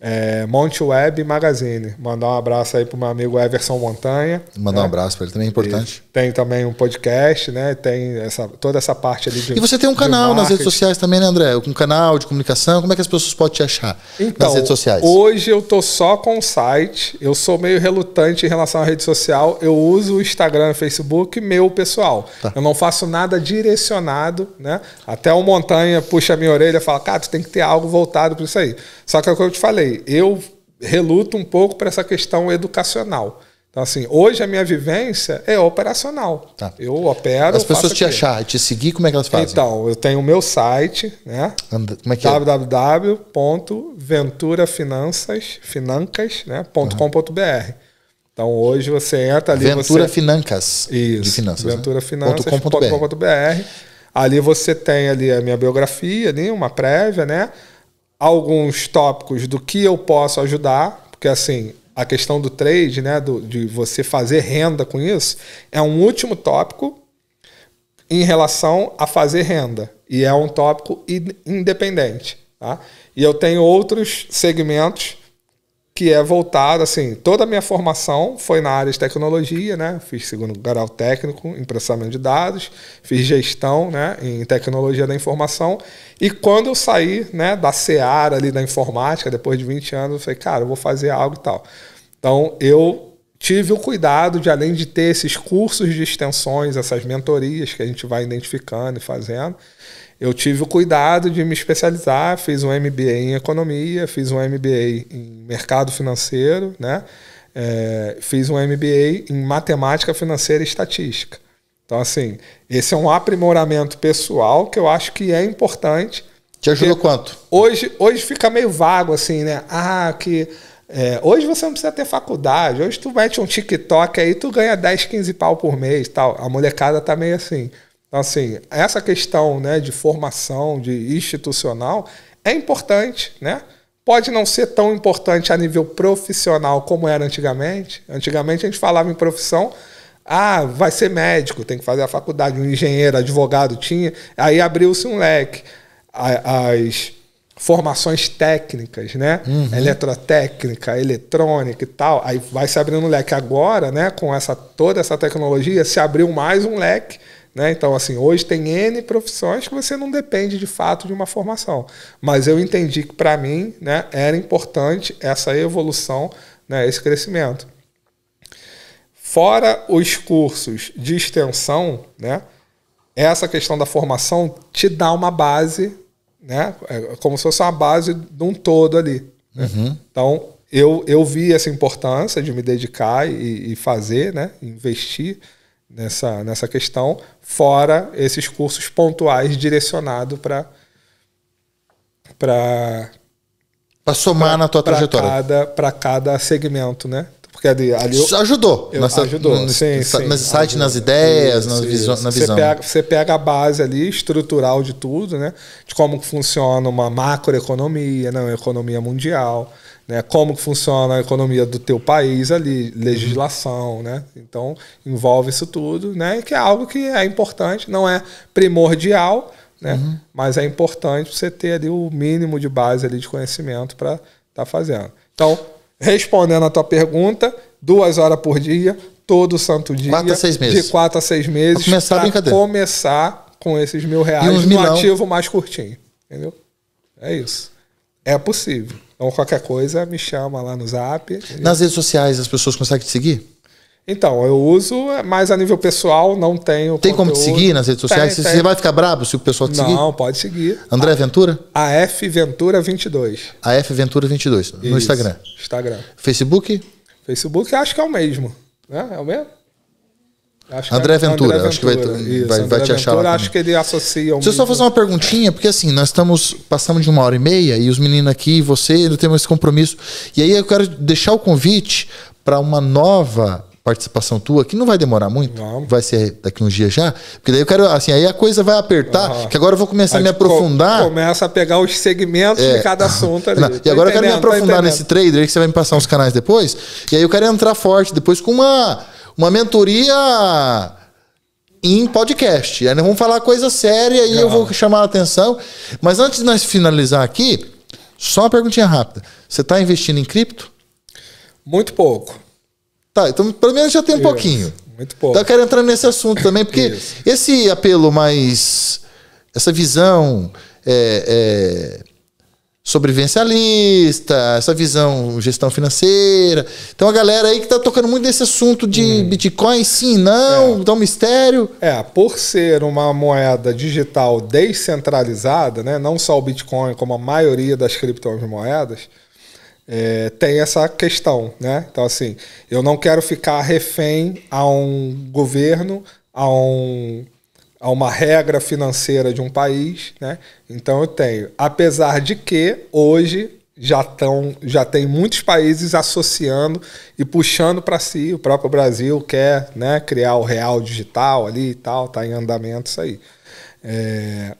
É, Monte Web Magazine. Mandar um abraço aí pro meu amigo Everson Montanha. Mandar né? um abraço para ele também, é importante. E tem também um podcast, né? Tem essa, toda essa parte ali de. E você tem um canal nas redes sociais também, né, André? Um canal de comunicação. Como é que as pessoas podem te achar então, nas redes sociais? Hoje eu tô só com o site. Eu sou meio relutante em relação à rede social. Eu uso o Instagram, Facebook, meu pessoal. Tá. Eu não faço nada direcionado, né? Até o Montanha puxa a minha orelha e fala: cara, tu tem que ter algo voltado para isso aí. Só que é o que eu te falei falei, eu reluto um pouco para essa questão educacional. Então, assim, hoje a minha vivência é operacional. Tá. Eu opero. As pessoas te acharem, te seguir, como é que elas fazem? Então, eu tenho o meu site, né? And... Como é que é? www.venturafinanças.com.br. Né? Uhum. Então, hoje você entra ali. Ventura você... Financas. Isso. De finanças. Venturafinanças.com.br. Né? Ali você tem ali a minha biografia, ali, uma prévia, né? alguns tópicos do que eu posso ajudar, porque assim, a questão do trade, né, do, de você fazer renda com isso, é um último tópico em relação a fazer renda. E é um tópico independente. Tá? E eu tenho outros segmentos que é voltado, assim, toda a minha formação foi na área de tecnologia, né? Fiz segundo grau técnico em processamento de dados, fiz gestão, né, em tecnologia da informação. E quando eu saí, né, da seara ali da informática, depois de 20 anos, eu falei, cara, eu vou fazer algo e tal. Então, eu tive o cuidado de além de ter esses cursos de extensões, essas mentorias que a gente vai identificando e fazendo, eu tive o cuidado de me especializar, fiz um MBA em economia, fiz um MBA em mercado financeiro, né? É, fiz um MBA em matemática financeira e estatística. Então, assim, esse é um aprimoramento pessoal que eu acho que é importante. Te ajudou quanto? Hoje, hoje fica meio vago, assim, né? Ah, que. É, hoje você não precisa ter faculdade, hoje tu mete um TikTok aí, tu ganha 10, 15 pau por mês tal. A molecada tá meio assim. Então, assim, essa questão né, de formação, de institucional, é importante, né? Pode não ser tão importante a nível profissional como era antigamente. Antigamente a gente falava em profissão, ah, vai ser médico, tem que fazer a faculdade, um engenheiro, advogado tinha. Aí abriu-se um leque. As formações técnicas, né? Uhum. Eletrotécnica, eletrônica e tal. Aí vai se abrindo um leque. Agora, né, com essa, toda essa tecnologia, se abriu mais um leque né? Então, assim, hoje tem N profissões que você não depende de fato de uma formação. Mas eu entendi que para mim né, era importante essa evolução, né, esse crescimento. Fora os cursos de extensão, né, essa questão da formação te dá uma base, né, é, como se fosse uma base de um todo ali. Né? Uhum. Então, eu, eu vi essa importância de me dedicar e, e fazer, né, investir nessa, nessa questão, fora esses cursos pontuais direcionados para para para somar pra, na tua trajetória para cada, segmento, né? Porque ali, ali eu, ajudou, eu, nessa, ajudou, no, sim, sim, nesse site, nas ideias, nas visão, na visão. Você pega, você pega a base ali estrutural de tudo, né? De como funciona uma macroeconomia, não economia mundial né? Como que funciona a economia do teu país ali, legislação, né? Então envolve isso tudo, né? Que é algo que é importante, não é primordial, né? Uhum. Mas é importante você ter ali o mínimo de base ali de conhecimento para estar tá fazendo. Então, respondendo a tua pergunta, duas horas por dia, todo santo dia, quatro a seis meses. de quatro a seis meses, para começar, começar com esses mil reais no ativo mais curtinho, entendeu? É isso. É possível. Então, qualquer coisa, me chama lá no zap. Nas redes sociais, as pessoas conseguem te seguir? Então, eu uso, mas a nível pessoal não tenho. Tem conteúdo. como te seguir nas redes sociais? Tem, você tem. vai ficar brabo se o pessoal te não, seguir? Não, pode seguir. André a, Ventura? AF Ventura 22. AF Ventura 22. No Isso. Instagram. Instagram. Facebook? Facebook acho que é o mesmo. Né? É o mesmo? Acho André, é Ventura, André Ventura, acho que vai, Isso, vai, vai te achar Ventura, lá. Acho que ele associa. Deixa eu só fazer uma perguntinha, porque assim, nós estamos passamos de uma hora e meia e os meninos aqui, você, ainda temos esse compromisso. E aí eu quero deixar o convite para uma nova participação tua, que não vai demorar muito, não. vai ser daqui uns dias já, porque daí eu quero, assim, aí a coisa vai apertar, ah. que agora eu vou começar a, a me aprofundar. Co começa a pegar os segmentos é, de cada assunto ali. Não, e agora eu quero me aprofundar nesse trader, que você vai me passar uns canais depois, e aí eu quero entrar forte depois com uma uma mentoria em podcast. Aí nós vamos falar coisa séria e eu vou chamar a atenção. Mas antes de nós finalizar aqui, só uma perguntinha rápida. Você está investindo em cripto? Muito pouco. Tá, então pelo menos já tem um Isso. pouquinho. Muito pouco. Então eu quero entrar nesse assunto também, porque Isso. esse apelo mais. Essa visão. É, é, sobrevivencialista, essa visão gestão financeira. Então a galera aí que tá tocando muito nesse assunto de hum. Bitcoin, sim, não, é. dá um mistério. É, por ser uma moeda digital descentralizada, né, não só o Bitcoin, como a maioria das criptomoedas, é, tem essa questão, né? Então assim, eu não quero ficar refém a um governo, a um a uma regra financeira de um país, né? Então eu tenho, apesar de que hoje já tão, já tem muitos países associando e puxando para si. O próprio Brasil quer, né, criar o real digital ali e tal, tá em andamento isso aí. É...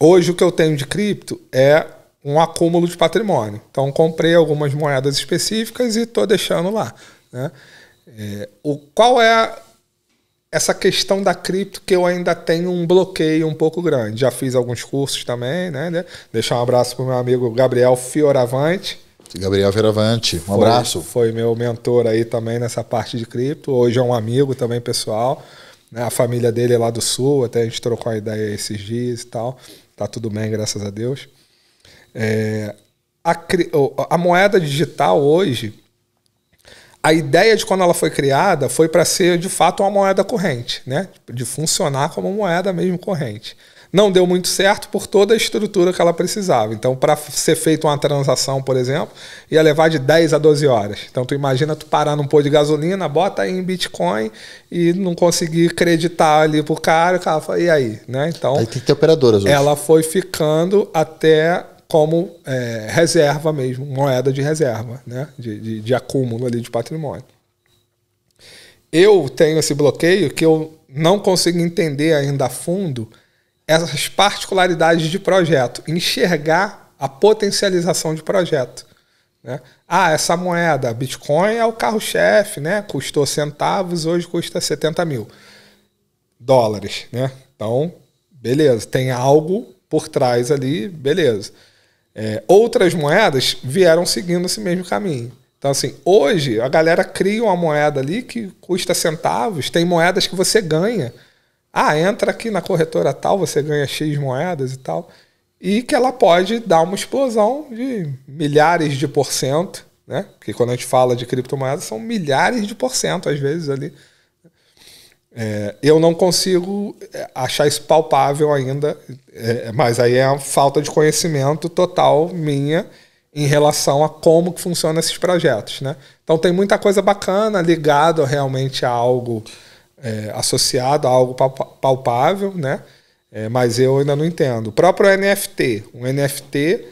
Hoje o que eu tenho de cripto é um acúmulo de patrimônio. Então comprei algumas moedas específicas e estou deixando lá, né? É... O qual é essa questão da cripto que eu ainda tenho um bloqueio um pouco grande. Já fiz alguns cursos também, né? Deixar um abraço para o meu amigo Gabriel Fioravante. Gabriel Fioravante, um foi, abraço. Foi meu mentor aí também nessa parte de cripto. Hoje é um amigo também pessoal. Né? A família dele é lá do Sul, até a gente trocou a ideia esses dias e tal. Tá tudo bem, graças a Deus. É, a, a moeda digital hoje, a ideia de quando ela foi criada foi para ser de fato uma moeda corrente, né? De funcionar como moeda mesmo corrente. Não deu muito certo por toda a estrutura que ela precisava. Então, para ser feita uma transação, por exemplo, ia levar de 10 a 12 horas. Então, tu imagina tu parar num pôr de gasolina, bota aí em Bitcoin e não conseguir acreditar ali pro cara, o cara fala, e aí, né? Então, aí tem que ter operadoras hoje. Ela foi ficando até como é, reserva mesmo, moeda de reserva, né? De, de, de, acúmulo ali de patrimônio. Eu tenho esse bloqueio que eu não consigo entender ainda a fundo essas particularidades de projeto, enxergar a potencialização de projeto. Né? Ah, essa moeda, Bitcoin é o carro-chefe, né? custou centavos, hoje custa 70 mil dólares. Né? Então, beleza, tem algo por trás ali, beleza. É, outras moedas vieram seguindo esse mesmo caminho. Então, assim, hoje a galera cria uma moeda ali que custa centavos, tem moedas que você ganha. Ah, entra aqui na corretora tal, você ganha X moedas e tal. E que ela pode dar uma explosão de milhares de por cento, né? Porque quando a gente fala de criptomoedas, são milhares de por cento, às vezes, ali, é, eu não consigo é, achar isso palpável ainda, é, mas aí é a falta de conhecimento total minha em relação a como que funcionam esses projetos, né? Então tem muita coisa bacana ligado realmente a algo é, associado a algo palpável, né? É, mas eu ainda não entendo. O próprio NFT, o NFT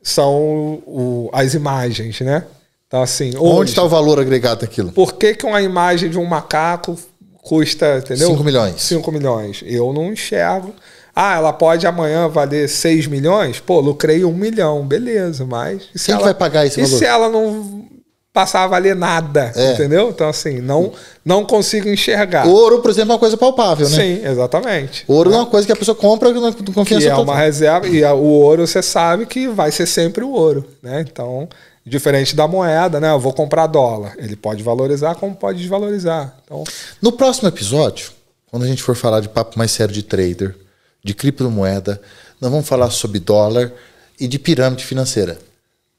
são o, as imagens, né? Então assim, onde está o valor agregado daquilo? Por que, que uma imagem de um macaco custa, entendeu? 5 milhões. 5 milhões. Eu não enxergo. Ah, ela pode amanhã valer 6 milhões? Pô, lucrei 1 um milhão, beleza, mas. E Quem ela, vai pagar esse e valor? E se ela não passar a valer nada, é. entendeu? Então, assim, não, não consigo enxergar. Ouro, por exemplo, é uma coisa palpável, né? Sim, exatamente. Ouro é, é uma coisa que a pessoa compra com confiança. Que é total. uma reserva, e o ouro você sabe que vai ser sempre o ouro, né? Então, Diferente da moeda, né? Eu vou comprar dólar. Ele pode valorizar como pode desvalorizar. Então... No próximo episódio, quando a gente for falar de papo mais sério de trader, de criptomoeda, nós vamos falar sobre dólar e de pirâmide financeira.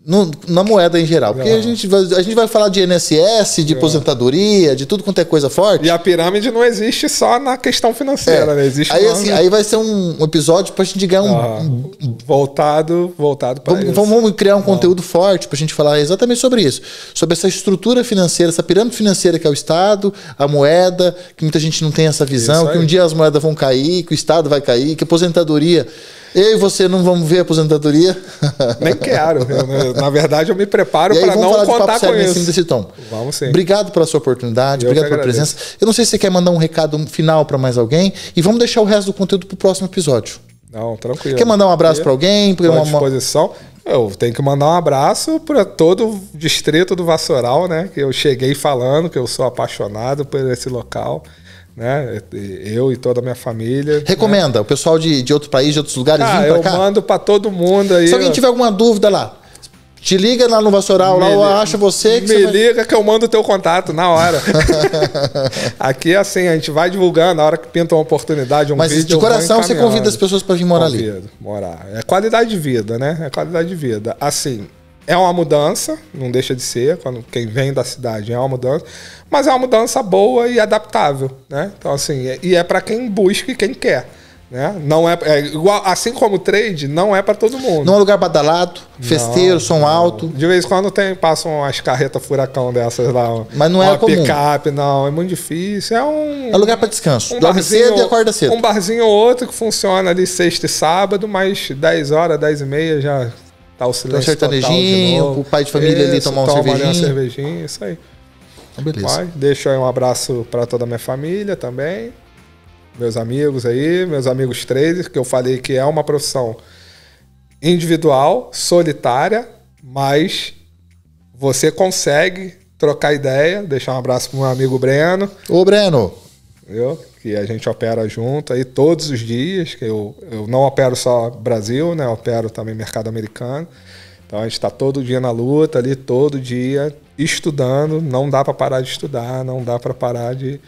No, na moeda em geral. Porque a, gente vai, a gente vai falar de NSS, de é. aposentadoria, de tudo quanto é coisa forte. E a pirâmide não existe só na questão financeira, é. né? Existe aí, assim, aí vai ser um episódio pra gente ganhar um. Ah. Voltado, voltado para vamos, isso. Vamos criar um conteúdo forte pra gente falar exatamente sobre isso. Sobre essa estrutura financeira, essa pirâmide financeira que é o Estado, a moeda, que muita gente não tem essa visão, que um dia as moedas vão cair, que o Estado vai cair, que a aposentadoria eu e você não vamos ver a aposentadoria? Nem quero. Eu, né? na verdade, eu me preparo para não falar contar de papo com isso. Em desse tom. Vamos sim. Obrigado pela sua oportunidade, eu obrigado pela presença. Eu não sei se você quer mandar um recado final para mais alguém e vamos deixar o resto do conteúdo para o próximo episódio. Não, tranquilo. Quer mandar um abraço para alguém? Estou à disposição. Eu tenho que mandar um abraço para todo o distrito do Vassoural, né? Que eu cheguei falando que eu sou apaixonado por esse local né? Eu e toda a minha família. Né? Recomenda, né? o pessoal de, de outro país, de outros lugares, ah, eu cá. eu mando para todo mundo aí. Se alguém tiver alguma dúvida lá, te liga lá no Vassoural, me lá eu acho você. Que me você vai... liga que eu mando o teu contato na hora. Aqui é assim, a gente vai divulgando na hora que pinta uma oportunidade, um Mas vídeo, de coração você convida as pessoas para vir morar Convido, ali. Morar. É qualidade de vida, né? É qualidade de vida. Assim, é uma mudança, não deixa de ser, quando quem vem da cidade é uma mudança, mas é uma mudança boa e adaptável, né? Então assim, é, e é para quem busca e quem quer, né? Não é, é igual, assim como o trade, não é para todo mundo. Não é lugar badalado, festeiro, não, som alto. De vez em quando tem passam as carretas furacão dessas lá, mas não é comum. picape, não, é muito difícil, é um É lugar para descanso. Um Dorme barzinho, cedo e acorda cedo. Um barzinho ou outro que funciona ali sexta e sábado, mas 10 horas, 10 e meia já Tá o então, silêncio um sertanejinho, o pai de família isso, ali tomar uma cervejinha. uma cervejinha, isso aí. Então, beleza. Pai, deixo aí um abraço para toda a minha família também. Meus amigos aí, meus amigos traders, que eu falei que é uma profissão individual, solitária, mas você consegue trocar ideia. Deixar um abraço pro meu amigo Breno. Ô, Breno! eu que a gente opera junto aí todos os dias, que eu, eu não opero só Brasil, né? Eu opero também mercado americano. Então a gente está todo dia na luta ali, todo dia estudando, não dá para parar de estudar, não dá para parar de,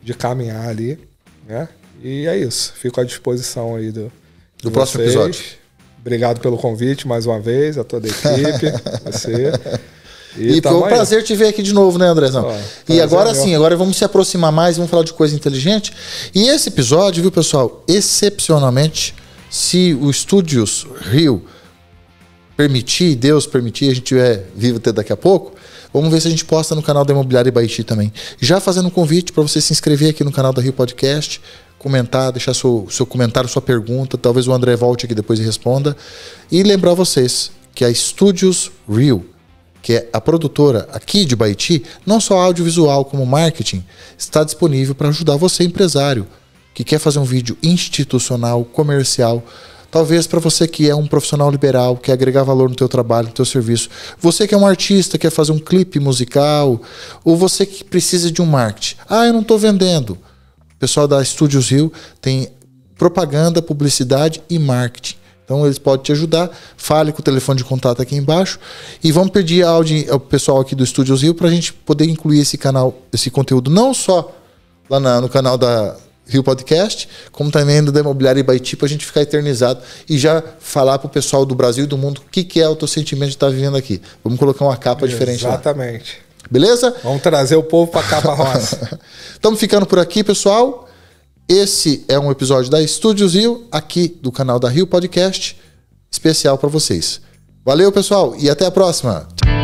de caminhar ali, né? E é isso, fico à disposição aí do, do próximo vocês. episódio. Obrigado pelo convite mais uma vez, a toda a equipe, você. E, e tá foi um prazer te ver aqui de novo, né, Andrezão? e agora sim, agora vamos se aproximar mais, vamos falar de coisa inteligente. E esse episódio, viu, pessoal, excepcionalmente, se o Estúdios Rio permitir, Deus permitir, a gente estiver é vivo até daqui a pouco, Vamos ver se a gente posta no canal da Imobiliária Ibaiti também. Já fazendo um convite para você se inscrever aqui no canal da Rio Podcast, comentar, deixar seu, seu comentário, sua pergunta. Talvez o André volte aqui depois e responda. E lembrar vocês que a Estúdios Real que é a produtora aqui de Baiti, não só audiovisual como marketing, está disponível para ajudar você, empresário, que quer fazer um vídeo institucional, comercial, Talvez para você que é um profissional liberal, quer agregar valor no teu trabalho, no teu serviço. Você que é um artista, quer fazer um clipe musical, ou você que precisa de um marketing. Ah, eu não estou vendendo. O pessoal da Studios Rio tem propaganda, publicidade e marketing. Então eles podem te ajudar. Fale com o telefone de contato aqui embaixo e vamos pedir áudio ao pessoal aqui do Estúdios Rio para a gente poder incluir esse canal, esse conteúdo não só lá na, no canal da Rio Podcast, como também da Imobiliária Ibaiti para a gente ficar eternizado e já falar para o pessoal do Brasil e do mundo o que, que é o teu sentimento de estar tá vivendo aqui. Vamos colocar uma capa Exatamente. diferente Exatamente. Beleza? Vamos trazer o povo para a capa rosa. Estamos ficando por aqui, pessoal. Esse é um episódio da Estúdios Rio, aqui do canal da Rio Podcast, especial para vocês. Valeu, pessoal, e até a próxima!